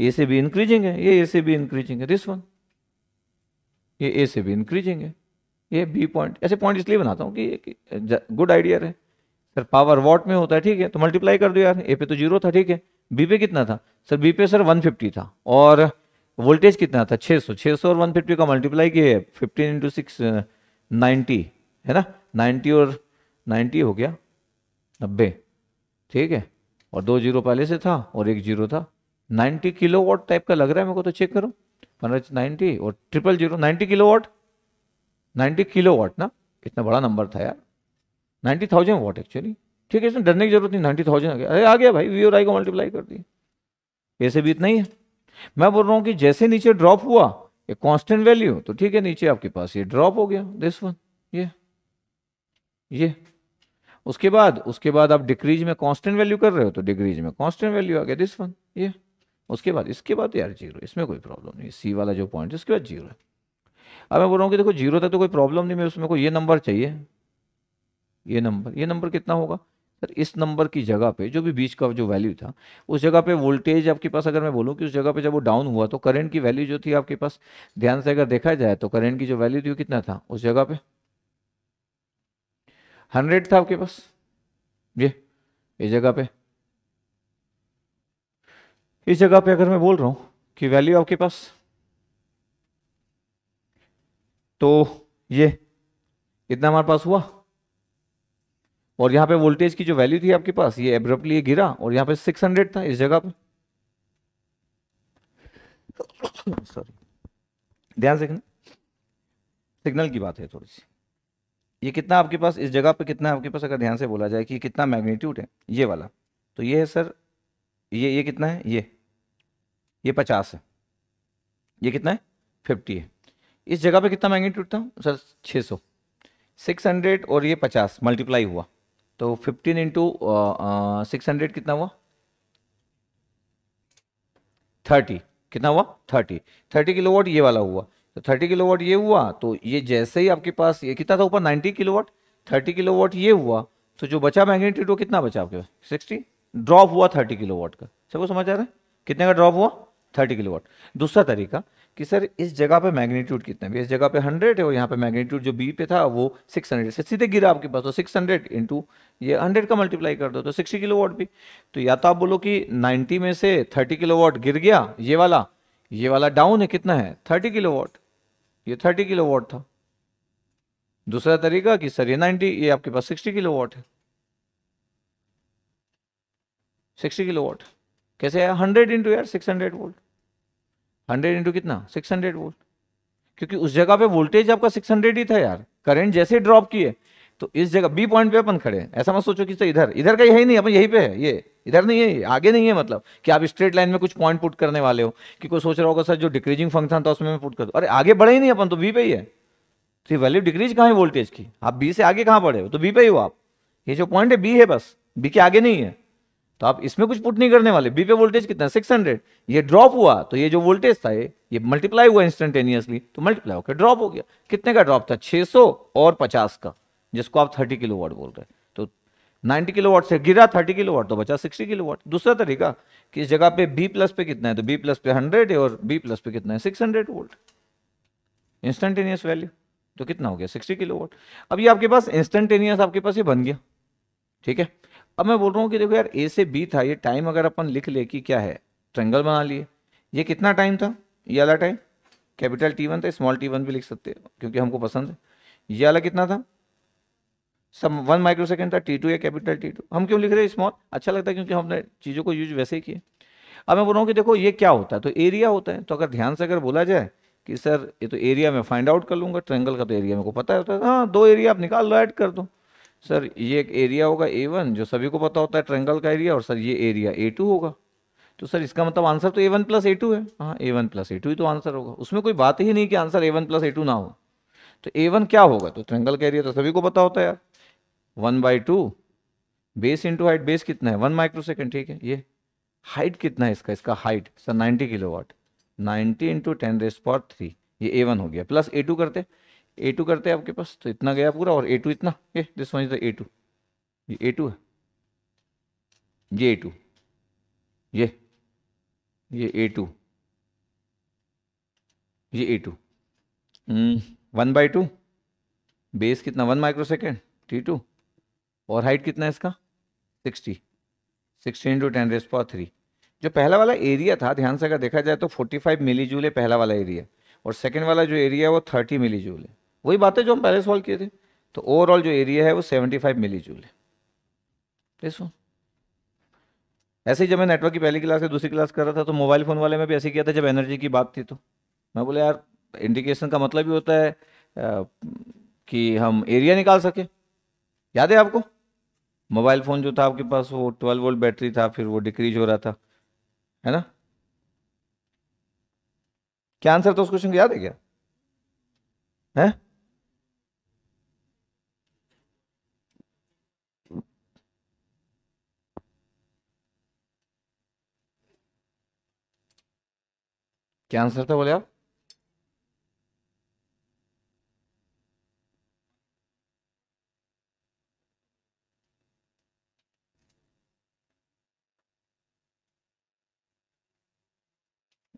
ए से बी इंक्रीजिंग है ये ए से बी इंक्रीजिंग है दिस वन ये ए से बी इंक्रीजिंग है ये बी पॉइंट ऐसे पॉइंट इसलिए बनाता हूँ कि एक गुड आइडिया है सर पावर वॉट में होता है ठीक है तो मल्टीप्लाई कर दो यार ए पे तो जीरो था ठीक है बी पे कितना था सर बी पे सर 150 था और वोल्टेज कितना था 600 600 और 150 का मल्टीप्लाई किए 15 इंटू सिक्स नाइन्टी है ना 90 और 90 हो गया 90 ठीक है और दो जीरो पहले से था और एक जीरो था 90 किलो वॉट टाइप का लग रहा है मेरे को तो चेक करो पंद्रह नाइन्टी और triple zero ninety kilo ninety kilo watt ना इतना बड़ा नंबर था यार नाइन्टी थाउजेंड वाट एक्चुअली ठीक है इसमें डरने की जरूरत नहीं नाइन्टी थाउजेंड आ गया अरे आ गया भाई वी और आई को मल्टीप्लाई कर दिए ऐसे भी इतना ही है मैं बोल रहा हूँ कि जैसे नीचे ड्रॉप हुआ ये कॉन्स्टेंट वैल्यू तो ठीक है नीचे आपके पास ये ड्रॉप हो गया दिस वन ये ये उसके बाद उसके बाद आप डिक्रीज में कॉन्स्टेंट वैल्यू कर रहे हो तो डिक्रीज में कॉन्स्टेंट वैल्यू आ गया दिस वन ये उसके बाद इसके बाद तो यार जीरो इसमें कोई प्रॉब्लम नहीं सी वाला जो पॉइंट है उसके बाद जीरो है अब मैं बोल रहा हूँ कि देखो जीरो तक तो कोई प्रॉब्लम नहीं मेरे उसमें को ये नंबर चाहिए ये नंबर ये नंबर कितना होगा सर इस नंबर की जगह पे जो भी बीच का जो वैल्यू था उस जगह पे वोल्टेज आपके पास अगर मैं बोलूँ कि उस जगह पे जब वो डाउन हुआ तो करंट की वैल्यू जो थी आपके पास ध्यान से अगर देखा जाए तो करंट की जो वैल्यू थी वो कितना था उस जगह पे हंड्रेड था आपके पास ये इस जगह पे इस जगह पे अगर मैं बोल रहा हूँ कि वैल्यू आपके पास तो ये इतना हमारे पास हुआ और यहाँ पे वोल्टेज की जो वैल्यू थी आपके पास ये एब्रप्टली ये गिरा और यहाँ पे 600 था इस जगह पे सॉरी ध्यान से देखना सिग्नल की बात है थोड़ी सी ये कितना आपके पास इस जगह पे कितना आपके पास अगर ध्यान से बोला जाए कि कितना मैग्नीट्यूड है ये वाला तो ये है सर ये ये कितना है ये ये पचास है ये कितना है फिफ्टी है इस जगह पे कितना मैग्नीट्यूड था सर 600 600 और ये 50 मल्टीप्लाई हुआ तो 15 इंटू सिक्स कितना हुआ 30 कितना हुआ 30 30 वॉट ये वाला हुआ तो 30 वॉट ये हुआ तो ये जैसे ही आपके पास ये कितना था ऊपर 90 थर्टी किलो वॉट ये हुआ तो जो बचा मैग्नीट्यूड वो कितना बचा आपके पास सिक्सटी ड्रॉप हुआ थर्टी किलोवाट का सबको समझ आ रहा है कितने का ड्रॉप हुआ थर्टी वॉट दूसरा तरीका कि सर इस जगह पे मैग्नीट्यूड कितना भी इस जगह पे 100 है और यहाँ पे मैग्नीट्यूड जो बी पे था वो 600 हंड्रेड से सीधे गिरा आपके पास तो 600 हंड्रेड इंटू ये 100 का मल्टीप्लाई कर दो तो 60 किलो वॉट भी तो या तो आप बोलो कि 90 में से 30 किलो वॉट गिर गया ये वाला ये वाला डाउन है कितना है 30 वॉट ये 30 वॉट था दूसरा तरीका कि सर ये 90 ये आपके पास सिक्सटी किलो वॉट है सिक्सटी किलो वॉट कैसे है हंड्रेड इंटू यार सिक्स वोल्ट हंड्रेड इंटू कितना सिक्स हंड्रेड वोल्ट क्योंकि उस जगह पे वोल्टेज आपका सिक्स हंड्रेड ही था यार करंट जैसे ड्रॉप किए तो इस जगह बी पॉइंट पे अपन खड़े हैं ऐसा मत सोचो कि तो इधर इधर का यही नहीं अपन यहीं पे है ये इधर नहीं है आगे नहीं है मतलब कि आप स्ट्रेट लाइन में कुछ पॉइंट पुट करने वाले हो कि कोई सोच रहा होगा सर जो डिक्रीजिंग फंक्शन था उसमें मैं पुट कर दो अरे आगे बढ़े ही नहीं अपन तो बी पे ही है तो ये वैल्यू डिक्रीज कहाँ है वोल्टेज की आप बी से आगे कहाँ बढ़े हो तो बी पे ही हो आप ये जो पॉइंट है बी है बस बी के आगे नहीं है तो आप इसमें कुछ पुट नहीं करने वाले बी पे वोल्टेज कितना सिक्स हंड्रेड ये ड्रॉप हुआ तो ये जो वोल्टेज था ये ये मल्टीप्लाई हुआ इंस्टेंटेनियसली तो मल्टीप्लाई होकर ड्रॉप हो गया कितने का ड्रॉप था 600 और 50 का जिसको आप 30 किलो वाट बोल रहे हैं तो 90 किलो वाट से गिरा 30 किलो वाट तो बचा 60 किलो वाट दूसरा तरीका कि इस जगह पे बी प्लस पे कितना है तो बी प्लस पे हंड्रेड है और बी प्लस पे कितना है six hundred volt instantaneous value तो कितना हो गया सिक्सटी किलो वाट अब ये आपके पास इंस्टेंटेनियस आपके पास ये बन गया ठीक है अब मैं बोल रहा हूँ कि देखो यार ए से बी था ये टाइम अगर अपन लिख ले कि क्या है ट्रेंगल बना लिए ये कितना टाइम था ये वाला टाइम कैपिटल टी वन था स्मॉल टी वन भी लिख सकते हैं क्योंकि हमको पसंद है ये वाला कितना था सब वन माइक्रो सेकेंड था टी टू या कैपिटल टी टू हम क्यों लिख रहे हैं स्मॉल अच्छा लगता है क्योंकि हमने चीज़ों को यूज वैसे ही किया अब मैं बोल रहा हूँ कि देखो ये क्या होता है तो एरिया होता है तो अगर ध्यान से अगर बोला जाए कि सर ये तो एरिया में फाइंड आउट कर लूँगा ट्रेंगल का तो एरिया मेरे को पता है होता तो, है हाँ दो एरिया आप निकाल लो ऐड कर दो सर ये एक एरिया होगा ए वन जो सभी को पता होता है ट्रेंगल का एरिया और सर ये एरिया ए टू होगा तो सर इसका मतलब आंसर तो A one plus A two है हाँ A one plus A two ही तो आंसर होगा उसमें कोई बात ही नहीं कि answer A one plus A two ना हो तो ए वन क्या होगा तो ट्रेंगल का एरिया तो सभी को पता होता है यार one by two base into height base कितना है वन माइक्रो सेकेंड ठीक है ये हाइट कितना है इसका इसका height sir ninety kilo watt ninety into ten raise power three ये ए वन हो गया प्लस ए टू करते ए टू करते हैं आपके पास तो इतना गया पूरा और ए टू इतना ये this one is the A two ये ए टू है ये ए टू ये ये ए टू ये A two one by two base कितना one micro second T two और हाइट कितना है इसका sixty sixty into ten raise power three जो पहला वाला एरिया था ध्यान से अगर देखा जाए तो फोर्टी फाइव मिली जूल है पहला वाला एरिया और सेकेंड वाला जो एरिया है वो थर्टी मिली जूल है वही बातें जो हम पहले सॉल्व किए थे तो ओवरऑल जो एरिया है वो 75 मिली जूल है ऐसे ही जब मैं नेटवर्क की पहली क्लास से दूसरी क्लास कर रहा था तो मोबाइल फ़ोन वाले में भी ऐसे किया था जब एनर्जी की बात थी तो मैं बोला यार इंडिकेशन का मतलब ही होता है आ, कि हम एरिया निकाल सके याद है आपको मोबाइल फ़ोन जो था आपके पास वो ट्वेल्व वोल्ट बैटरी था फिर वो डिक्रीज हो रहा था है ना क्या आंसर था उस क्वेश्चन का याद है क्या है क्या आंसर था बोले आप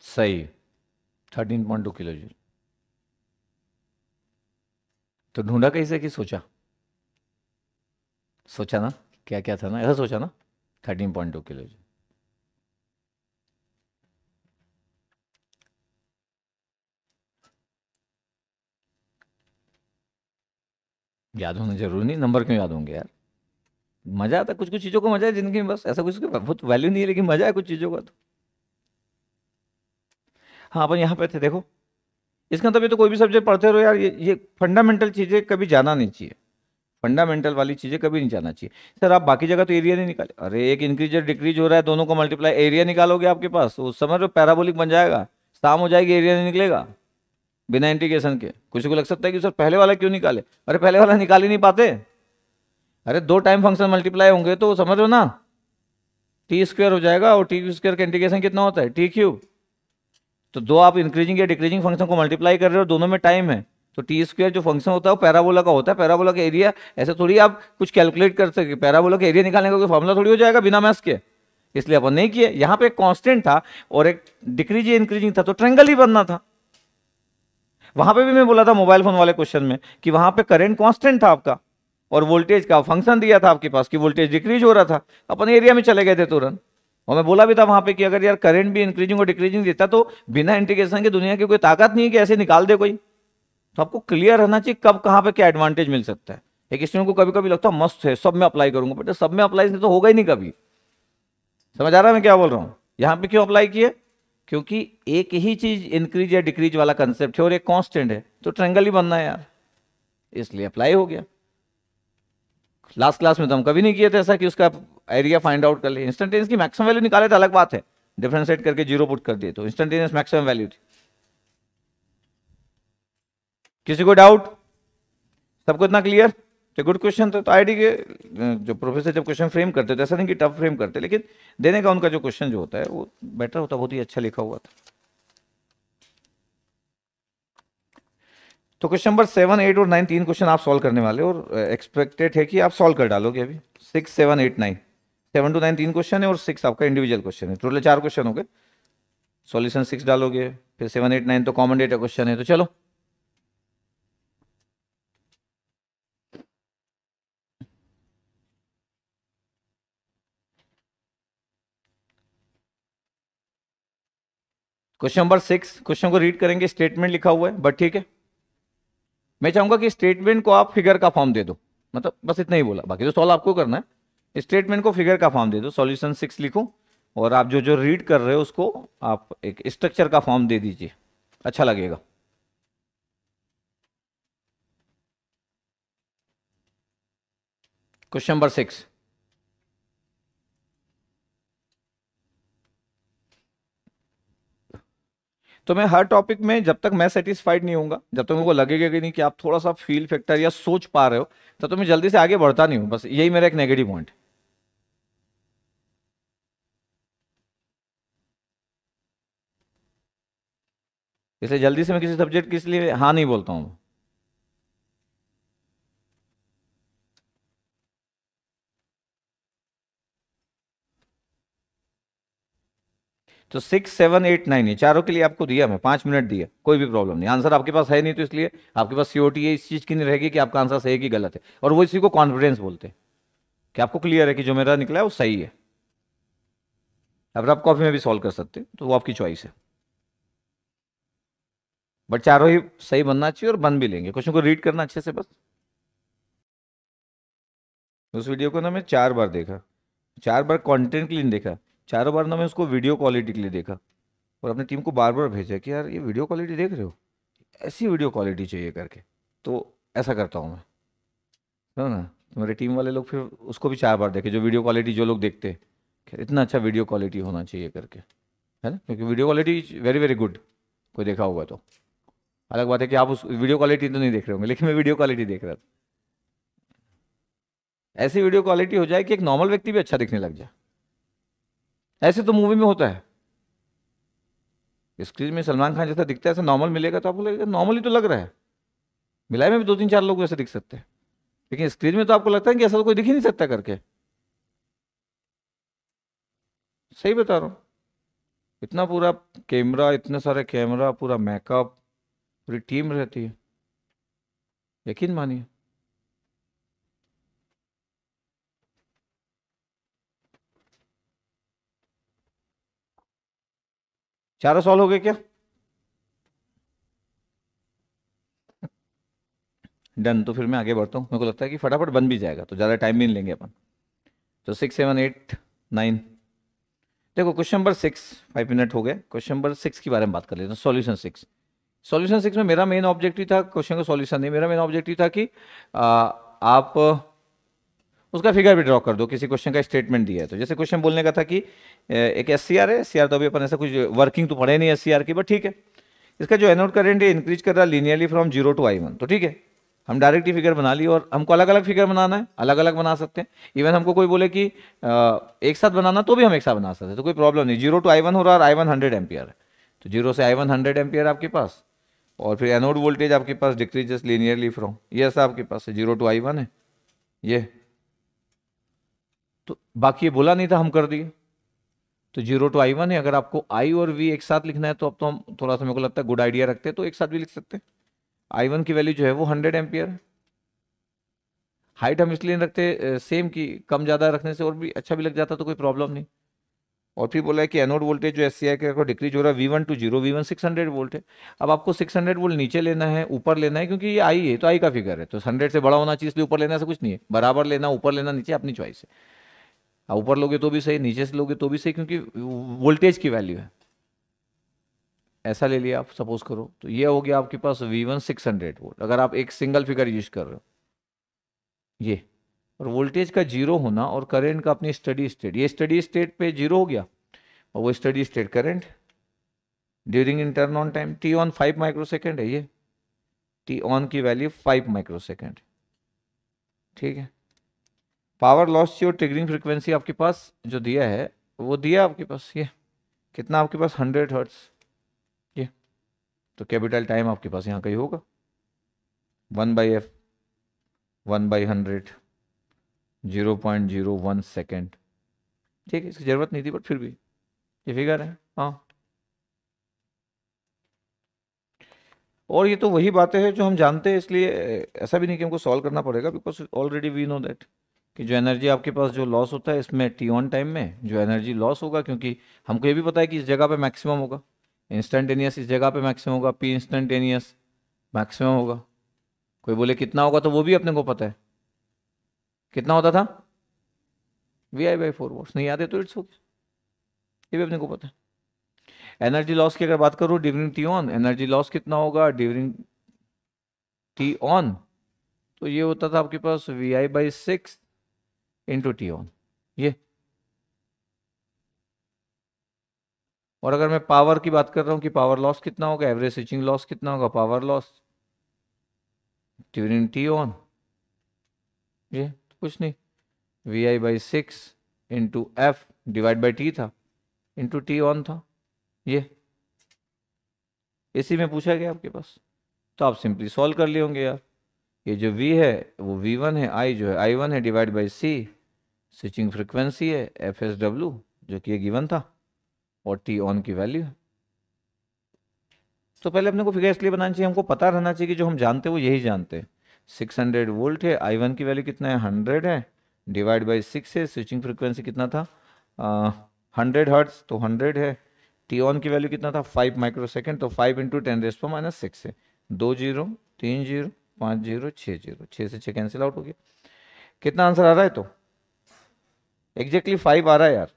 सही thirteen point two kilo joule तो ढूंढा कैसे कि सोचा सोचा ना क्या क्या था ना ऐसा सोचा ना thirteen point two kilo joule याद होना जरूरी नहीं नंबर क्यों याद होंगे यार मजा आता कुछ कुछ चीज़ों को मजा है जिंदगी में बस ऐसा कुछ बहुत वैल्यू नहीं है लेकिन मजा है कुछ चीज़ों का तो हाँ अपन यहाँ पे थे देखो इसका तभी तो कोई भी सब्जेक्ट पढ़ते रहो यार ये ये फंडामेंटल चीज़ें कभी जाना नहीं चाहिए फंडामेंटल वाली चीज़ें कभी नहीं जाना चाहिए सर आप बाकी जगह तो एरिया नहीं निकाले अरे एक इंक्रीज और डिक्रीज हो रहा है दोनों को मल्टीप्लाई एरिया निकालोगे आपके पास तो उस समय तो पैराबोलिक बन जाएगा शाम हो जाएगी एरिया नहीं निकलेगा बिना इंटीग्रेशन के किसी को लग सकता है कि सर पहले वाला क्यों निकाले अरे पहले वाला निकाल ही नहीं पाते अरे दो टाइम फंक्शन मल्टीप्लाई होंगे तो समझ लो ना टी स्क्वेयर हो जाएगा और टी स्क्वेयर का इंटीग्रेशन कितना होता है टी क्यूब तो दो आप इंक्रीजिंग या डिक्रीजिंग फंक्शन को मल्टीप्लाई कर रहे हो दोनों में टाइम है तो टी स्क्वेयर जो फंक्शन होता है वो पैराबोला का होता है पैराबोला का एरिया ऐसे थोड़ी आप कुछ कैलकुलेट कर सके पैराबोला का एरिया निकालने का कोई फॉर्मूला थोड़ी हो जाएगा बिना मैथ्स के इसलिए अपन नहीं किए यहाँ पे एक कॉन्स्टेंट था और एक डिक्रीजिंग इंक्रीजिंग था तो ट्रेंगल ही बनना था वहां पे भी मैं बोला था मोबाइल फोन वाले क्वेश्चन में कि वहां पे करंट कांस्टेंट था आपका और वोल्टेज का फंक्शन दिया था आपके पास कि वोल्टेज डिक्रीज हो रहा था अपन एरिया में चले गए थे तुरंत और मैं बोला भी था वहां पे कि अगर यार करंट भी इंक्रीजिंग और डिक्रीजिंग देता तो बिना इंटीग्रेशन के दुनिया की कोई ताकत नहीं है कि ऐसे निकाल दे कोई तो आपको क्लियर रहना चाहिए कब कहाँ पे क्या एडवांटेज मिल सकता है एक स्टूडेंट को कभी कभी लगता है मस्त है सब में अप्लाई करूंगा बट सब में अप्लाई तो होगा ही नहीं कभी समझ आ रहा है मैं क्या बोल रहा हूँ यहाँ पे क्यों अप्लाई किए क्योंकि एक ही चीज इंक्रीज या डिक्रीज वाला कंसेप्ट है और एक कांस्टेंट है तो ट्रेंगल ही बनना है यार इसलिए अप्लाई हो गया लास्ट क्लास में तो हम कभी नहीं किए थे ऐसा कि उसका एरिया फाइंड आउट कर ले इंस्टेंटेनियस की मैक्सिमम वैल्यू निकाले तो अलग बात है डिफ्रेंशिएट करके जीरो पुट कर दिए तो इंस्टेंटेनियस मैक्सिमम वैल्यू थी किसी को डाउट सबको इतना क्लियर तो गुड क्वेश्चन तो, आई आईडी के जो प्रोफेसर जब क्वेश्चन फ्रेम करते तो ऐसा नहीं कि टफ फ्रेम करते लेकिन देने का उनका जो क्वेश्चन जो होता है वो बेटर होता बहुत ही अच्छा लिखा हुआ था तो क्वेश्चन नंबर सेवन एट और नाइन तीन क्वेश्चन आप सॉल्व करने वाले और एक्सपेक्टेड uh, है कि आप सॉल्व कर डालोगे अभी six seven eight nine seven two nine तीन क्वेश्चन है और सिक्स आपका इंडिविजुअल क्वेश्चन है टोटल चार क्वेश्चन हो गए सोल्यूशन सिक्स डालोगे फिर सेवन एट नाइन तो कॉमन डेटा क्वेश्चन है तो चलो क्वेश्चन नंबर सिक्स क्वेश्चन को रीड करेंगे स्टेटमेंट लिखा हुआ है बट ठीक है मैं चाहूंगा कि स्टेटमेंट को आप फिगर का फॉर्म दे दो मतलब बस इतना ही बोला बाकी तो सॉल्व आपको करना है स्टेटमेंट को फिगर का फॉर्म दे दो सॉल्यूशन सिक्स लिखो और आप जो जो रीड कर रहे हो उसको आप एक स्ट्रक्चर का फॉर्म दे दीजिए अच्छा लगेगा क्वेश्चन नंबर सिक्स तो मैं हर टॉपिक में जब तक मैं सेटिस्फाइड नहीं होऊंगा जब तक तो मेरे लगेगा कि नहीं कि आप थोड़ा सा फील फैक्टर या सोच पा रहे हो तब तो मैं जल्दी से आगे बढ़ता नहीं हूँ बस यही मेरा एक नेगेटिव पॉइंट है इसलिए जल्दी से मैं किसी सब्जेक्ट के इसलिए हाँ नहीं बोलता हूँ तो सिक्स सेवन एट नाइन ये चारों के लिए आपको दिया मैं पाँच मिनट दिया कोई भी प्रॉब्लम नहीं आंसर आपके पास है नहीं तो इसलिए आपके पास सीओटी है इस चीज़ की नहीं रहेगी कि आपका आंसर सही है कि गलत है और वो इसी को कॉन्फिडेंस बोलते हैं कि आपको क्लियर है कि जो मेरा निकला है वो सही है अगर आप कॉपी में भी सॉल्व कर सकते हैं तो वो आपकी चॉइस है बट चारों ही सही बनना चाहिए और बन भी लेंगे क्वेश्चन को रीड करना अच्छे से बस उस वीडियो को ना मैं चार बार देखा चार बार कंटेंट क्लीन देखा चारों बार ना मैं उसको वीडियो क्वालिटी के लिए देखा और अपनी टीम को बार बार भेजा कि यार ये वीडियो क्वालिटी देख रहे हो ऐसी वीडियो क्वालिटी चाहिए करके तो ऐसा करता हूँ मैं है ना तो मेरे टीम वाले लोग फिर उसको भी चार बार देखे जो वीडियो क्वालिटी जो लोग देखते हैं इतना अच्छा वीडियो क्वालिटी होना चाहिए करके है ना क्योंकि video quality very very good कोई देखा होगा तो अलग बात है कि आप उस वीडियो क्वालिटी तो नहीं देख रहे होंगे लेकिन मैं वीडियो क्वालिटी देख रहा था ऐसी वीडियो क्वालिटी हो जाए कि एक नॉर्मल व्यक्ति भी अच्छा दिखने लग जाए ऐसे तो मूवी में होता है स्क्रीन में सलमान खान जैसा दिखता है ऐसा नॉर्मल मिलेगा तो आपको लगेगा नॉर्मली तो लग रहा है मिलाए में भी दो तीन चार लोग ऐसे दिख सकते हैं लेकिन स्क्रीन में तो आपको लगता है कि ऐसा तो कोई दिख ही नहीं सकता करके सही बता रहा हूँ इतना पूरा कैमरा इतने सारे कैमरा पूरा मेकअप पूरी टीम रहती है यकीन मानिए चारों सॉल्व हो गए क्या डन तो फिर मैं आगे बढ़ता हूँ मेरे को लगता है कि फटाफट बन भी जाएगा तो ज़्यादा टाइम भी नहीं लेंगे अपन तो सिक्स सेवन एट नाइन देखो question number six five minute हो गए क्वेश्चन नंबर सिक्स के बारे में बात कर लेते हैं सॉल्यूशन सिक्स सॉल्यूशन सिक्स में मेरा मेन ऑब्जेक्टिव था क्वेश्चन का सॉल्यूशन नहीं मेरा मेन ऑब्जेक्टिव था कि आ, आप उसका फिगर भी ड्रॉ कर दो किसी क्वेश्चन का स्टेटमेंट दिया है तो जैसे क्वेश्चन बोलने का था कि एक एस सी आर है एस तो अभी अपन ऐसा कुछ वर्किंग तो पढ़े नहीं एस सी आर की बट ठीक है इसका जो एनोड करेंट है इंक्रीज कर रहा है linearly from zero to I one तो ठीक है हम डायरेक्ट ही फिगर बना ली और हमको अलग अलग फिगर बनाना है अलग अलग बना सकते हैं इवन हमको कोई बोले कि एक साथ बनाना तो भी हम एक साथ बना सकते हैं तो कोई प्रॉब्लम नहीं जीरो टू आई वन हो रहा है और आई वन हंड्रेड एम्पियर है तो जीरो से आई वन हंड्रेड आर आपके पास और फिर एनोड वोल्टेज आपके पास डिक्रीजेस लीनियरली फ्रॉम ऐसा आपके पास जीरो टू आई वन है ये तो बाकी ये बोला नहीं था हम कर दिए तो जीरो टू आई वन है अगर आपको आई और वी एक साथ लिखना है तो अब तो हम थोड़ा सा मेरे को लगता है गुड आइडिया रखते हैं तो एक साथ भी लिख सकते हैं आई वन की वैल्यू जो है वो हंड्रेड एम्पियर हाइट हम इसलिए रखते सेम की कम ज़्यादा रखने से और भी अच्छा भी लग जाता तो कोई प्रॉब्लम नहीं और फिर बोला है कि एनोड वोल्टेज जो एस सी आई का डिक्रीज हो रहा है V one to zero V one six hundred volt है अब आपको सिक्स हंड्रेड वोल्ट नीचे लेना है ऊपर लेना है क्योंकि ये आई है तो आई का फिगर है तो हंड्रेड से बड़ा होना चाहिए इसलिए ऊपर लेना ऐसा कुछ नहीं है बराबर लेना ऊपर लेना नीचे अपनी चॉइस है ऊपर लोगे तो भी सही नीचे से लोगे तो भी सही क्योंकि वोल्टेज की वैल्यू है ऐसा ले लिया आप सपोज करो तो ये हो गया आपके पास V one six hundred volt अगर आप एक सिंगल फिगर यूज कर रहे हो ये और वोल्टेज का जीरो होना और करंट का अपनी स्टडी स्टेट ये स्टडी स्टेट पे जीरो हो गया और वो steady state current during turn on time T on five micro second है ये टी ऑन की वैल्यू फाइव माइक्रो सेकेंड ठीक है पावर लॉस की और ट्रिगरिंग फ्रिक्वेंसी आपके पास जो दिया है वो दिया आपके पास ये कितना आपके पास हंड्रेड हर्ट्स ये तो कैपिटल टाइम आपके पास यहाँ का होगा one by F one by hundred zero point zero one second ठीक है इसकी ज़रूरत नहीं थी बट फिर भी ये फिगर है हाँ और ये तो वही बातें हैं जो हम जानते हैं इसलिए ऐसा भी नहीं कि हमको सॉल्व करना पड़ेगा because already we know that कि जो एनर्जी आपके पास जो लॉस होता है इसमें टी ऑन टाइम में जो एनर्जी लॉस होगा क्योंकि हमको ये भी पता है कि इस जगह पे मैक्सिमम होगा इंस्टेंटेनियस इस जगह पे मैक्सिमम होगा पी इंस्टेंटेनियस मैक्सिमम होगा कोई बोले कितना होगा तो वो भी अपने को पता है कितना होता था V I by four watts नहीं आते तो इट्स ओके ये भी अपने को पता है एनर्जी लॉस की अगर बात करूँ during T on energy loss कितना होगा ड्यूरिंग टी ऑन तो ये होता था आपके पास V I by six into T on ये और अगर मैं पावर की बात कर रहा हूं कि पावर लॉस कितना होगा एवरेज स्विचिंग लॉस कितना होगा power loss during T on ये कुछ नहीं V I by six into F divide by T था इंटू टी ऑन था ये इसी में पूछा गया आपके पास तो आप सिंपली सॉल्व कर लिए होंगे यार ये जो वी है वो वी वन है आई जो है आई वन है divide by C switching frequency है एफ एस डब्ल्यू जो कि गिवन था और टी ऑन की वैल्यू तो पहले अपने को फिगर इसलिए बनानी चाहिए हमको पता रहना चाहिए कि जो हम जानते हैं वो यही जानते हैं सिक्स हंड्रेड वोल्ट है आई वन की वैल्यू कितना है हंड्रेड है डिवाइड बाई सिक्स है स्विचिंग फ्रिक्वेंसी कितना था हंड्रेड हर्ट्स तो हंड्रेड है टी ऑन की वैल्यू कितना था फाइव माइक्रो सेकेंड तो five into ten raise minus six है दो जीरो तीन जीरो पाँच जीरो छः जीरो छः से छः कैंसिल आउट हो गया कितना आंसर आ रहा है तो एग्जैक्टली फाइव आ रहा है यार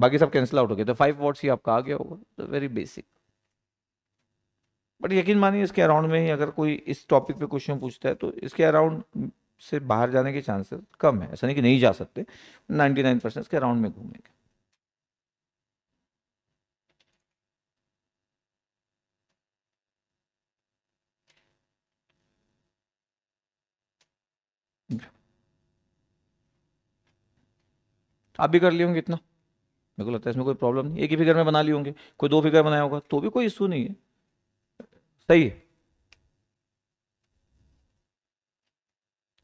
बाकी सब कैंसिल आउट हो गया तो फाइव वॉट्स ही आपका आ गया होगा तो वेरी बेसिक बट यकीन मानिए इसके अराउंड में ही अगर कोई इस टॉपिक पे क्वेश्चन पूछता है तो इसके अराउंड से बाहर जाने के चांसेस कम है ऐसा नहीं कि नहीं जा सकते नाइन परसेंट इसके अराउंड में घूमेंगे आप भी कर लिए होंगे इतना मेरे को लगता है इसमें कोई प्रॉब्लम नहीं एक ही फिगर में बना लिए होंगे कोई दो फिगर बनाया होगा तो भी कोई इशू नहीं है सही है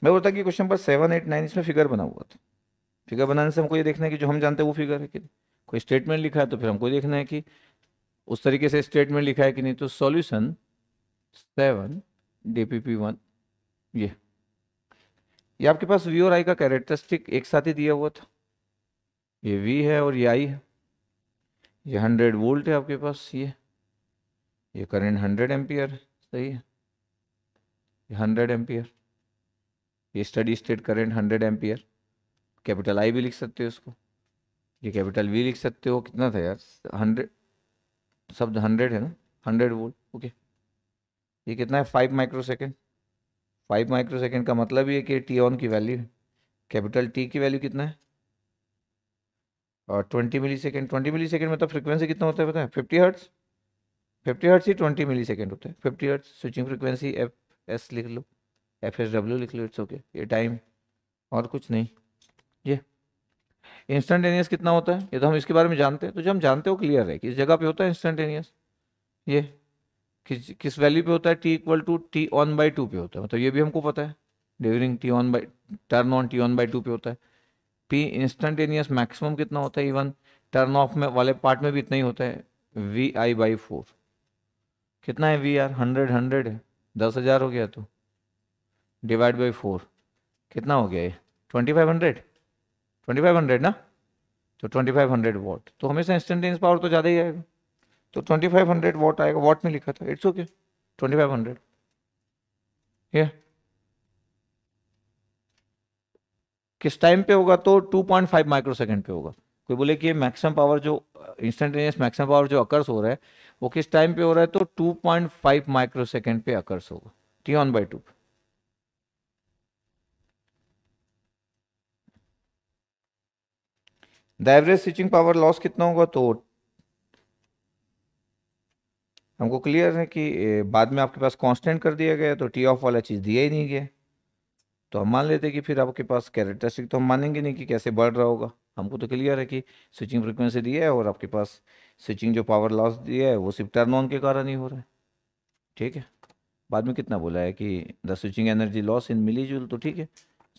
मैं बोलता कि question number seven eight nine इसमें फिगर बना हुआ था फिगर बनाने से हमको ये देखना है कि जो हम जानते हैं वो फिगर है कि नहीं कोई स्टेटमेंट लिखा है तो फिर हमको देखना है कि उस तरीके से स्टेटमेंट लिखा है कि नहीं तो solution seven P P one ये ये आपके पास वी और आई का कैरेक्टरिस्टिक एक साथ ही दिया हुआ था ये वी है और ये आई है ये हंड्रेड वोल्ट है आपके पास ये ये करंट हंड्रेड एम्पियर सही है ये हंड्रेड एम्पियर ये steady state current hundred ampere capital I भी लिख सकते हो इसको ये कैपिटल वी लिख सकते हो कितना था यार हंड्रेड शब्द हंड्रेड है ना हंड्रेड वोल्ट ओके ये कितना है five micro second five micro second का मतलब ये कि टी ऑन की वैल्यू कैपिटल टी की वैल्यू कितना है और twenty milli second twenty milli second मतलब फ्रिक्वेंसी कितना होता है पता है फिफ्टी हर्ट्स फिफ्टी हर्ट्स ही ट्वेंटी मिली सेकेंड होता है fifty hertz switching frequency F S लिख लो एफ एस डब्ल्यू लिख लो इट्स ओके ये टाइम और कुछ नहीं ये इंस्टेंटेनियस कितना होता है ये तो हम इसके बारे में जानते हैं तो जब हम जानते हो क्लियर है किस जगह पे होता है इंस्टेंटेनियस ये किस किस वैल्यू पे होता है T equal to T on by two पे होता है मतलब ये भी हमको पता है during T on by turn on T on by two पे होता है पी इंस्टेंटेनियस मैक्सिमम कितना होता है इवन टर्न ऑफ में वाले पार्ट में भी इतना ही होता है वी आई बाई फोर कितना है वी आर हंड्रेड हंड्रेड है दस हज़ार हो गया तो डिवाइड बाई फोर कितना हो गया ये twenty five hundred twenty five hundred ना तो ट्वेंटी फाइव हंड्रेड वॉट तो हमेशा इंस्टेंटेनियस पावर तो ज़्यादा ही आएगा तो ट्वेंटी फाइव हंड्रेड वॉट आएगा वॉट में लिखा था it's okay twenty five hundred ये किस टाइम पे होगा तो 2.5 माइक्रो सेकेंड पे होगा कोई बोले कि मैक्सिमम पावर जो इंस्टेंटेनियस मैक्सिमम पावर जो अकर्स हो रहा है वो किस टाइम पे हो रहा है तो 2.5 माइक्रो सेकेंड पे अकर्स होगा T on by two the average switching power loss कितना होगा तो हमको क्लियर है कि बाद में आपके पास कांस्टेंट कर दिया गया तो टी ऑफ वाला चीज़ दिया ही नहीं गया तो हम मान लेते कि फिर आपके पास कैरेक्टरिस्टिक तो हम मानेंगे नहीं कि कैसे बढ़ रहा होगा हमको तो क्लियर है कि स्विचिंग फ्रिक्वेंसी दी है और आपके पास स्विचिंग जो पावर लॉस दिया है वो सिर्फ टर्न ऑन के कारण ही हो रहा है ठीक है बाद में कितना बोला है कि the switching energy loss in milli joule तो ठीक है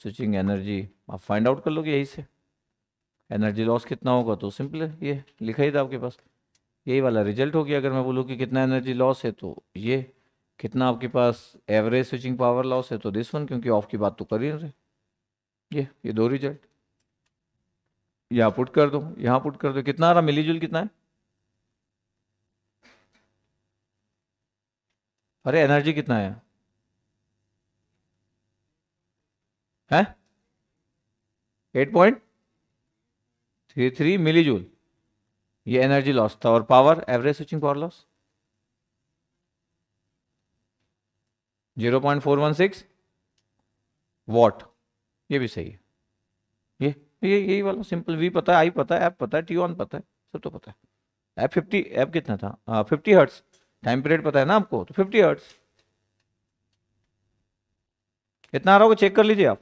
स्विचिंग एनर्जी आप फाइंड आउट कर लोगे यही से एनर्जी लॉस कितना होगा तो सिंपल है ये लिखा ही था आपके पास यही वाला रिजल्ट हो गया अगर मैं बोलूँ कि कितना एनर्जी लॉस है तो ये कितना आपके पास एवरेज स्विचिंग पावर लॉस है तो दिस वन क्योंकि ऑफ की बात तो कर ही रहे ये ये दो रिजल्ट यहाँ पुट कर दो यहाँ पुट कर दो कितना आ रहा मिलीजुल कितना है अरे एनर्जी कितना है हैं eight point three three joule ये एनर्जी लॉस था और power average switching power loss zero point four one six watt ये भी सही है ये ये यही वाला सिंपल वी पता है आई पता है ऐप पता है टी वन पता है सब तो पता है ऐप फिफ्टी ऐप कितना था फिफ्टी हर्ट्स टाइम पीरियड पता है ना आपको तो फिफ्टी हर्ट्स इतना आ रहा होगा चेक कर लीजिए आप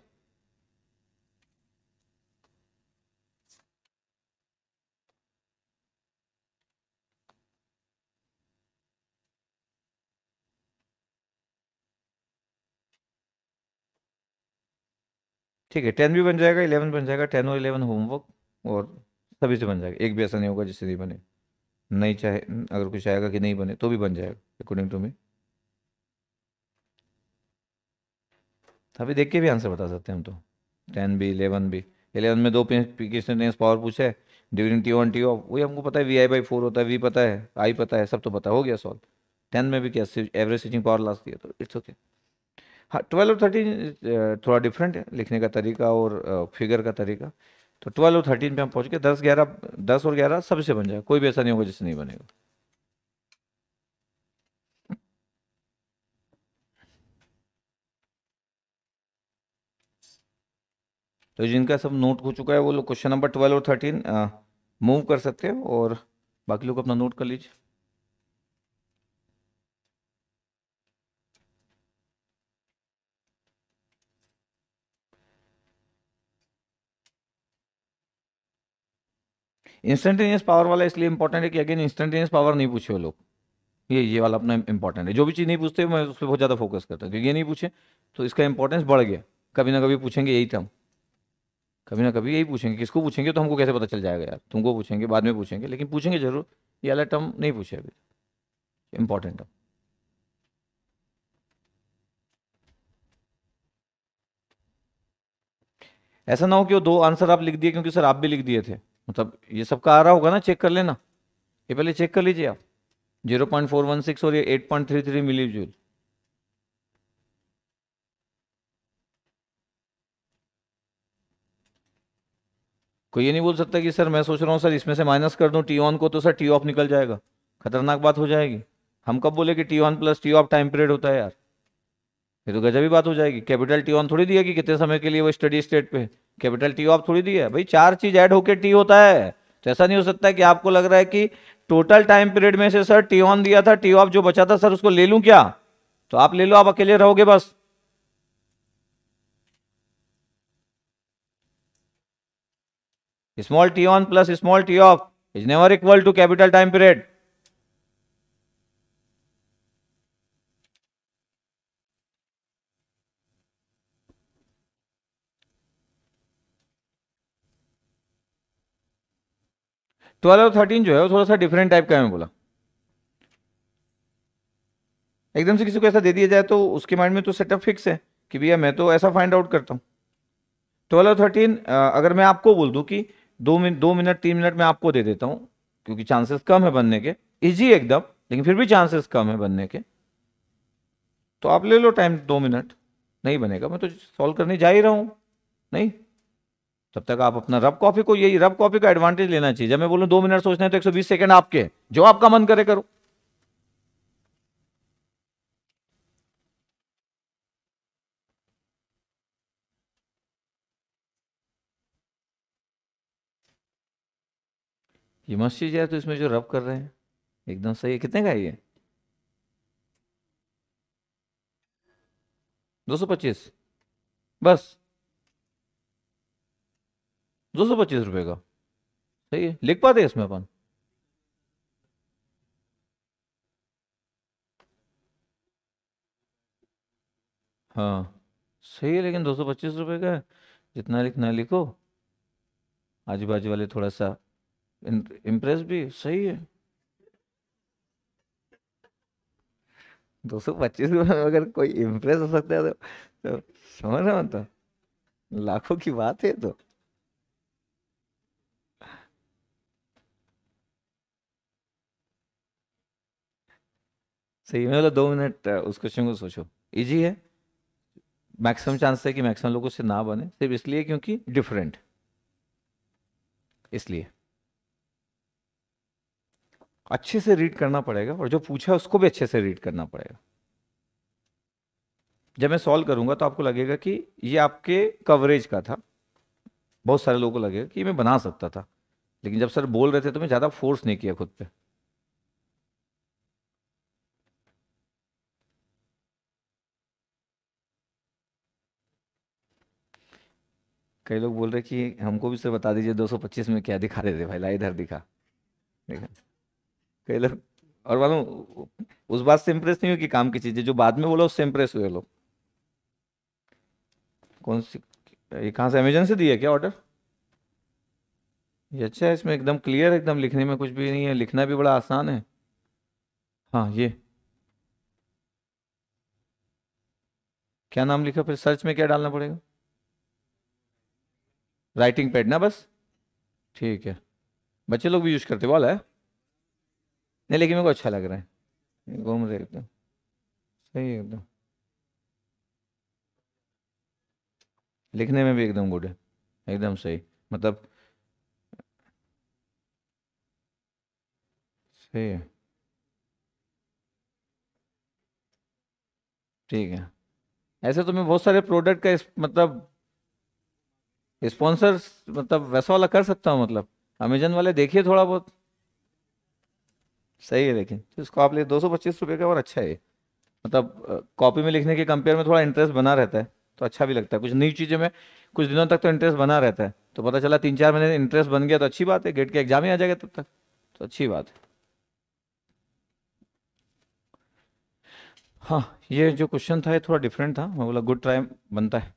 ठीक है टेन भी बन जाएगा इलेवन बन जाएगा टेन और इलेवन होमवर्क और सभी से बन जाएगा एक भी ऐसा नहीं होगा जिससे नहीं बने नहीं चाहे अगर कुछ आएगा कि नहीं बने तो भी बन जाएगा अकॉर्डिंग टू मी अभी देख के भी आंसर बता सकते हैं हम तो टेन भी इलेवन भी इलेवन में दो किसने पावर पूछा है dividend T one T off वही हमको पता है वी आई बाई फोर होता है वी पता है आई पता है सब तो पता हो गया सॉल्व टेन में भी क्या एवरेज सीचिंग पावर लास्ट दिया तो इट्स ओके okay. हाँ ट्वेल्व और थर्टीन थोड़ा डिफरेंट है लिखने का तरीका और फिगर का तरीका तो ट्वेल्व और थर्टीन पे हम पहुंच गए दस ग्यारह दस और ग्यारह सबसे बन जाए कोई भी ऐसा नहीं होगा जिससे नहीं बनेगा तो जिनका सब नोट हो चुका है वो लोग क्वेश्चन नंबर ट्वेल्व और थर्टीन मूव कर सकते हैं और बाकी लोग अपना नोट कर लीजिए इंस्टेंटेनियस पावर वाला इसलिए इंपॉर्टेंट है कि अगेन इंस्टेंटेनियस पावर नहीं पूछे वो लोग ये ये वाला अपना इंपॉर्टेंट है जो भी चीज़ नहीं पूछते मैं उस पर बहुत ज़्यादा फोकस करता हूँ क्योंकि ये नहीं पूछे तो इसका इंपॉर्टेंस बढ़ गया कभी ना कभी पूछेंगे यही टर्म कभी ना कभी यही पूछेंगे किसको पूछेंगे तो हमको कैसे पता चल जाएगा यार तुमको पूछेंगे बाद में पूछेंगे लेकिन पूछेंगे जरूर ये वाला टर्म नहीं पूछे अभी इंपॉर्टेंट टर्म ऐसा ना हो कि वो दो आंसर आप लिख दिए क्योंकि सर आप भी लिख दिए थे मतलब ये सबका आ रहा होगा ना चेक कर लेना ये पहले चेक कर लीजिए आप 0.416 और ये 8.33 मिली जूल कोई ये नहीं बोल सकता कि सर मैं सोच रहा हूँ सर इसमें से माइनस कर दूँ टी ऑन को तो सर टी ऑफ निकल जाएगा खतरनाक बात हो जाएगी हम कब बोले कि T on plus T off time period होता है यार ये तो गजब ही बात हो जाएगी कैपिटल टी ऑन थोड़ी दिया कि कितने समय के लिए वो स्टडी स्टेट पे कैपिटल टी ऑफ थोड़ी दिया भाई चार चीज ऐड होकर टी होता है तो ऐसा नहीं हो सकता कि आपको लग रहा है कि टोटल टाइम पीरियड में से सर टी ऑन दिया था टी ऑफ जो बचा था सर उसको ले लूं क्या तो आप ले लो आप अकेले रहोगे बस small T on plus small T off is never equal to capital time period twelve और थर्टीन जो है वो थोड़ा सा डिफरेंट टाइप का है मैं बोला एकदम से किसी को ऐसा दे दिया जाए तो उसके माइंड में तो सेटअप फिक्स है कि भैया मैं तो ऐसा फाइंड आउट करता हूँ ट्वेल्व और थर्टीन अगर मैं आपको बोल दूँ कि दो मिनट दो मिनट तीन मिनट में आपको दे देता हूँ क्योंकि चांसेस कम है बनने के ईजी एकदम लेकिन फिर भी चांसेस कम है बनने के तो आप ले लो टाइम दो मिनट नहीं बनेगा मैं तो सॉल्व करने जा ही रहा हूँ नहीं तब तक आप अपना रब कॉफी को यही रब कॉफी का एडवांटेज लेना चाहिए जब मैं बोलूं दो मिनट सोचना है तो 120 सेकंड आपके जो आपका मन करे करो ये मस्जिद है तो इसमें जो रब कर रहे हैं एकदम सही है कितने का है ये दो सौ पच्चीस बस दो सौ पच्चीस रुपये का सही है लिख पाते इसमें अपन हाँ सही है लेकिन दो सौ पच्चीस रुपये का है जितना लिखना लिखो आजू बाजू वाले थोड़ा सा इम्प्रेस भी सही है दो सौ पच्चीस में अगर कोई इम्प्रेस हो सकता है तो, तो समझ रहे हो तो लाखों की बात है तो सही में बोला दो मिनट उस क्वेश्चन को सोचो इजी है मैक्सिमम चांस है कि मैक्सिमम लोग उससे ना बने सिर्फ इसलिए क्योंकि डिफरेंट इसलिए अच्छे से रीड करना पड़ेगा और जो पूछा उसको भी अच्छे से रीड करना पड़ेगा जब मैं सॉल्व करूंगा तो आपको लगेगा कि ये आपके कवरेज का था बहुत सारे लोगों को लगेगा कि मैं बना सकता था लेकिन जब सर बोल रहे थे तो मैं ज़्यादा फोर्स नहीं किया खुद पर कई लोग बोल रहे कि हमको भी सर बता दीजिए 225 में क्या दिखा रहे थे भाई ला इधर दिखा देखा कई लोग और मालूम उस बात से इम्प्रेस नहीं हुई कि काम की चीज़ें जो बाद में बोला उससे इम्प्रेस हुए लोग कौन सी ये कहाँ से अमेजन से दिया क्या ऑर्डर ये अच्छा है इसमें एकदम क्लियर एकदम लिखने में कुछ भी नहीं है लिखना भी बड़ा आसान है हाँ ये क्या नाम लिखा फिर सर्च में क्या डालना पड़ेगा राइटिंग पैड ना बस ठीक है बच्चे लोग भी यूज़ करते वाला है नहीं लेकिन मेरे को अच्छा लग रहा है घूम रहे एकदम सही एकदम लिखने में भी एकदम गुड है एकदम सही मतलब सही है ठीक है ऐसे तो मैं बहुत सारे प्रोडक्ट का इस मतलब स्पॉन्सर मतलब वैसा वाला कर सकता हूँ मतलब अमेजन वाले देखिए थोड़ा बहुत सही है लेकिन तो इसको आप ले दो सौ पच्चीस रुपये का और अच्छा है मतलब कॉपी में लिखने के कंपेयर में थोड़ा इंटरेस्ट बना रहता है तो अच्छा भी लगता है कुछ नई चीज़ें में कुछ दिनों तक तो इंटरेस्ट बना रहता है तो पता चला तीन चार महीने इंटरेस्ट बन गया तो अच्छी बात है गेट के एग्जाम ही आ जाएगा तब तक तो अच्छी बात है हाँ ये जो क्वेश्चन था ये थोड़ा डिफरेंट था मैं बोला गुड ट्राई बनता है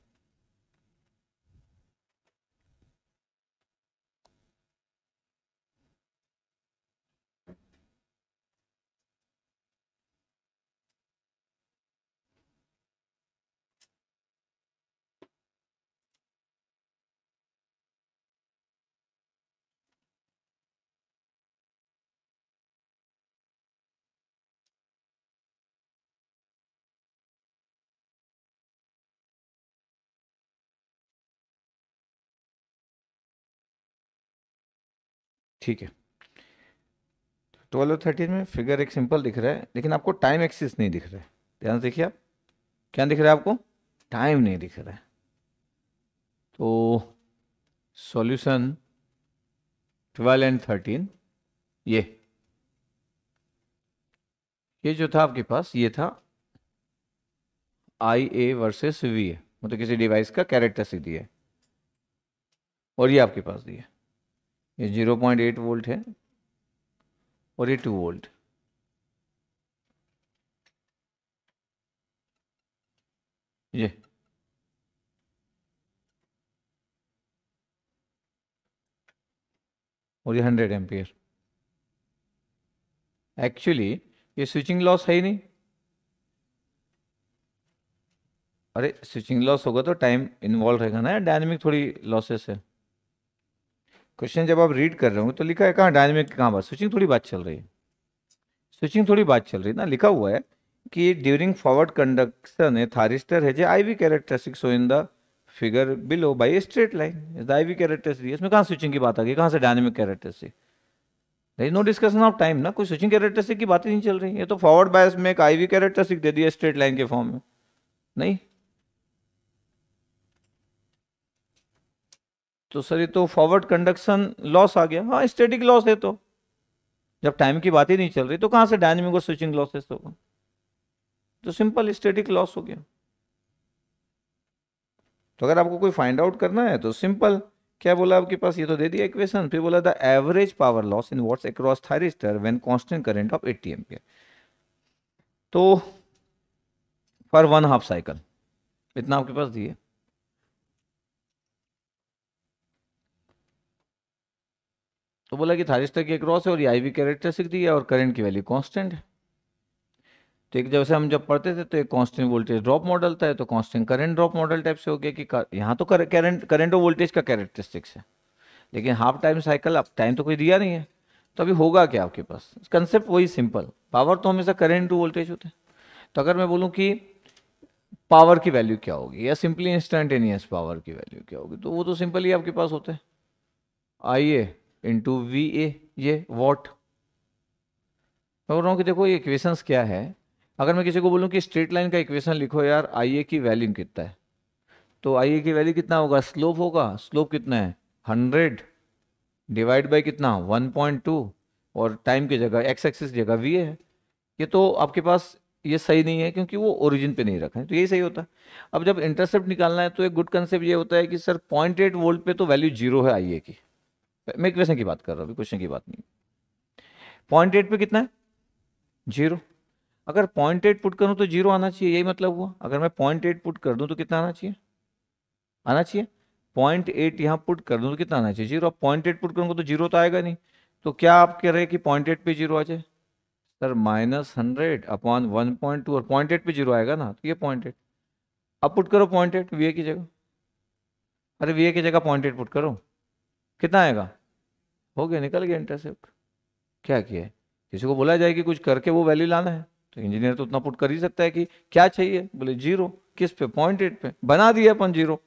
ठीक है ट्वेल्व और थर्टीन में फिगर एक सिंपल दिख रहा है लेकिन आपको टाइम एक्सिस नहीं दिख रहा है ध्यान से देखिए आप क्या दिख रहा है आपको टाइम नहीं दिख रहा है तो सॉल्यूशन ट्वेल्व एंड थर्टीन ये ये जो था आपके पास ये था आई ए वर्सेस वी ए मतलब किसी डिवाइस का कैरेक्टरिस्टिक दिया है और ये आपके पास दिया ये जीरो पॉइंट एट वोल्ट है और ये टू वोल्ट ये और ये हंड्रेड एम्पियर एक्चुअली ये स्विचिंग लॉस है ही नहीं अरे स्विचिंग लॉस होगा तो टाइम इन्वॉल्व रहेगा ना डायनेमिक थोड़ी लॉसेस है क्वेश्चन जब आप रीड कर रहे हो तो लिखा है कहाँ डायनेमिक कहाँ बात स्विचिंग थोड़ी बात चल रही है स्विचिंग थोड़ी बात चल रही है ना लिखा हुआ है कि during forward conduction a thyristor है J I V characteristic so in the figure below by straight line is the I V characteristic इसमें कहाँ स्विचिंग की बात आ गई कहाँ से डायनेमिक कैरेक्टरिस्टिक से नहीं नो डिस्कशन ऑफ टाइम ना कोई स्विचिंग कैरेक्टरिस्टिक की बात ही नहीं चल रही है तो फॉरवर्ड बायस में एक आई वी कैरेक्टरिस्टिक दे दिया स्ट्रेट लाइन के फॉर्म में नहीं तो सर ये तो फॉरवर्ड कंडक्शन लॉस आ गया हाँ स्टेटिक लॉस है तो जब टाइम की बात ही नहीं चल रही तो कहाँ से डायनेमिक और स्विचिंग लॉसेस होगा तो सिंपल स्टेटिक लॉस हो गया तो अगर आपको कोई फाइंड आउट करना है तो सिंपल क्या बोला आपके पास ये तो दे दिया इक्वेशन फिर बोला the average power loss in watts across thyristor when constant current of 80 M तो फॉर वन हाफ साइकिल इतना आपके पास दिए तो बोला कि थारिस्टर की क्रॉस है और ये आई वी कैरेक्टरिस्टिक दी है और करंट की वैल्यू कांस्टेंट है तो एक जैसे हम जब पढ़ते थे तो एक कांस्टेंट वोल्टेज ड्रॉप मॉडल था तो constant current drop model type से हो गया कि यहाँ तो करंट करंट और वोल्टेज का कैरेक्टरिस्टिक्स है लेकिन हाफ टाइम साइकिल अब टाइम तो कोई दिया नहीं है तो अभी होगा क्या आपके पास कंसेप्ट वही सिंपल पावर तो हमेशा करेंट टू वोल्टेज होते हैं तो अगर मैं बोलूँ कि पावर की वैल्यू क्या होगी या सिंपली इंस्टेंटेनियस पावर की वैल्यू क्या होगी तो वो तो सिंपली आपके पास होता है आइए इंटू वी ए ये वॉट मैं बोल रहा हूँ कि देखो ये इक्वेशंस क्या है अगर मैं किसी को बोलूँ कि स्ट्रेट लाइन का इक्वेशन लिखो यार आई ए की वैल्यू कितना है तो आई ए की वैल्यू कितना होगा स्लोप होगा स्लोप कितना है हंड्रेड डिवाइड बाई कितना वन पॉइंट टू और टाइम की जगह एक्स एक्सिस जगह वी ए है ये तो आपके पास ये सही नहीं है क्योंकि वो ओरिजिन पे नहीं रखा है तो यही सही होता है अब जब इंटरसेप्ट निकालना है तो एक गुड कंसेप्ट ये होता है कि सर पॉइंट एट वोल्ट पे तो वैल्यू जीरो है आई ए की मैं क्वेश्चन की बात कर रहा हूँ अभी क्वेश्चन की बात नहीं पॉइंट एट पे कितना है जीरो अगर पॉइंट एट पुट करूँ तो जीरो आना चाहिए यही मतलब हुआ अगर मैं पॉइंट एट पुट कर दूँ तो कितना आना चाहिए आना चाहिए पॉइंट एट यहाँ पुट कर दूँ तो कितना आना चाहिए जीरो पॉइंट एट पुट करूँगा तो जीरो तो आएगा नहीं तो क्या आप कह रहे हैं कि पॉइंट एट पे जीरो आ जाए sir minus hundred upon one point two और पॉइंट एट पे जीरो आएगा ना तो ये पॉइंट एट अब पुट करो पॉइंट एट वी की जगह अरे वी की जगह पॉइंट एट पुट करो कितना आएगा हो गया निकल गया इंटरसेप्ट क्या किया किसी को बोला जाए कि कुछ करके वो वैल्यू लाना है तो इंजीनियर तो उतना पुट कर ही सकता है कि क्या चाहिए बोले जीरो किस पे पॉइंट एट पे बना दिए अपन जीरो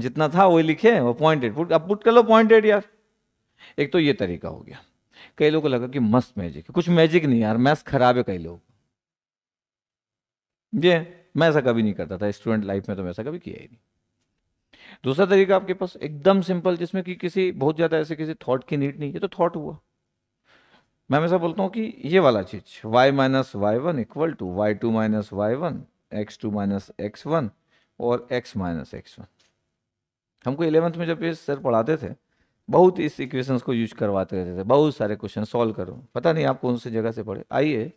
जितना था वही लिखे वो पॉइंट एट पुट अब पुट कर लो पॉइंट एट यार एक तो ये तरीका हो गया कई लोगों को लगा कि मस्त मैजिक है कुछ मैजिक नहीं यार मैथ्स खराब है कई लोग ये मैं ऐसा कभी नहीं करता था स्टूडेंट लाइफ में तो मैं ऐसा कभी किया ही नहीं दूसरा तरीका आपके पास एकदम सिंपल जिसमें कि किसी बहुत ज़्यादा ऐसे किसी थॉट की नीड नहीं है तो थॉट हुआ मैं हमेशा बोलता हूँ कि ये वाला चीज y minus Y one equal to Y two minus Y one X two minus X one और x माइनस एक्स वन हमको इलेवंथ में जब ये सर पढ़ाते थे बहुत इस इक्वेशन को यूज करवाते रहते थे बहुत सारे क्वेश्चन सॉल्व करो पता नहीं आप कौन सी जगह से पढ़े आइए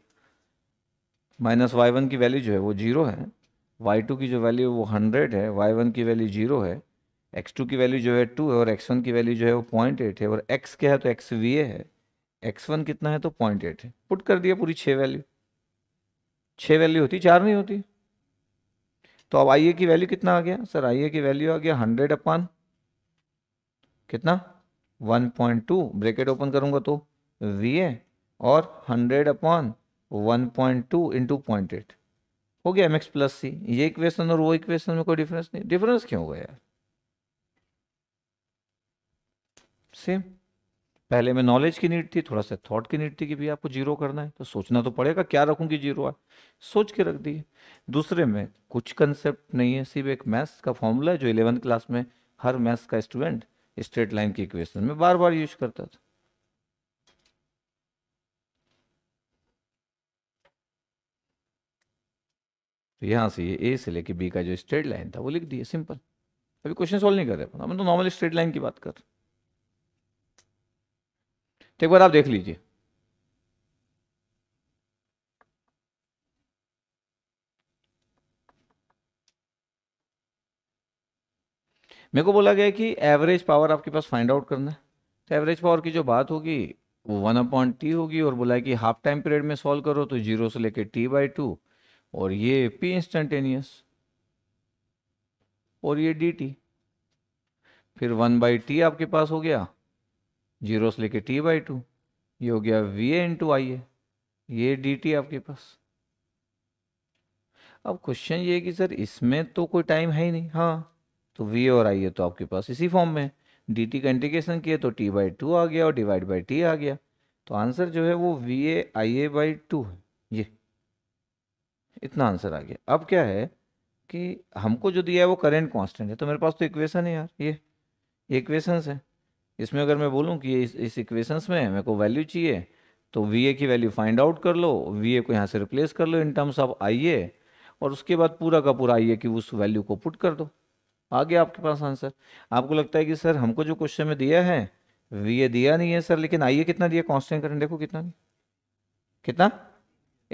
माइनस वाई वन की वैल्यू जो है वो जीरो है वाई टू की जो वैल्यू है वो हंड्रेड है वाई वन की वैल्यू जीरो है एक्स टू की वैल्यू जो है टू है और एक्स वन की वैल्यू जो है वो पॉइंट एट है और एक्स क्या है तो एक्स वी ए है एक्स वन कितना है तो पॉइंट एट है पुट कर दिया पूरी छः वैल्यू छः वैल्यू होती चार नहीं होती तो अब आई ए की वैल्यू कितना आ गया सर आई ए की वैल्यू आ गया हंड्रेड अपन कितना one point two bracket open करूँगा तो वी ए और hundred upon one point two into point eight हो गया एम एक्स प्लस सी ये इक्वेशन और वो इक्वेशन में कोई डिफरेंस नहीं डिफरेंस क्यों हुआ यार सेम पहले में नॉलेज की नीड थी थोड़ा सा थॉट की नीड थी कि भी आपको जीरो करना है तो सोचना तो पड़ेगा क्या रखूंगी जीरो आ सोच के रख दिए दूसरे में कुछ कंसेप्ट नहीं है सिर्फ एक मैथ्स का फॉर्मूला है जो इलेवंथ क्लास में हर मैथ्स का स्टूडेंट स्ट्रेट लाइन की इक्वेशन में बार बार यूज करता था तो से ये ए से लेके बी का जो स्ट्रेट लाइन था वो लिख दिए सिंपल अभी क्वेश्चन सॉल्व नहीं कर रहे अपन हम तो नॉर्मल स्ट्रेट लाइन की बात कर रहे तो एक बार आप देख लीजिए मेरे को बोला गया कि एवरेज पावर आपके पास फाइंड आउट करना है तो एवरेज पावर की जो बात होगी वो वन अपॉइंट टी होगी और बोला कि हाफ टाइम पीरियड में सॉल्व करो तो जीरो से लेके टी बाई टू और ये पी इंस्टेंटेनियस और ये डी टी फिर वन बाई टी आपके पास हो गया जीरो से लेके टी बाई टू ये हो गया वी ए इंटू आई ए ये डी टी आपके पास अब क्वेश्चन ये है कि सर इसमें तो कोई टाइम है ही नहीं हाँ तो वी और आई ए तो आपके पास इसी फॉर्म में डी टी का इंटीग्रेशन किया तो टी बाई टू आ गया और डिवाइड बाई टी आ गया तो आंसर जो है वो V A I A by two है ये इतना आंसर आ गया अब क्या है कि हमको जो दिया है वो करेंट कॉन्स्टेंट है तो मेरे पास तो इक्वेशन है यार ये इक्वेशंस है इसमें अगर मैं बोलूँ कि इस इस इक्वेशंस में मेरे को वैल्यू चाहिए तो वी ए की वैल्यू फाइंड आउट कर लो वी ए को यहाँ से रिप्लेस कर लो इन टर्म्स ऑफ आई ए और उसके बाद पूरा का पूरा आई ए की उस वैल्यू को पुट कर दो आ गया आपके पास आंसर आपको लगता है कि सर हमको जो क्वेश्चन में दिया है वी ए दिया नहीं है सर लेकिन आई ए कितना दिया कॉन्स्टेंट करंट देखो कितना दिया कितना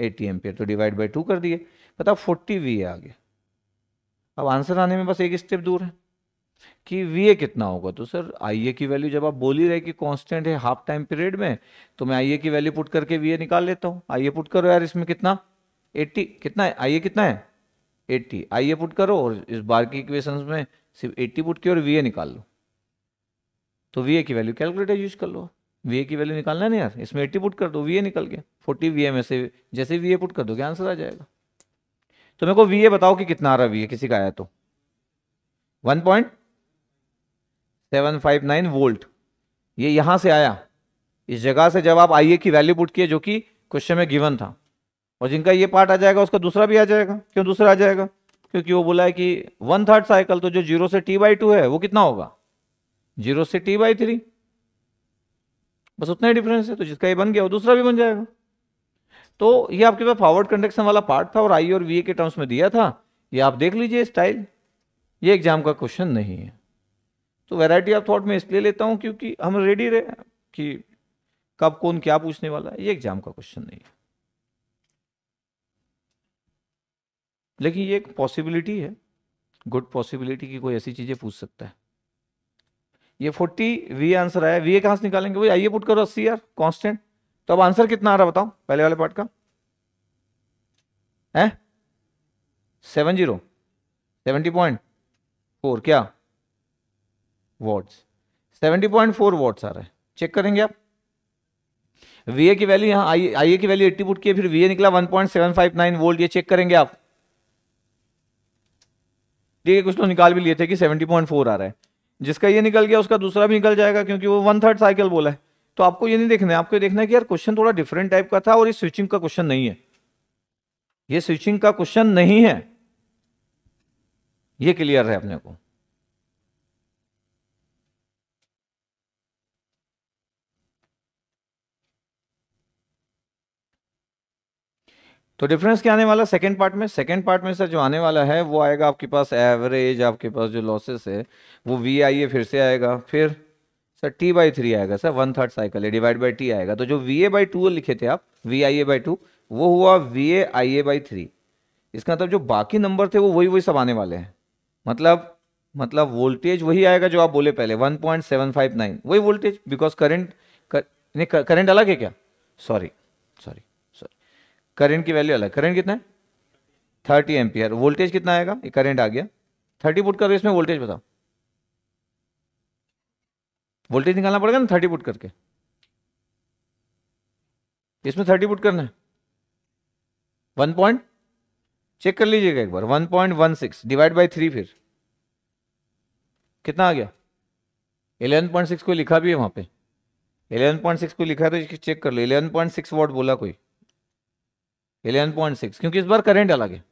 एटी पे तो डिवाइड बाई टू कर दिए पता फोर्टी वी ए आ गया अब आंसर आने में बस एक स्टेप दूर है कि वीए कितना होगा तो सर आईए की वैल्यू जब आप बोल ही रहे कि कांस्टेंट है हाफ टाइम पीरियड में तो मैं आईए की वैल्यू पुट करके वीए निकाल लेता हूँ आईए पुट करो यार इसमें कितना 80 कितना है आईए कितना है 80 आईए पुट करो और इस बार की इक्वेशन में सिर्फ 80 पुट किया और वीए निकाल लो तो वीए की वैल्यू कैलकुलेटर यूज कर लो वीए की वैल्यू निकालना नहीं यार इसमें एट्टी पुट कर दो वीए निकल गया 40 वीए में से जैसे वीए पुट कर दोगे आंसर आ जाएगा तो मेरे को वीए बताओ कि कितना आ रहा है वीए किसी का आया तो one point seven five nine volt ये यहां से आया इस जगह से जब आप आई की वैल्यू पुट किए जो कि क्वेश्चन में गिवन था और जिनका ये पार्ट आ जाएगा उसका दूसरा भी आ जाएगा क्यों दूसरा आ जाएगा क्योंकि वो बोला है कि वन थर्ड साइकिल तो जो जीरो से टी बाई टू है वो कितना होगा जीरो से टी बाई थ्री बस उतना ही डिफरेंस है तो जिसका ये बन गया वो दूसरा भी बन जाएगा तो ये आपके पास फॉरवर्ड कंडक्शन वाला पार्ट था और आई और वी के टर्म्स में दिया था ये आप देख लीजिए स्टाइल ये एग्जाम का क्वेश्चन नहीं है तो वैरायटी ऑफ थॉट में इसलिए लेता हूँ क्योंकि हम रेडी रहे कि कब कौन क्या पूछने वाला है ये एग्जाम का क्वेश्चन नहीं है लेकिन ये एक पॉसिबिलिटी है गुड पॉसिबिलिटी की कोई ऐसी चीज़ें पूछ सकता है ये फोर्टी वी आंसर आया वी ए कहां से निकालेंगे भाई आइए पुट करो अस्सी यार कॉन्स्टेंट तो अब आंसर कितना आ रहा बताओ पहले वाले पार्ट का है seven zero seventy point four क्या वॉट्स 70.4 वॉट्स आ रहा है चेक करेंगे आप वी की वैल्यू यहाँ आई आई की वैल्यू एट्टी पुट की फिर वी निकला 1.759 वोल्ट ये चेक करेंगे आप ठीक है कुछ लोग तो निकाल भी लिए थे कि 70.4 आ रहा है जिसका ये निकल गया उसका दूसरा भी निकल जाएगा क्योंकि वो वन थर्ड साइकिल बोला है तो आपको ये नहीं देखना है आपको देखना है कि यार क्वेश्चन थोड़ा डिफरेंट टाइप का था और ये स्विचिंग का क्वेश्चन नहीं है ये स्विचिंग का क्वेश्चन नहीं है ये क्लियर है अपने को तो डिफरेंस क्या आने वाला सेकेंड पार्ट में सेकेंड पार्ट में सर जो आने वाला है वो आएगा आपके पास एवरेज आपके पास जो लॉसेस है वो वी आई ए फिर से आएगा फिर सर टी बाई थ्री आएगा सर वन थर्ड साइकिल है डिवाइड बाई टी आएगा तो जो वी ए बाई टू लिखे थे आप V I A by two वो हुआ V A I A by three इसका मतलब जो बाकी नंबर थे वो वही वही सब आने वाले हैं मतलब मतलब वोल्टेज वही आएगा जो आप बोले पहले one point seven five nine वही वोल्टेज बिकॉज करेंट कर, अलग है क्या सॉरी सॉरी करंट की वैल्यू अलग करंट कितना है थर्टी एम्पियर वोल्टेज कितना आएगा ये करंट आ गया थर्टी फुट का रेस इसमें वोल्टेज बताओ वोल्टेज निकालना पड़ेगा ना थर्टी फुट करके इसमें थर्टी फुट करना है वन पॉइंट चेक कर लीजिएगा एक बार one point one six divide by three फिर कितना आ गया एलेवन पॉइंट सिक्स को लिखा भी है वहाँ पे एलेवन पॉइंट सिक्स को लिखा है तो चेक कर लो एलेवन पॉइंट सिक्स वॉट बोला कोई इलेवन पॉइंट सिक्स क्योंकि इस बार करंट अलग है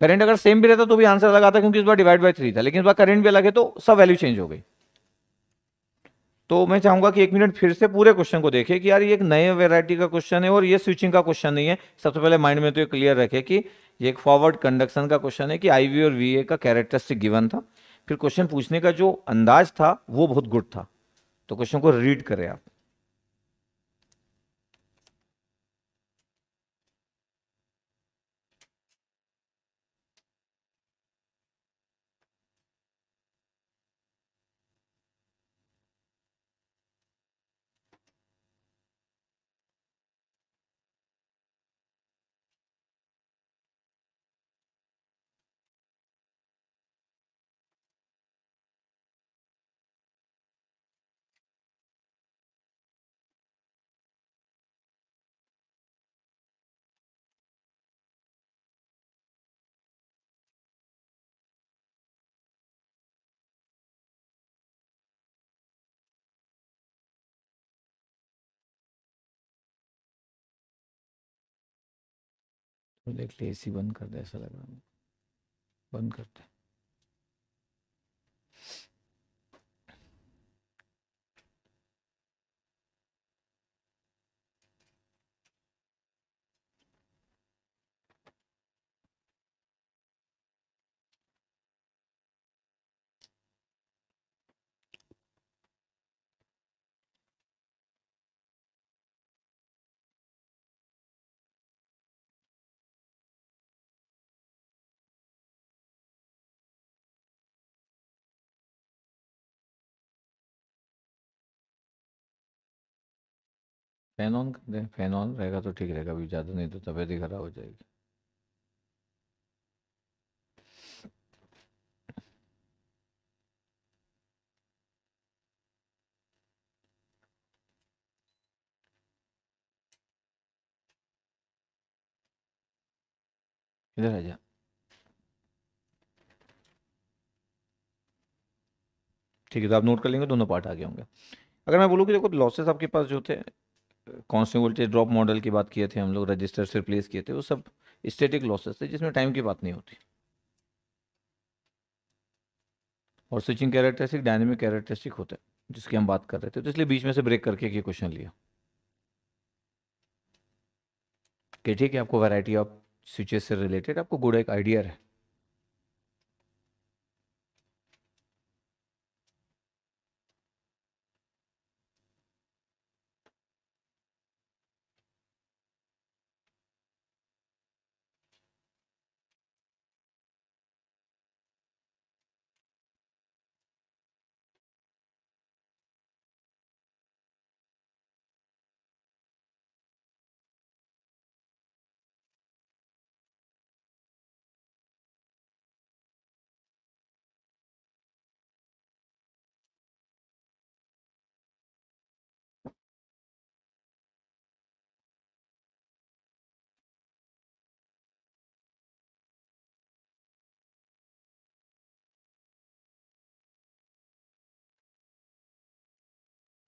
करंट अगर सेम भी रहता तो भी आंसर अलग आता क्योंकि इस बार डिवाइड बाय थ्री था लेकिन इस बार करंट भी अलग है तो सब वैल्यू चेंज हो गई तो मैं चाहूंगा कि एक मिनट फिर से पूरे क्वेश्चन को देखें कि यार ये एक नए वेरायटी का क्वेश्चन है और ये स्विचिंग का क्वेश्चन नहीं है सबसे पहले माइंड में तो ये क्लियर रखे कि ये एक फॉरवर्ड कंडक्शन का क्वेश्चन है कि आई और वी का कैरेक्टरिस्टिक गिवन था फिर क्वेश्चन पूछने का जो अंदाज था वो बहुत गुड था तो क्वेश्चन को रीड करें आप देख ए सी बंद कर दे ऐसा लग रहा है बंद करते फैन ऑन कर दें फैन ऑन रहेगा तो ठीक रहेगा अभी ज़्यादा नहीं तो तबीयत ही ख़राब हो जाएगी इधर आ जा ठीक है तो आप नोट कर लेंगे दोनों पार्ट आगे होंगे अगर मैं बोलूँ कि देखो लॉसेस आपके पास जो थे कॉन्स्टेंट वोल्टेज ड्रॉप मॉडल की बात किए थे हम लोग रजिस्टर से रिप्लेस किए थे वो सब स्टेटिक लॉसेस थे जिसमें टाइम की बात नहीं होती और स्विचिंग कैरेक्टरिस्टिक डायनेमिक कैरेक्टरिस्टिक होते हैं जिसकी हम बात कर रहे थे तो इसलिए बीच में से ब्रेक करके ये क्वेश्चन लिया कि ठीक है आपको वैरायटी ऑफ स्विचेस से रिलेटेड आपको गुड एक आइडिया है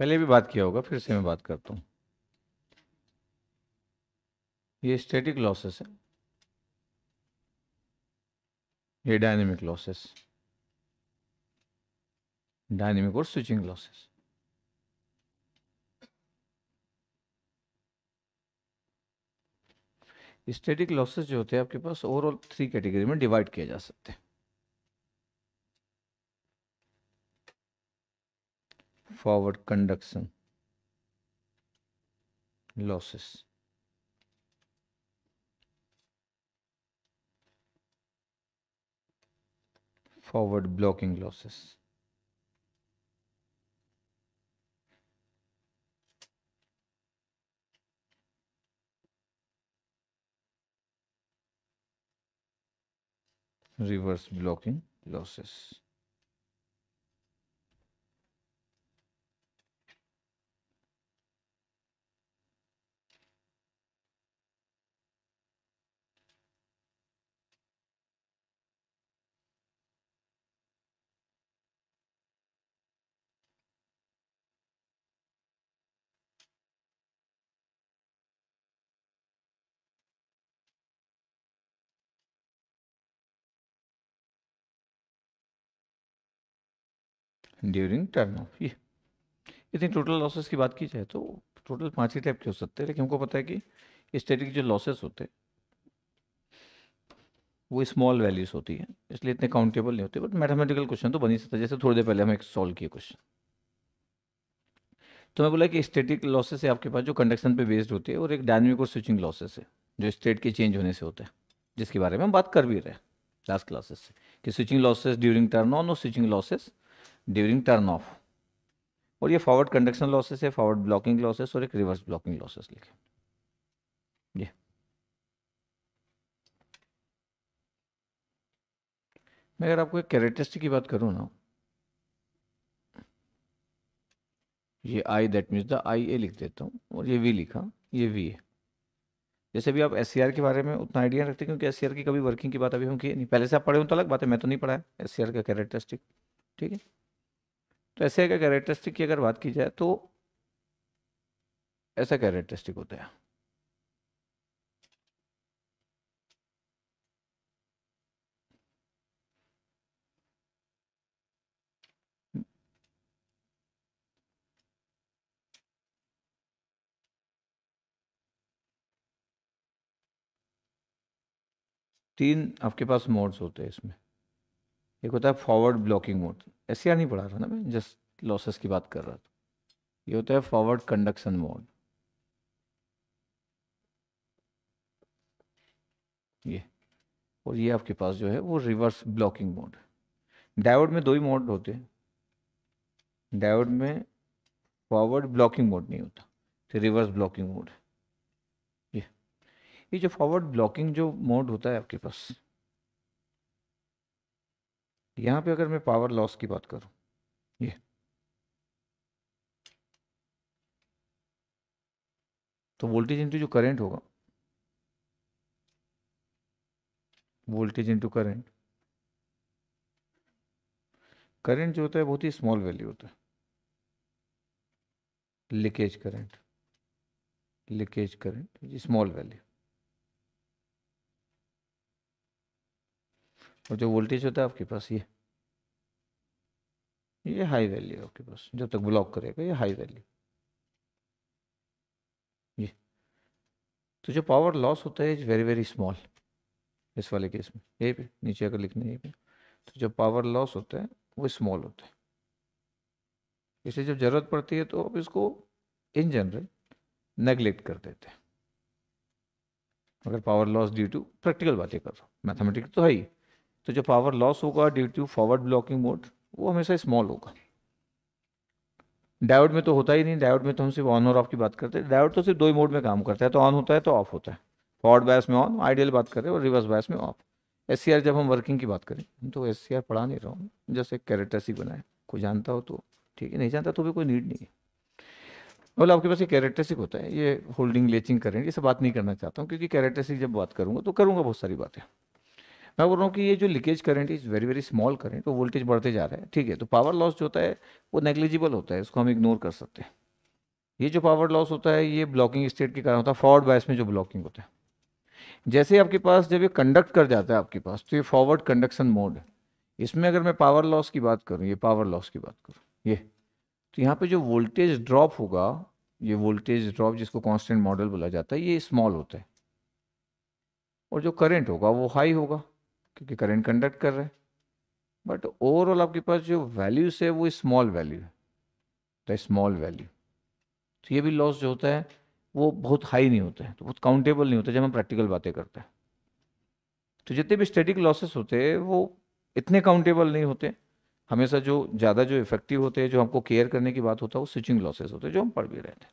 पहले भी बात किया होगा फिर से मैं बात करता हूँ ये स्टैटिक लॉसेस है ये डायनेमिक लॉसेस डायनेमिक और स्विचिंग लॉसेस स्टैटिक लॉसेस जो होते हैं आपके पास ओवरऑल थ्री कैटेगरी में डिवाइड किए जा सकते हैं forward conduction losses. forward blocking losses. reverse blocking losses. During turn off ये इतनी टोटल लॉसेस की बात की जाए तो टोटल पांच ही टाइप के हो सकते हैं लेकिन हमको पता है कि स्टेटिक जो लॉसेस होते हैं वो स्मॉल वैल्यूज होती है इसलिए इतने काउंटेबल नहीं होते बट मैथमेटिकल क्वेश्चन तो बन ही सकता है जैसे थोड़ी देर पहले हमें एक सॉल्व किए क्वेश्चन तो मैं बोला कि स्टेटिक लॉसेस है आपके पास जो कंडक्शन पे बेस्ड होती है और एक डायनेमिक और स्विचिंग लॉसेस है जो स्टेट के चेंज होने से होता है जिसके बारे में हम बात कर भी रहे हैं लास्ट क्लासेस से कि switching losses during turn on और switching losses during turn off और ये फॉरवर्ड कंडक्शन लॉसेस है फॉरवर्ड ब्लॉकिंग लॉसेस और एक रिवर्स ब्लॉकिंग लॉसेस लिखे ये मैं अगर आपको एक कैरेक्टरिस्टिक की बात करूँ ना ये I that means the I A लिख देता हूँ और ये वी लिखा ये वी है जैसे भी आप एस के बारे में उतना आइडिया रखते हैं क्योंकि एस की कभी वर्किंग की बात अभी हम किए नहीं पहले से आप पढ़े हो तो अलग बात है मैं तो नहीं पढ़ा है एस का कैरेक्टरिस्टिक ठीक है तो ऐसे का कैरेक्टरिस्टिक की अगर बात की जाए तो ऐसा कैरेक्टरिस्टिक होता है तीन आपके पास मोड्स होते हैं इसमें एक होता है फॉरवर्ड ब्लॉकिंग मोड एस नहीं पढ़ा था ना मैं जस्ट लॉसेस की बात कर रहा था ये होता है फॉरवर्ड कंडक्शन मोड ये और ये आपके पास जो है वो रिवर्स ब्लॉकिंग मोड डायोड में दो ही मोड होते हैं डायोड में फॉरवर्ड ब्लॉकिंग मोड नहीं होता तो रिवर्स ब्लॉकिंग मोड है ये ये जो फॉरवर्ड ब्लॉकिंग जो मोड होता है आपके पास यहाँ पे अगर मैं पावर लॉस की बात करूँ ये तो वोल्टेज इंटू जो करंट होगा वोल्टेज इंटू करंट करंट जो होता है बहुत ही स्मॉल वैल्यू होता है leakage current leakage current small value और जो वोल्टेज होता है आपके पास ये ये हाई वैल्यू है आपके पास जब तक ब्लॉक करेगा ये हाई वैल्यू ये तो जो पावर लॉस होता है इज वेरी वेरी स्मॉल इस वाले केस में यही पे नीचे अगर लिखना यही पे तो जो पावर लॉस होता है वो स्मॉल होता है इसे जब ज़रूरत पड़ती है तो आप इसको इन जनरल नेग्लेक्ट कर देते हैं अगर power loss due to practical बातें कर रहा हूँ मैथमेटिक्स तो है ही तो जो पावर लॉस होगा due to forward blocking mode वो हमेशा स्मॉल होगा डायोड में तो होता ही नहीं डायोड में तो हम सिर्फ ऑन और ऑफ की बात करते हैं डायोड तो सिर्फ दो ही मोड में काम करता है तो ऑन होता है तो ऑफ होता है फॉरवर्ड बायस में ऑन आइडियल बात कर रहे हैं और रिवर्स बायस में ऑफ एस जब हम वर्किंग की बात करें तो एस पढ़ा नहीं रहा हूँ जैसे कैरेक्टरिस्टिक बनाए कोई जानता हो तो ठीक है नहीं जानता तो भी कोई नीड नहीं है मतलब आपके पास ये कैरेक्टरिस्टिक होता है ये होल्डिंग लेचिंग करेंट ये सब बात नहीं करना चाहता हूँ क्योंकि कैरेक्टरसिक जब बात करूँगा तो करूँगा बहुत सारी बातें मैं बोल रहा हूँ कि ये जो leakage current is very very small current वो वोल्टेज बढ़ते जा रहा है ठीक है तो पावर लॉस जो होता है वो नेग्लिजिबल होता है इसको हम इग्नोर कर सकते हैं ये जो पावर लॉस होता है ये ब्लॉकिंग स्टेट के कारण होता है फॉरवर्ड बायस में जो ब्लॉकिंग होता है जैसे आपके पास जब ये कंडक्ट कर जाता है आपके पास तो ये फॉरवर्ड कंडक्शन मोड है इसमें अगर मैं पावर लॉस की बात करूँ ये पावर लॉस की बात करूँ ये तो यहाँ पर जो वोल्टेज ड्रॉप होगा ये वोल्टेज ड्रॉप जिसको कॉन्स्टेंट मॉडल बोला जाता है ये स्मॉल होता है और जो करंट होगा वो हाई होगा क्योंकि करंट कंडक्ट कर रहे हैं बट ओवरऑल आपके पास जो वैल्यूज है वो स्मॉल वैल्यू है द स्मॉल वैल्यू तो ये भी लॉस जो होता है वो बहुत हाई नहीं होता है तो बहुत काउंटेबल नहीं होता जब हम प्रैक्टिकल बातें करते हैं तो जितने भी स्टेटिक लॉसेस होते हैं वो इतने काउंटेबल नहीं होते हमेशा जो ज़्यादा जो इफेक्टिव होते हैं जो हमको केयर करने की बात होता है वो स्विचिंग लॉसेस होते हैं जो हम पढ़ भी रहे थे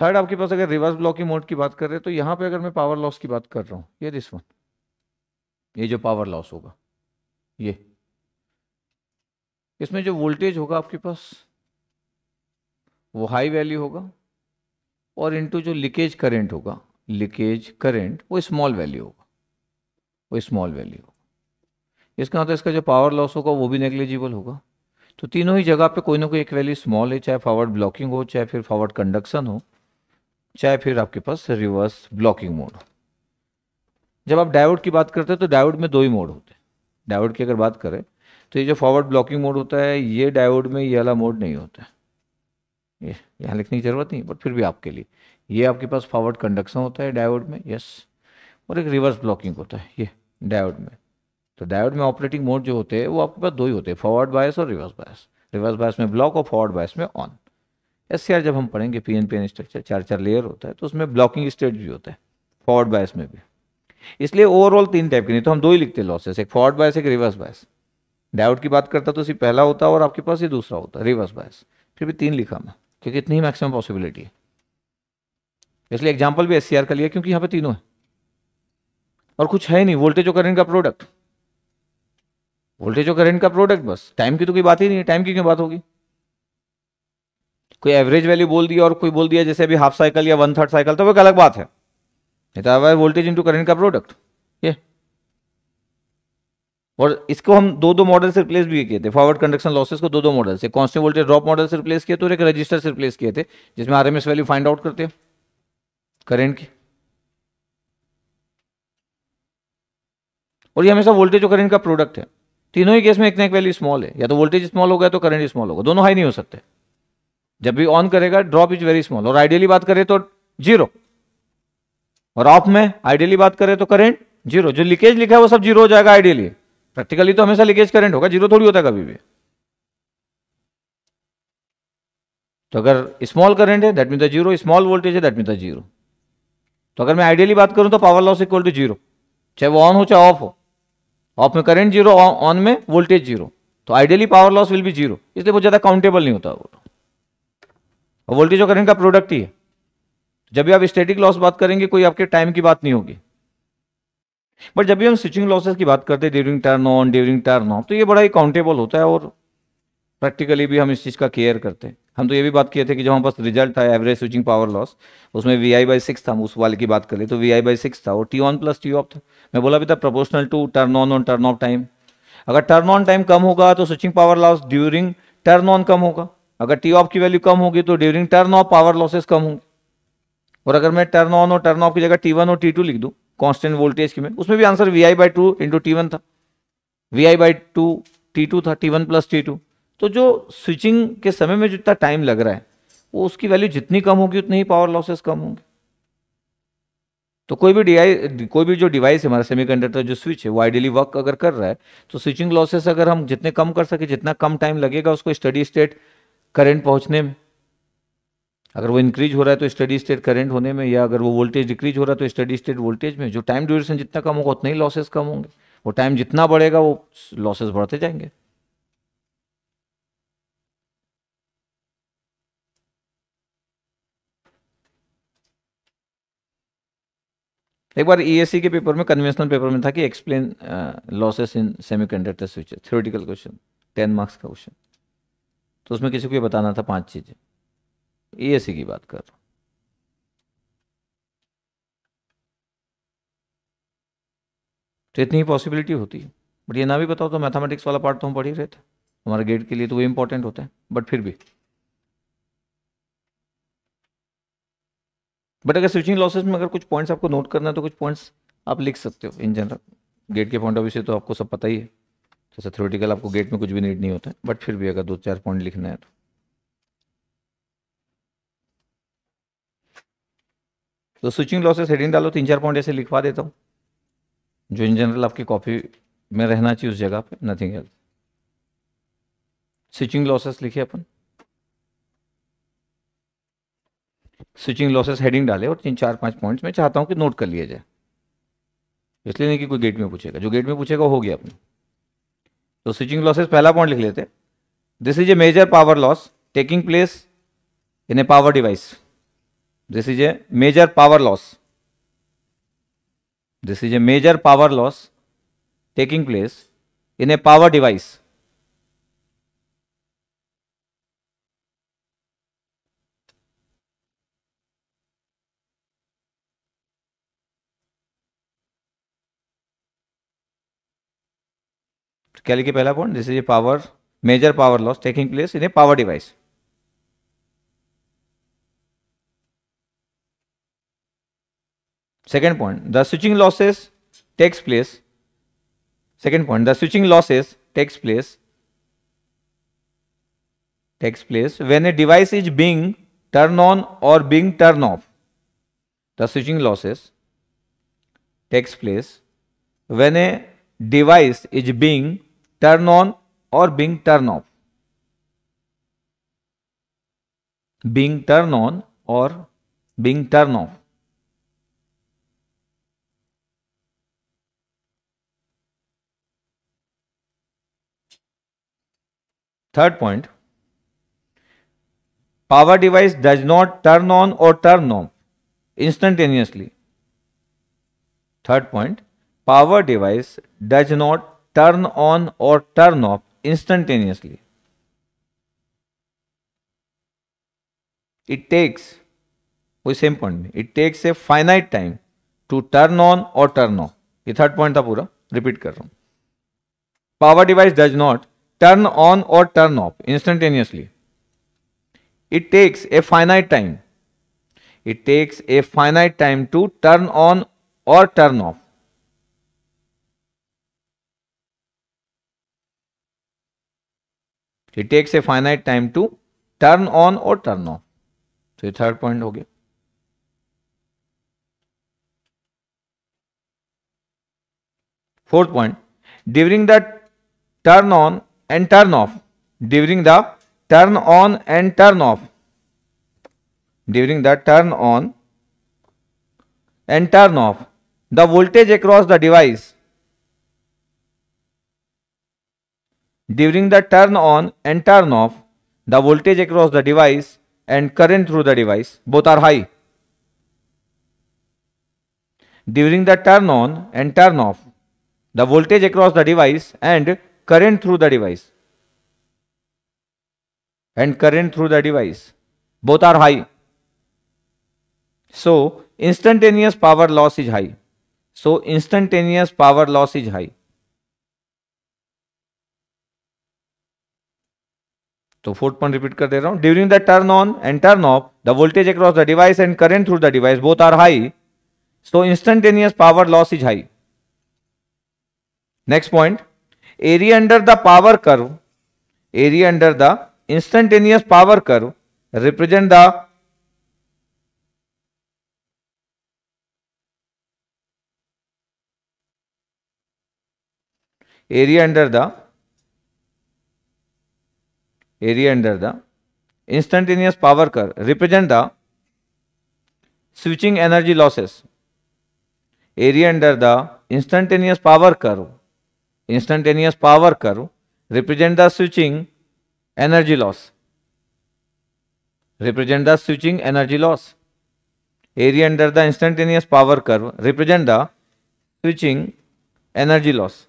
थर्ड आपके पास अगर रिवर्स ब्लॉकिंग मोड की बात कर रहे हैं तो यहाँ पे अगर मैं पावर लॉस की बात कर रहा हूँ ये दिस वन ये जो पावर लॉस होगा ये इसमें जो वोल्टेज होगा आपके पास वो हाई वैल्यू होगा और इनटू जो लीकेज करंट होगा लीकेज करंट वो स्मॉल वैल्यू होगा वो स्मॉल वैल्यू होगा इसका मतलब इसका जो पावर लॉस होगा वो भी नेग्लिजिबल होगा तो तीनों ही जगह पे कोई ना कोई एक वैल्यू स्मॉल है चाहे फॉरवर्ड ब्लॉकिंग हो चाहे फिर फॉरवर्ड कंडक्शन हो चाहे फिर आपके पास रिवर्स ब्लॉकिंग मोड हो जब आप डायोड की बात करते हैं तो डायोड में दो ही मोड होते हैं डायोड की अगर बात करें तो ये जो फॉरवर्ड ब्लॉकिंग मोड होता है ये डायोड में ये वाला मोड नहीं होता है ये यहाँ लिखने की ज़रूरत नहीं बट फिर भी आपके लिए ये आपके पास फॉरवर्ड कंडक्शन होता है डायोड में यस और एक रिवर्स ब्लॉकिंग होता है ये डायोड में तो डायोड में ऑपरेटिंग मोड जो होते हैं वो आपके पास दो ही होते हैं फॉरवर्ड बायस और रिवर्स बायस रिवर्स बायस में ब्लॉक और फॉरवर्ड बायस में ऑन एस जब हम पढ़ेंगे पी एन स्ट्रक्चर चार चार लेयर होता है तो उसमें ब्लॉकिंग स्टेट भी होता है फॉरवर्ड बायस में भी इसलिए ओवरऑल तीन टाइप के नहीं तो हम दो ही लिखते लॉसेस एक फॉर्ड बायस एक रिवर्स बायस डायोड की बात करता तो इसी पहला होता और आपके पास ये दूसरा होता रिवर्स बायस फिर भी तीन लिखा मैं क्योंकि इतनी ही मैक्सिमम पॉसिबिलिटी है इसलिए एग्जाम्पल भी एस का लिया क्योंकि यहाँ पे तीनों है और कुछ है नहीं वोल्टेज और करेंट का प्रोडक्ट वोल्टेज और करंट का प्रोडक्ट बस टाइम की तो कोई बात ही नहीं है टाइम की क्यों बात होगी कोई एवरेज वैल्यू बोल दिया और कोई बोल दिया जैसे अभी हाफ साइकिल या वन थर्ड साइकिल तो वो एक अलग बात है निकाला हुआ है वोल्टेज इंटू करंट का प्रोडक्ट ये और इसको हम दो दो मॉडल से रिप्लेस भी किए थे फॉरवर्ड कंडक्शन लॉसेस को दो दो मॉडल से कॉन्स्टेंट वोल्टेज ड्रॉप मॉडल से रिप्लेस किए तो एक रजिस्टर से रिप्लेस किए थे जिसमें आर वैल्यू फाइंड आउट करते हैं करेंट की और ये हमेशा वोल्टेज और करंट का प्रोडक्ट है तीनों ही केस में एक ना एक वैल्यू स्मॉल है या तो वोल्टेज स्मॉल होगा तो करंट स्मॉल होगा दोनों हाई नहीं हो सकते जब भी ऑन करेगा ड्रॉप इज वेरी स्मॉल और आइडियली बात करें तो जीरो और ऑफ में आइडियली बात करें तो करेंट जीरो जो लीकेज लिखा है वो सब जीरो हो जाएगा आइडियली प्रैक्टिकली तो हमेशा लीकेज करेंट होगा जीरो थोड़ी होता है कभी भी तो अगर स्मॉल करेंट है that mean the zero small voltage है दैट मीन द जीरो तो अगर मैं आइडियली बात करूं तो power loss equal to zero चाहे वो ऑन हो चाहे ऑफ हो ऑफ में करंट जीरो ऑन में वोल्टेज जीरो तो आइडियली पावर लॉस विल भी जीरो इसलिए बहुत ज़्यादा काउंटेबल नहीं होता वो वोल्टेज और करंट का प्रोडक्ट ही है जब भी आप स्टेटिक लॉस बात करेंगे कोई आपके टाइम की बात नहीं होगी बट जब भी हम स्विचिंग लॉसेस की बात करते हैं during turn on during turn off तो ये बड़ा ही काउंटेबल होता है और प्रैक्टिकली भी हम इस चीज़ का केयर करते हैं हम तो ये भी बात किए थे कि जब हमारे पास रिजल्ट था एवरेज स्विचिंग पावर लॉस उसमें वी आई बाई सिक्स था उस वाले की बात करें तो वी आई बाई सिक्स था और T on plus T off था मैं बोला भी था proportional to turn on on turn off time अगर टर्न ऑन टाइम कम होगा तो switching power loss during turn on कम होगा अगर टी ऑफ की वैल्यू कम होगी तो during turn off power losses कम होंगे और अगर मैं टर्न ऑन और टर्न ऑफ की जगह टी वन और टी टू लिख दूँ कॉन्स्टेंट वोल्टेज की में उसमें भी answer V I by two into T one था V I by two T two था T one plus T two तो जो स्विचिंग के समय में जितना टाइम लग रहा है वो उसकी वैल्यू जितनी कम होगी उतनी ही पावर लॉसेस कम होंगे तो कोई भी डी कोई भी जो डिवाइस है हमारा सेमीकंडक्टर जो स्विच है वो आइडियली वर्क अगर कर रहा है तो स्विचिंग लॉसेस अगर हम जितने कम कर सके जितना कम टाइम लगेगा उसको स्टडी स्टेट करंट पहुंचने में अगर वो इंक्रीज हो रहा है तो स्टडी स्टेट करंट होने में या अगर वो वोल्टेज डिक्रीज हो रहा है तो स्टडी स्टेट वोल्टेज में जो टाइम ड्यूरेशन जितना कम होगा उतना ही लॉसेस कम होंगे वो टाइम जितना बढ़ेगा वो लॉसेस बढ़ते जाएंगे एक बार ईएससी e के पेपर में कन्वेंशनल पेपर में था कि explain losses in semiconductor switches theoretical question ten marks का क्वेश्चन तो उसमें किसी को ये बताना था पांच चीज़ें ईएसी की बात कर रहा हूँ तो इतनी ही पॉसिबिलिटी होती है बट ये ना भी बताओ तो मैथमेटिक्स वाला पार्ट तो हम पढ़ ही रहे थे हमारे गेट के लिए तो वो इंपॉर्टेंट होता है बट फिर भी बट अगर स्विचिंग लॉसेस में अगर कुछ पॉइंट्स आपको नोट करना है तो कुछ पॉइंट्स आप लिख सकते हो इन जनरल गेट के पॉइंट ऑफ व्यू से तो आपको सब पता ही है जैसे थ्योरेटिकल आपको गेट में कुछ भी नीड नहीं होता है बट फिर भी अगर दो चार पॉइंट लिखना है तो तो स्विचिंग लॉसेस हेडिंग डालो तीन चार पॉइंट ऐसे लिखवा देता हूँ जो इन जनरल आपकी कॉपी में रहना चाहिए उस जगह पे नथिंग एल्स स्विचिंग लॉसेस लिखे अपन स्विचिंग लॉसेस हेडिंग डाले और तीन चार पाँच पॉइंट्स में चाहता हूँ कि नोट कर लिया जाए इसलिए नहीं कि कोई गेट में पूछेगा जो गेट में पूछेगा हो गया अपने तो स्विचिंग लॉसेस पहला पॉइंट लिख लेते this is a major power loss taking place in a power device This is a major power loss. This is a major power loss taking place in a power device. क्या लिखे पहला point this is a power major power loss taking place in a power device Second point, the switching losses takes place. Second point, the switching losses takes place takes place when a device is being turned on or being turned off. The switching losses takes place when a device is being turned on or being turned off. Being turned on or being turned off. Third point power device does not turn on और turn off instantaneously third point power device does not turn on और turn off instantaneously it takes कोई same point नहीं it takes a finite time to turn on और turn off ये third point था पूरा repeat कर रहा हूं power device does not turn on or turn off instantaneously. It takes a finite time. It takes a finite time to turn on or turn off. It takes a finite time to turn on or turn off. तो ये third point हो गया fourth point during the turn on and turn off during the turn on and turn off during the turn on and turn off the voltage across the device during the turn on and turn off the voltage across the device and current through the device both are high during the turn on and turn off the voltage across the device and current through the device and current through the device both are high so instantaneous power loss is high so instantaneous power loss is high तो fourth point repeat कर दे रहा हूं during the turn on and turn off the voltage across the device and current through the device both are high so instantaneous power loss is high next point area under the power curve area under the instantaneous power curve represent the area under the area under the instantaneous power curve represent the switching energy losses area under the instantaneous power curve instantaneous power curve represent the switching energy loss represent the switching energy loss area under the instantaneous power curve represent the switching energy loss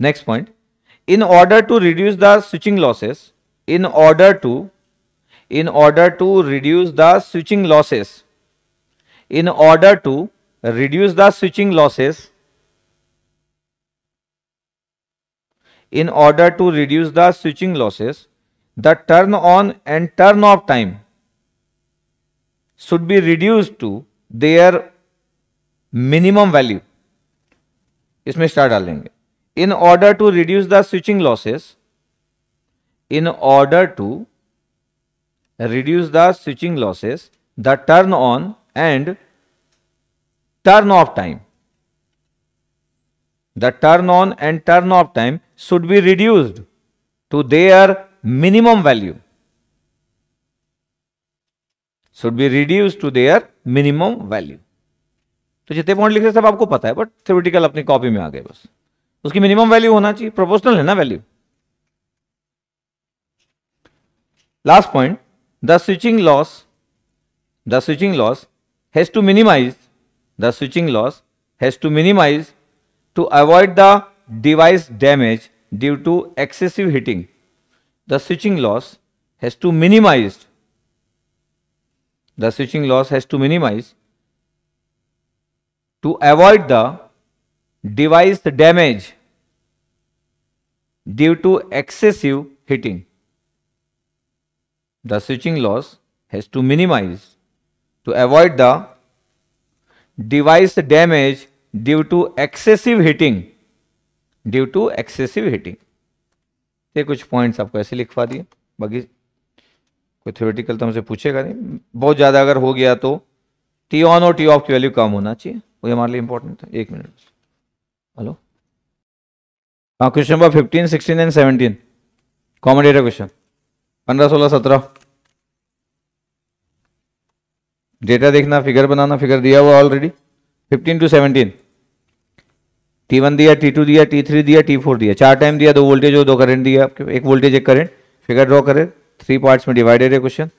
next point in order to reduce the switching losses in order to in order to reduce the switching losses in order to reduce the switching losses in order to reduce the switching losses the turn on and turn off time should be reduced to their minimum value इसमें star डालेंगे in order to reduce the switching losses in order to reduce the switching losses the turn on and turn off time. The turn on and turn off time should be reduced to their minimum value. Should be reduced to their minimum value. तो जितने point लिख रहे सब आपको पता है but theoretical अपनी copy में आ गए बस उसकी मिनिमम वैल्यू होना चाहिए प्रोपोर्शनल है ना value last point the switching loss the switching loss has to minimize The switching loss has to minimize to avoid the device damage due to excessive heating. The switching loss has to minimize the switching loss has to minimize to avoid the device damage due to excessive heating. The switching loss has to minimize to avoid the device damage due to excessive heating due to excessive heating ये कुछ points आपको ऐसे लिखवा दिए बाकी कोई theoretical तो हमसे पूछेगा नहीं बहुत ज़्यादा अगर हो गया तो टी ऑन और टी ऑफ की वैल्यू कम होना चाहिए वो हमारे लिए इंपॉर्टेंट है एक मिनट हेलो हाँ question number fifteen sixteen and seventeen कॉमेडेटर क्वेश्चन पंद्रह सोलह सत्रह डेटा देखना फिगर बनाना फिगर दिया हुआ already fifteen to seventeen T one दिया टी टू दिया टी थ्री दिया टी फोर दिया चार टाइम दिया दो वोल्टेज और दो करंट दिया आपके एक वोल्टेज एक करंट फिगर ड्रॉ करें थ्री पार्ट्स में डिवाइडेड है क्वेश्चन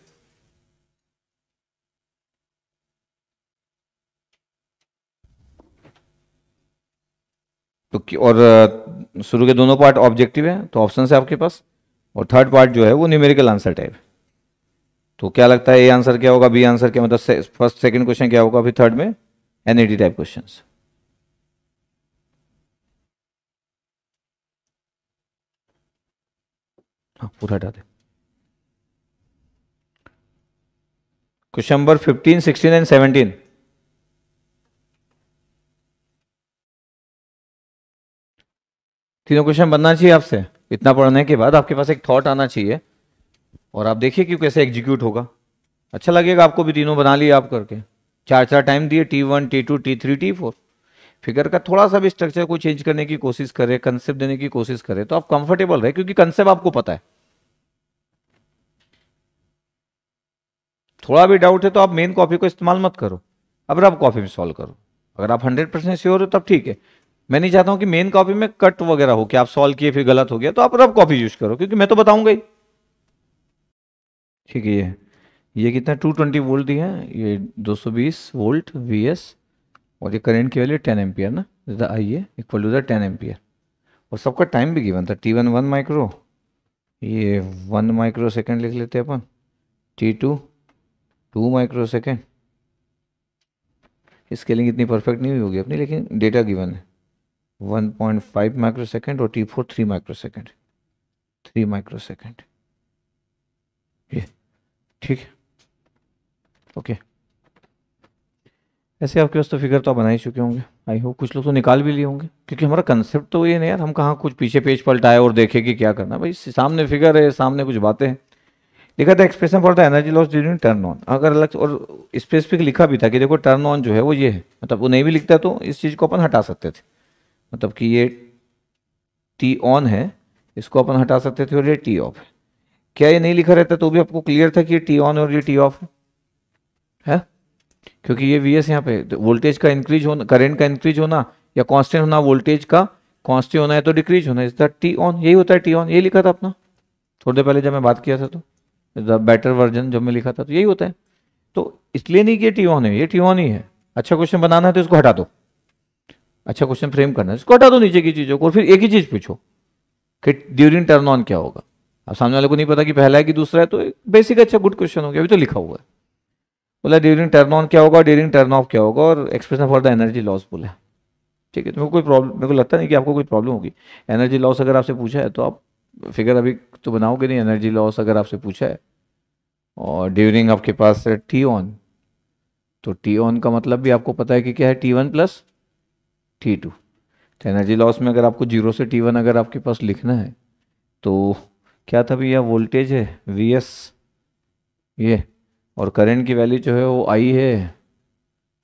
तो और शुरू के दोनों पार्ट ऑब्जेक्टिव है तो ऑप्शन है आपके पास और थर्ड पार्ट जो है वो न्यूमेरिकल आंसर टाइप तो क्या लगता है ए आंसर क्या होगा बी आंसर क्या मतलब फर्स्ट सेकंड क्वेश्चन क्या होगा अभी थर्ड में एनईडी टाइप क्वेश्चंस पूरा हटा दे question number fifteen sixteen and seventeen तीनों क्वेश्चन बनना चाहिए आपसे इतना पढ़ने के बाद आपके पास एक थॉट आना चाहिए और आप देखिए कि कैसे एग्जीक्यूट होगा अच्छा लगेगा आपको भी तीनों बना लिए आप करके चार चार टाइम दिए T one T two T three T four figure का थोड़ा सा भी स्ट्रक्चर को चेंज करने की कोशिश करें कंसेप्ट देने की कोशिश करें तो आप कंफर्टेबल रहे क्योंकि कंसेप्ट आपको पता है थोड़ा भी डाउट है तो आप मेन कॉपी को इस्तेमाल मत करो अब आप कॉपी में सॉल्व करो अगर आप हंड्रेड परसेंट श्योर हो तो तब ठीक है मैं नहीं चाहता हूं कि मेन कॉपी में कट वगैरह हो कि आप सॉल्व किए फिर गलत हो गया तो आप रब कॉपी यूज करो क्योंकि मैं तो बताऊंगा ही ठीक है ये ये कितना 220 वोल्ट दिया है ये 220 वोल्ट वी एस और ये करेंट की वैल्यू 10 एम्पियर ना जैसा I A equal to the ten ampere और सबका टाइम भी गिवन था टी वन वन माइक्रो ये वन माइक्रो सेकेंड लिख लेते अपन T two two micro microsecond scaling इतनी परफेक्ट नहीं हुई होगी अपनी लेकिन डेटा गिवन है one point five micro second और T four three micro microsecond three micro microsecond ये ठीक है ओके ऐसे आपके पास तो फिगर तो आप बना ही चुके होंगे आई होप कुछ लोग तो निकाल भी लिए होंगे क्योंकि हमारा कंसेप्ट तो ये नहीं यार हम कहाँ कुछ पीछे पेज पलटाए और देखे कि क्या करना भाई सामने फिगर है सामने कुछ बातें हैं लिखा था expression for the energy loss during turn on अगर अलग और स्पेसिफिक लिखा भी था कि देखो टर्न ऑन जो है वो ये है मतलब वो नहीं भी लिखता तो इस चीज़ को अपन हटा सकते थे मतलब कि ये टी ऑन है इसको अपन हटा सकते थे और ये टी ऑफ है क्या ये नहीं लिखा रहता तो भी आपको क्लियर था कि ये टी ऑन और ये टी ऑफ है, है? क्योंकि ये वी एस यहाँ पे वोल्टेज तो का इंक्रीज होना करेंट का इंक्रीज होना या कांस्टेंट होना वोल्टेज का कांस्टेंट होना है तो डिक्रीज होना इस द टी ऑन यही होता है टी ऑन ये लिखा था अपना थोड़ी देर पहले जब मैं बात किया था तो द बेटर वर्जन जब मैं लिखा था तो यही होता है तो इसलिए नहीं कि ये टी ऑन है ये टी ऑन ही है अच्छा क्वेश्चन बनाना है तो इसको हटा दो अच्छा क्वेश्चन फ्रेम करना है इसको हटा दो नीचे की चीज़ों को और फिर एक ही चीज़ पूछो कि ड्यूरिंग टर्न ऑन क्या होगा अब सामने वाले को नहीं पता कि पहला है कि दूसरा है तो बेसिक अच्छा गुड क्वेश्चन हो गया अभी तो लिखा हुआ है बोला ड्यूरिंग टर्न ऑन क्या होगा ड्यूरिंग टर्न ऑफ क्या होगा और expression for the energy loss बोला ठीक है तो मेरे कोई प्रॉब्लम मेरे को लगता नहीं कि आपको कोई प्रॉब्लम होगी एनर्जी लॉस अगर आपसे पूछा है तो आप फिगर अभी तो बनाओगे नहीं एनर्जी लॉस अगर आपसे पूछा है और ड्यूरिंग आपके पास है टी ऑन तो टी ऑन का मतलब भी आपको पता है कि क्या है T one plus T two तो एनर्जी लॉस में अगर आपको जीरो से टी वन अगर आपके पास लिखना है तो क्या था भैया वोल्टेज है वी एस ये और करंट की वैल्यू जो है वो आई है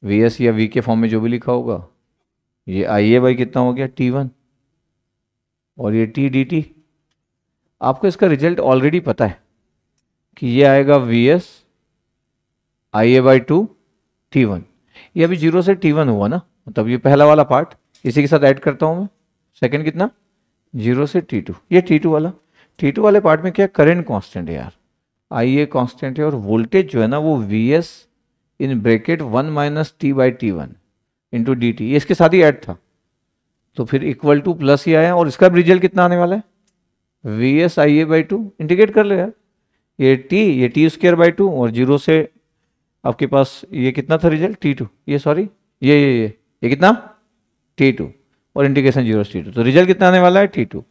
वी एस या वी के फॉर्म में जो भी लिखा होगा ये आई ए बाई कितना हो गया टी वन और ये टी डी टी आपको इसका रिजल्ट ऑलरेडी पता है कि ये आएगा V S I A by two T one ये अभी जीरो से टी वन हुआ ना मतलब ये पहला वाला पार्ट इसी के साथ ऐड करता हूँ मैं सेकेंड कितना जीरो से टी टू ये टी टू वाला टी टू वाले पार्ट में क्या करंट कांस्टेंट है यार आई ए कॉन्स्टेंट है और वोल्टेज जो है ना वो V S in bracket one minus T by T one into D T ये इसके साथ ही ऐड था तो फिर इक्वल टू प्लस ही आया और इसका रिजल्ट कितना आने वाला है V S I A by two integrate कर ले यार ये टी ये टी स्क्र बाई टू और जीरो से आपके पास ये कितना था रिजल्ट टी टू ये सॉरी ये ये ये ये कितना टी टू और इंटीग्रेशन जीरो से टी टू तो रिजल्ट कितना आने वाला है टी टू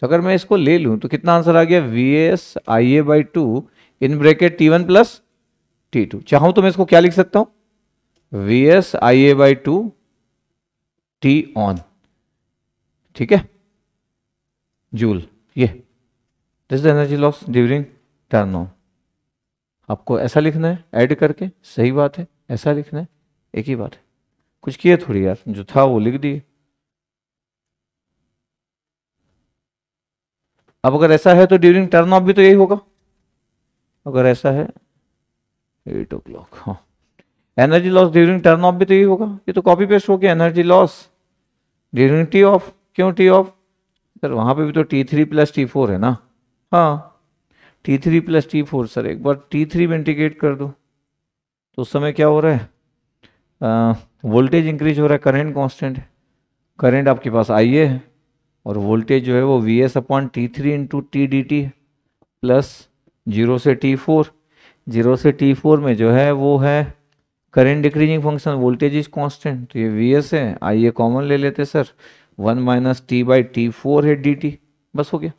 तो अगर मैं इसको ले लूँ तो कितना आंसर आ गया V S I A by two in bracket T one plus T two चाहूँ तो मैं इसको क्या लिख सकता हूँ V S I A by two T on ठीक है जूल ये this energy loss during turn on आपको ऐसा लिखना है ऐड करके सही बात है ऐसा लिखना है एक ही बात है कुछ किए थोड़ी यार जो था वो लिख दिए अब अगर ऐसा है तो ड्यूरिंग टर्न ऑफ भी तो यही होगा अगर ऐसा है एट ओ क्लॉक हाँ energy loss during turn off भी तो यही होगा ये तो कॉपी पेस्ट हो गया energy loss during T off क्यों टी ऑफ सर वहाँ पे भी तो T three plus T four है ना हाँ T three plus T four sir एक बार टी थ्री में इंटीग्रेट कर दो तो उस समय क्या हो रहा है वोल्टेज इंक्रीज हो रहा है करेंट कॉन्स्टेंट है आपके पास आई है और वोल्टेज जो है वो V S upon T three into T D T plus zero से टी फोर जीरो से टी फोर में जो है वो है current decreasing function voltage is constant तो ये वी एस है आइए कॉमन ले लेते sir one minus T by T four है डी टी बस हो गया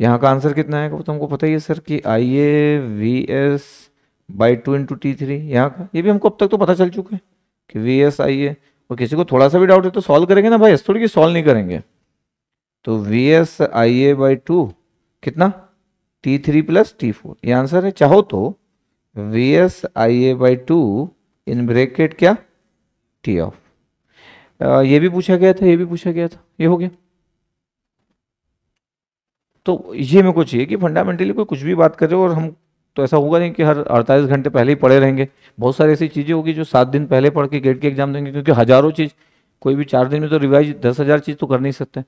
यहाँ का आंसर कितना आएगा वो तो हमको पता ही है सर कि I A V S by two into T three यहाँ का ये भी हमको अब तक तो पता चल चुका है कि वी एस आई ए और किसी को थोड़ा सा भी डाउट है तो सॉल्व करेंगे ना भाई थोड़ी कि सॉल्व नहीं करेंगे तो V S I A by two कितना T three plus T four ये आंसर है चाहो तो V S I A by two in bracket क्या टी ऑफ ये भी पूछा गया था ये भी पूछा गया था ये हो गया तो ये मेरे को चाहिए कि फंडामेंटली कोई कुछ भी बात करे और हम तो ऐसा होगा नहीं कि हर अड़तालीस घंटे पहले ही पढ़े रहेंगे बहुत सारी ऐसी चीज़ें होगी जो सात दिन पहले पढ़ के गेट के एग्जाम देंगे क्योंकि हज़ारों चीज़ कोई भी चार दिन में तो रिवाइज दस हज़ार चीज़ तो कर नहीं सकते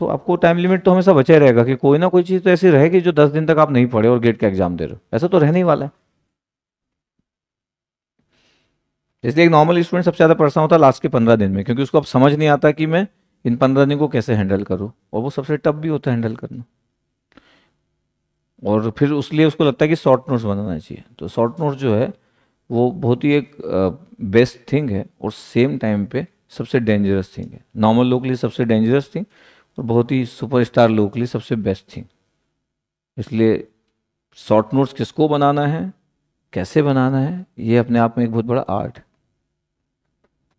तो आपको टाइम लिमिट तो हमेशा बचा रहेगा कि कोई ना कोई चीज़ तो ऐसी रहेगी जो दस दिन तक आप नहीं पढ़े और गेट का एग्जाम दे रहे हो ऐसा तो रहने ही वाला है इसलिए एक नॉर्मल स्टूडेंट सबसे ज़्यादा परेशान होता है लास्ट के पंद्रह दिन में क्योंकि उसको अब समझ नहीं आता कि मैं इन पंद्रह दिन को कैसे हैंडल करूँ और वो सबसे टफ भी होता है हैंडल करना और फिर उस लिए उसको लगता है कि शॉर्ट नोट्स बनाना चाहिए तो शॉर्ट नोट जो है वो बहुत ही एक बेस्ट थिंग है और सेम टाइम पे सबसे डेंजरस थिंग है नॉर्मल लोग के लिए सबसे डेंजरस थिंग और बहुत ही सुपरस्टार लोगों के लिए सबसे बेस्ट थी इसलिए शॉर्ट नोट्स किसको बनाना है कैसे बनाना है ये अपने आप में एक बहुत बड़ा आर्ट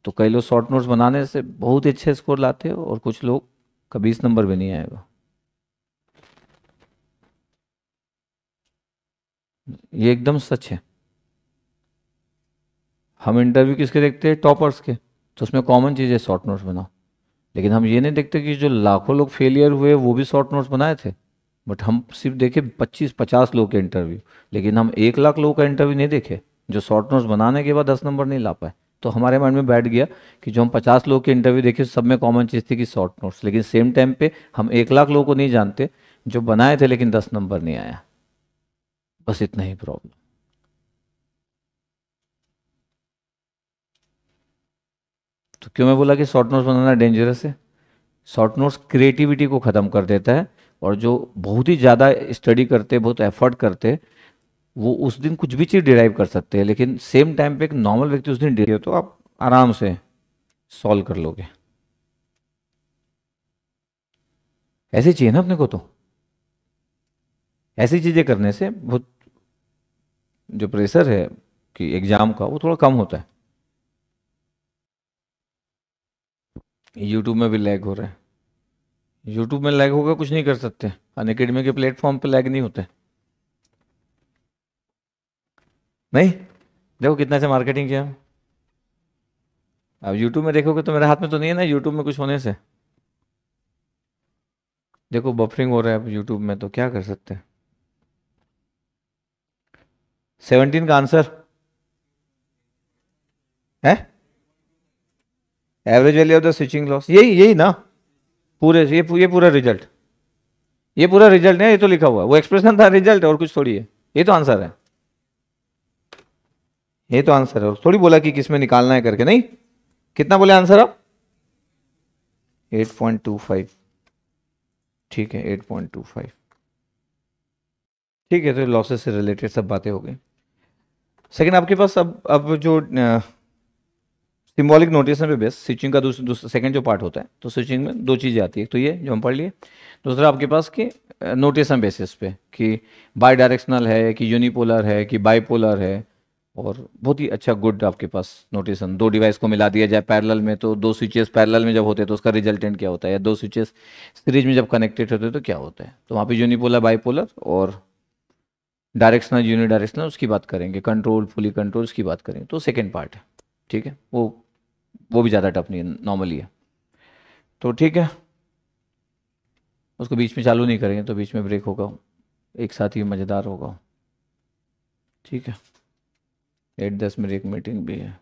तो कई लोग शॉर्ट नोट्स बनाने से बहुत ही अच्छे स्कोर लाते हो और कुछ लोग कभी इस नंबर भी नहीं आएगा ये एकदम सच है हम इंटरव्यू किसके देखते हैं टॉपर्स के तो उसमें कॉमन चीज़ है शॉर्ट नोट्स बनाओ लेकिन हम ये नहीं देखते कि जो लाखों लोग फेलियर हुए वो भी शॉर्ट नोट्स बनाए थे बट हम सिर्फ देखे पच्चीस पचास लोग के इंटरव्यू लेकिन हम एक लाख लोगों का इंटरव्यू नहीं देखे जो शॉर्ट नोट्स बनाने के बाद दस नंबर नहीं ला पाए तो हमारे माइंड में बैठ गया कि जो हम पचास लोग के इंटरव्यू देखे सब में कॉमन चीज़ थी कि शॉर्ट नोट्स लेकिन सेम टाइम पे हम एक लाख लोगों को नहीं जानते जो बनाए थे लेकिन दस नंबर नहीं आया बस इतना ही प्रॉब्लम तो क्यों मैं बोला कि शॉर्ट नोट्स बनाना डेंजरस है शॉर्ट नोट्स क्रिएटिविटी को ख़त्म कर देता है और जो बहुत ही ज़्यादा स्टडी करते बहुत एफर्ट करते वो उस दिन कुछ भी चीज़ डिराइव कर सकते हैं लेकिन सेम टाइम पे एक नॉर्मल व्यक्ति उस दिन डिराइव तो आप आराम से सॉल्व कर लोगे ऐसी चाहिए ना अपने को तो ऐसी चीज़ें करने से बहुत जो प्रेशर है कि एग्ज़ाम का वो थोड़ा कम होता है यूट्यूब में भी लैग हो रहा है यूट्यूब में लैग होगा कुछ नहीं कर सकते अन अकेडमी के प्लेटफॉर्म पे लैग नहीं होते नहीं देखो कितना से मार्केटिंग किया अब यूट्यूब में देखोगे तो मेरे हाथ में तो नहीं है ना यूट्यूब में कुछ होने से देखो बफरिंग हो रहा है अब यूट्यूब में तो क्या कर सकते हैं सेवनटीन का आंसर है average value of the switching loss यही यही ना पूरे ये ये पूरा रिजल्ट ये पूरा रिजल्ट है ये तो लिखा हुआ वो एक्सप्रेशन था रिजल्ट और कुछ थोड़ी है ये तो आंसर है ये तो आंसर है और थोड़ी बोला कि किसमें निकालना है करके नहीं कितना बोले आंसर आप 8.25 ठीक है 8.25 ठीक है तो लॉसेस से रिलेटेड सब बातें हो गई सेकेंड आपके पास अब अब जो सिम्बॉलिक नोटेशन पे बेस्ट स्विचिंग का दूसरा जो पार्ट होता है तो स्विचिंग में दो चीज़ें आती है तो ये जो हम पढ़ लिए दूसरा आपके पास कि नोटेशन बेसिस पे कि बाई डायरेक्शनल है कि यूनिपोलर है कि बाईपोलर है और बहुत ही अच्छा गुड आपके पास नोटेशन दो डिवाइस को मिला दिया जाए पैरेलल में तो दो स्विचेस पैरेलल में जब होते हैं तो उसका रिजल्टेंट क्या होता है या दो स्विचेस सीरीज में जब कनेक्टेड होते हैं तो क्या होता है तो वहाँ पे यूनिपोलर बाईपोलर और डायरेक्शनल यूनिडायरेक्शनल डायरेक्शनल उसकी बात करेंगे कंट्रोल फुली कंट्रोल उसकी बात करेंगे तो सेकेंड पार्ट है ठीक है वो वो भी ज़्यादा टफ नहीं है नॉर्मली है तो ठीक है उसको बीच में चालू नहीं करेंगे तो बीच में ब्रेक होगा एक साथ ही मज़ेदार होगा ठीक है एट दस मेरी एक मीटिंग भी है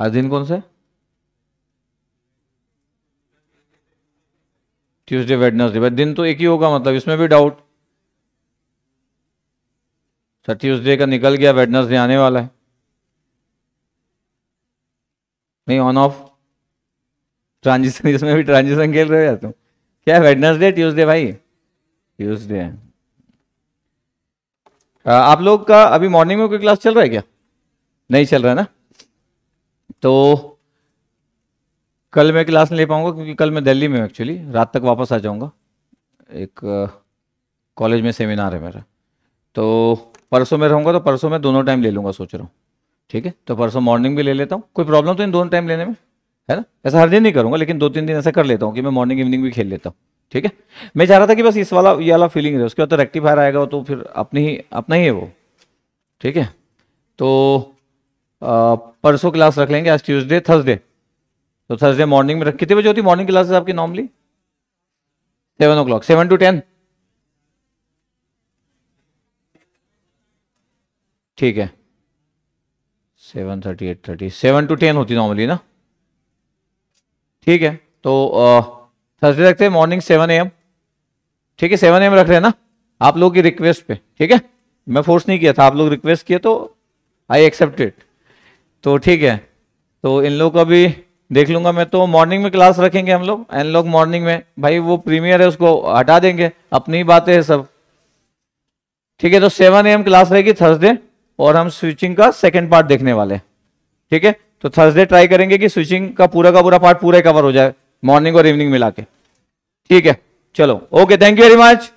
आज दिन कौन सा ट्यूसडे वेडनेसडे दिन तो एक ही होगा मतलब इसमें भी डाउट सर ट्यूजडे का निकल गया वेडनसडे आने वाला है नहीं ऑन ऑफ ट्रांजिशन इसमें भी ट्रांजिशन खेल रहे हो तुम क्या वेडनसडे ट्यूजडे भाई ट्यूजडे है आप लोग का अभी मॉर्निंग में कोई क्लास चल रहा है क्या नहीं चल रहा है ना तो कल मैं क्लास नहीं ले पाऊंगा क्योंकि कल मैं दिल्ली में हूँ एक्चुअली रात तक वापस आ जाऊंगा एक कॉलेज में सेमिनार है मेरा तो परसों में रहूँगा तो परसों में दोनों टाइम ले लूँगा सोच रहा हूँ ठीक है तो परसों मॉर्निंग भी ले लेता हूँ कोई प्रॉब्लम तो इन दोनों टाइम लेने में है ना ऐसा हर दिन नहीं करूंगा लेकिन दो तीन दिन ऐसा कर लेता हूँ कि मैं मॉर्निंग इवनिंग भी खेल लेता हूँ ठीक है मैं चाह रहा था कि बस इस वाला ये वाला फीलिंग रहे उसके बाद तो रेक्टिफायर आएगा तो फिर अपनी ही अपना ही है वो ठीक है तो परसों क्लास रख लेंगे आज ट्यूजडे थर्सडे तो थर्सडे मॉर्निंग में रख कितने बजे होती मॉर्निंग क्लासेस आपकी normally seven o'clock seven to ten ठीक है seven thirty eight thirty seven to ten होती नॉर्मली ना ठीक है तो थर्सडे रखते हैं मॉर्निंग सेवन ए एम ठीक है सेवन ए एम रख रहे हैं ना आप लोगों की रिक्वेस्ट पे ठीक है मैं फोर्स नहीं किया था आप लोग रिक्वेस्ट किए तो आई इट तो ठीक है तो इन लोग का भी देख लूंगा मैं तो मॉर्निंग में क्लास रखेंगे हम लोग एन लोग मॉर्निंग में भाई वो प्रीमियर है उसको हटा देंगे अपनी ही बातें सब ठीक है तो सेवन एम क्लास रहेगी थर्सडे और हम स्विचिंग का सेकेंड पार्ट देखने वाले ठीक है तो थर्सडे ट्राई करेंगे कि स्विचिंग का पूरा का पूरा पार्ट पूरा कवर हो जाए मॉर्निंग और इवनिंग मिला के ठीक है चलो okay thank you very much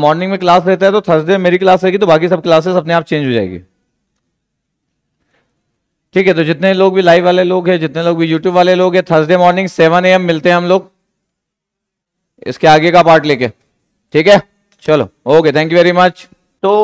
morning में क्लास रहता है तो थर्सडे मेरी क्लास रहेगी तो बाकी सब क्लासेस अपने आप चेंज हो जाएगी ठीक है तो जितने लोग भी लाइव वाले लोग हैं जितने लोग भी यूट्यूब वाले लोग हैं थर्सडे मॉर्निंग सेवन ए मिलते हैं हम लोग इसके आगे का पार्ट लेके ठीक है चलो okay thank you very much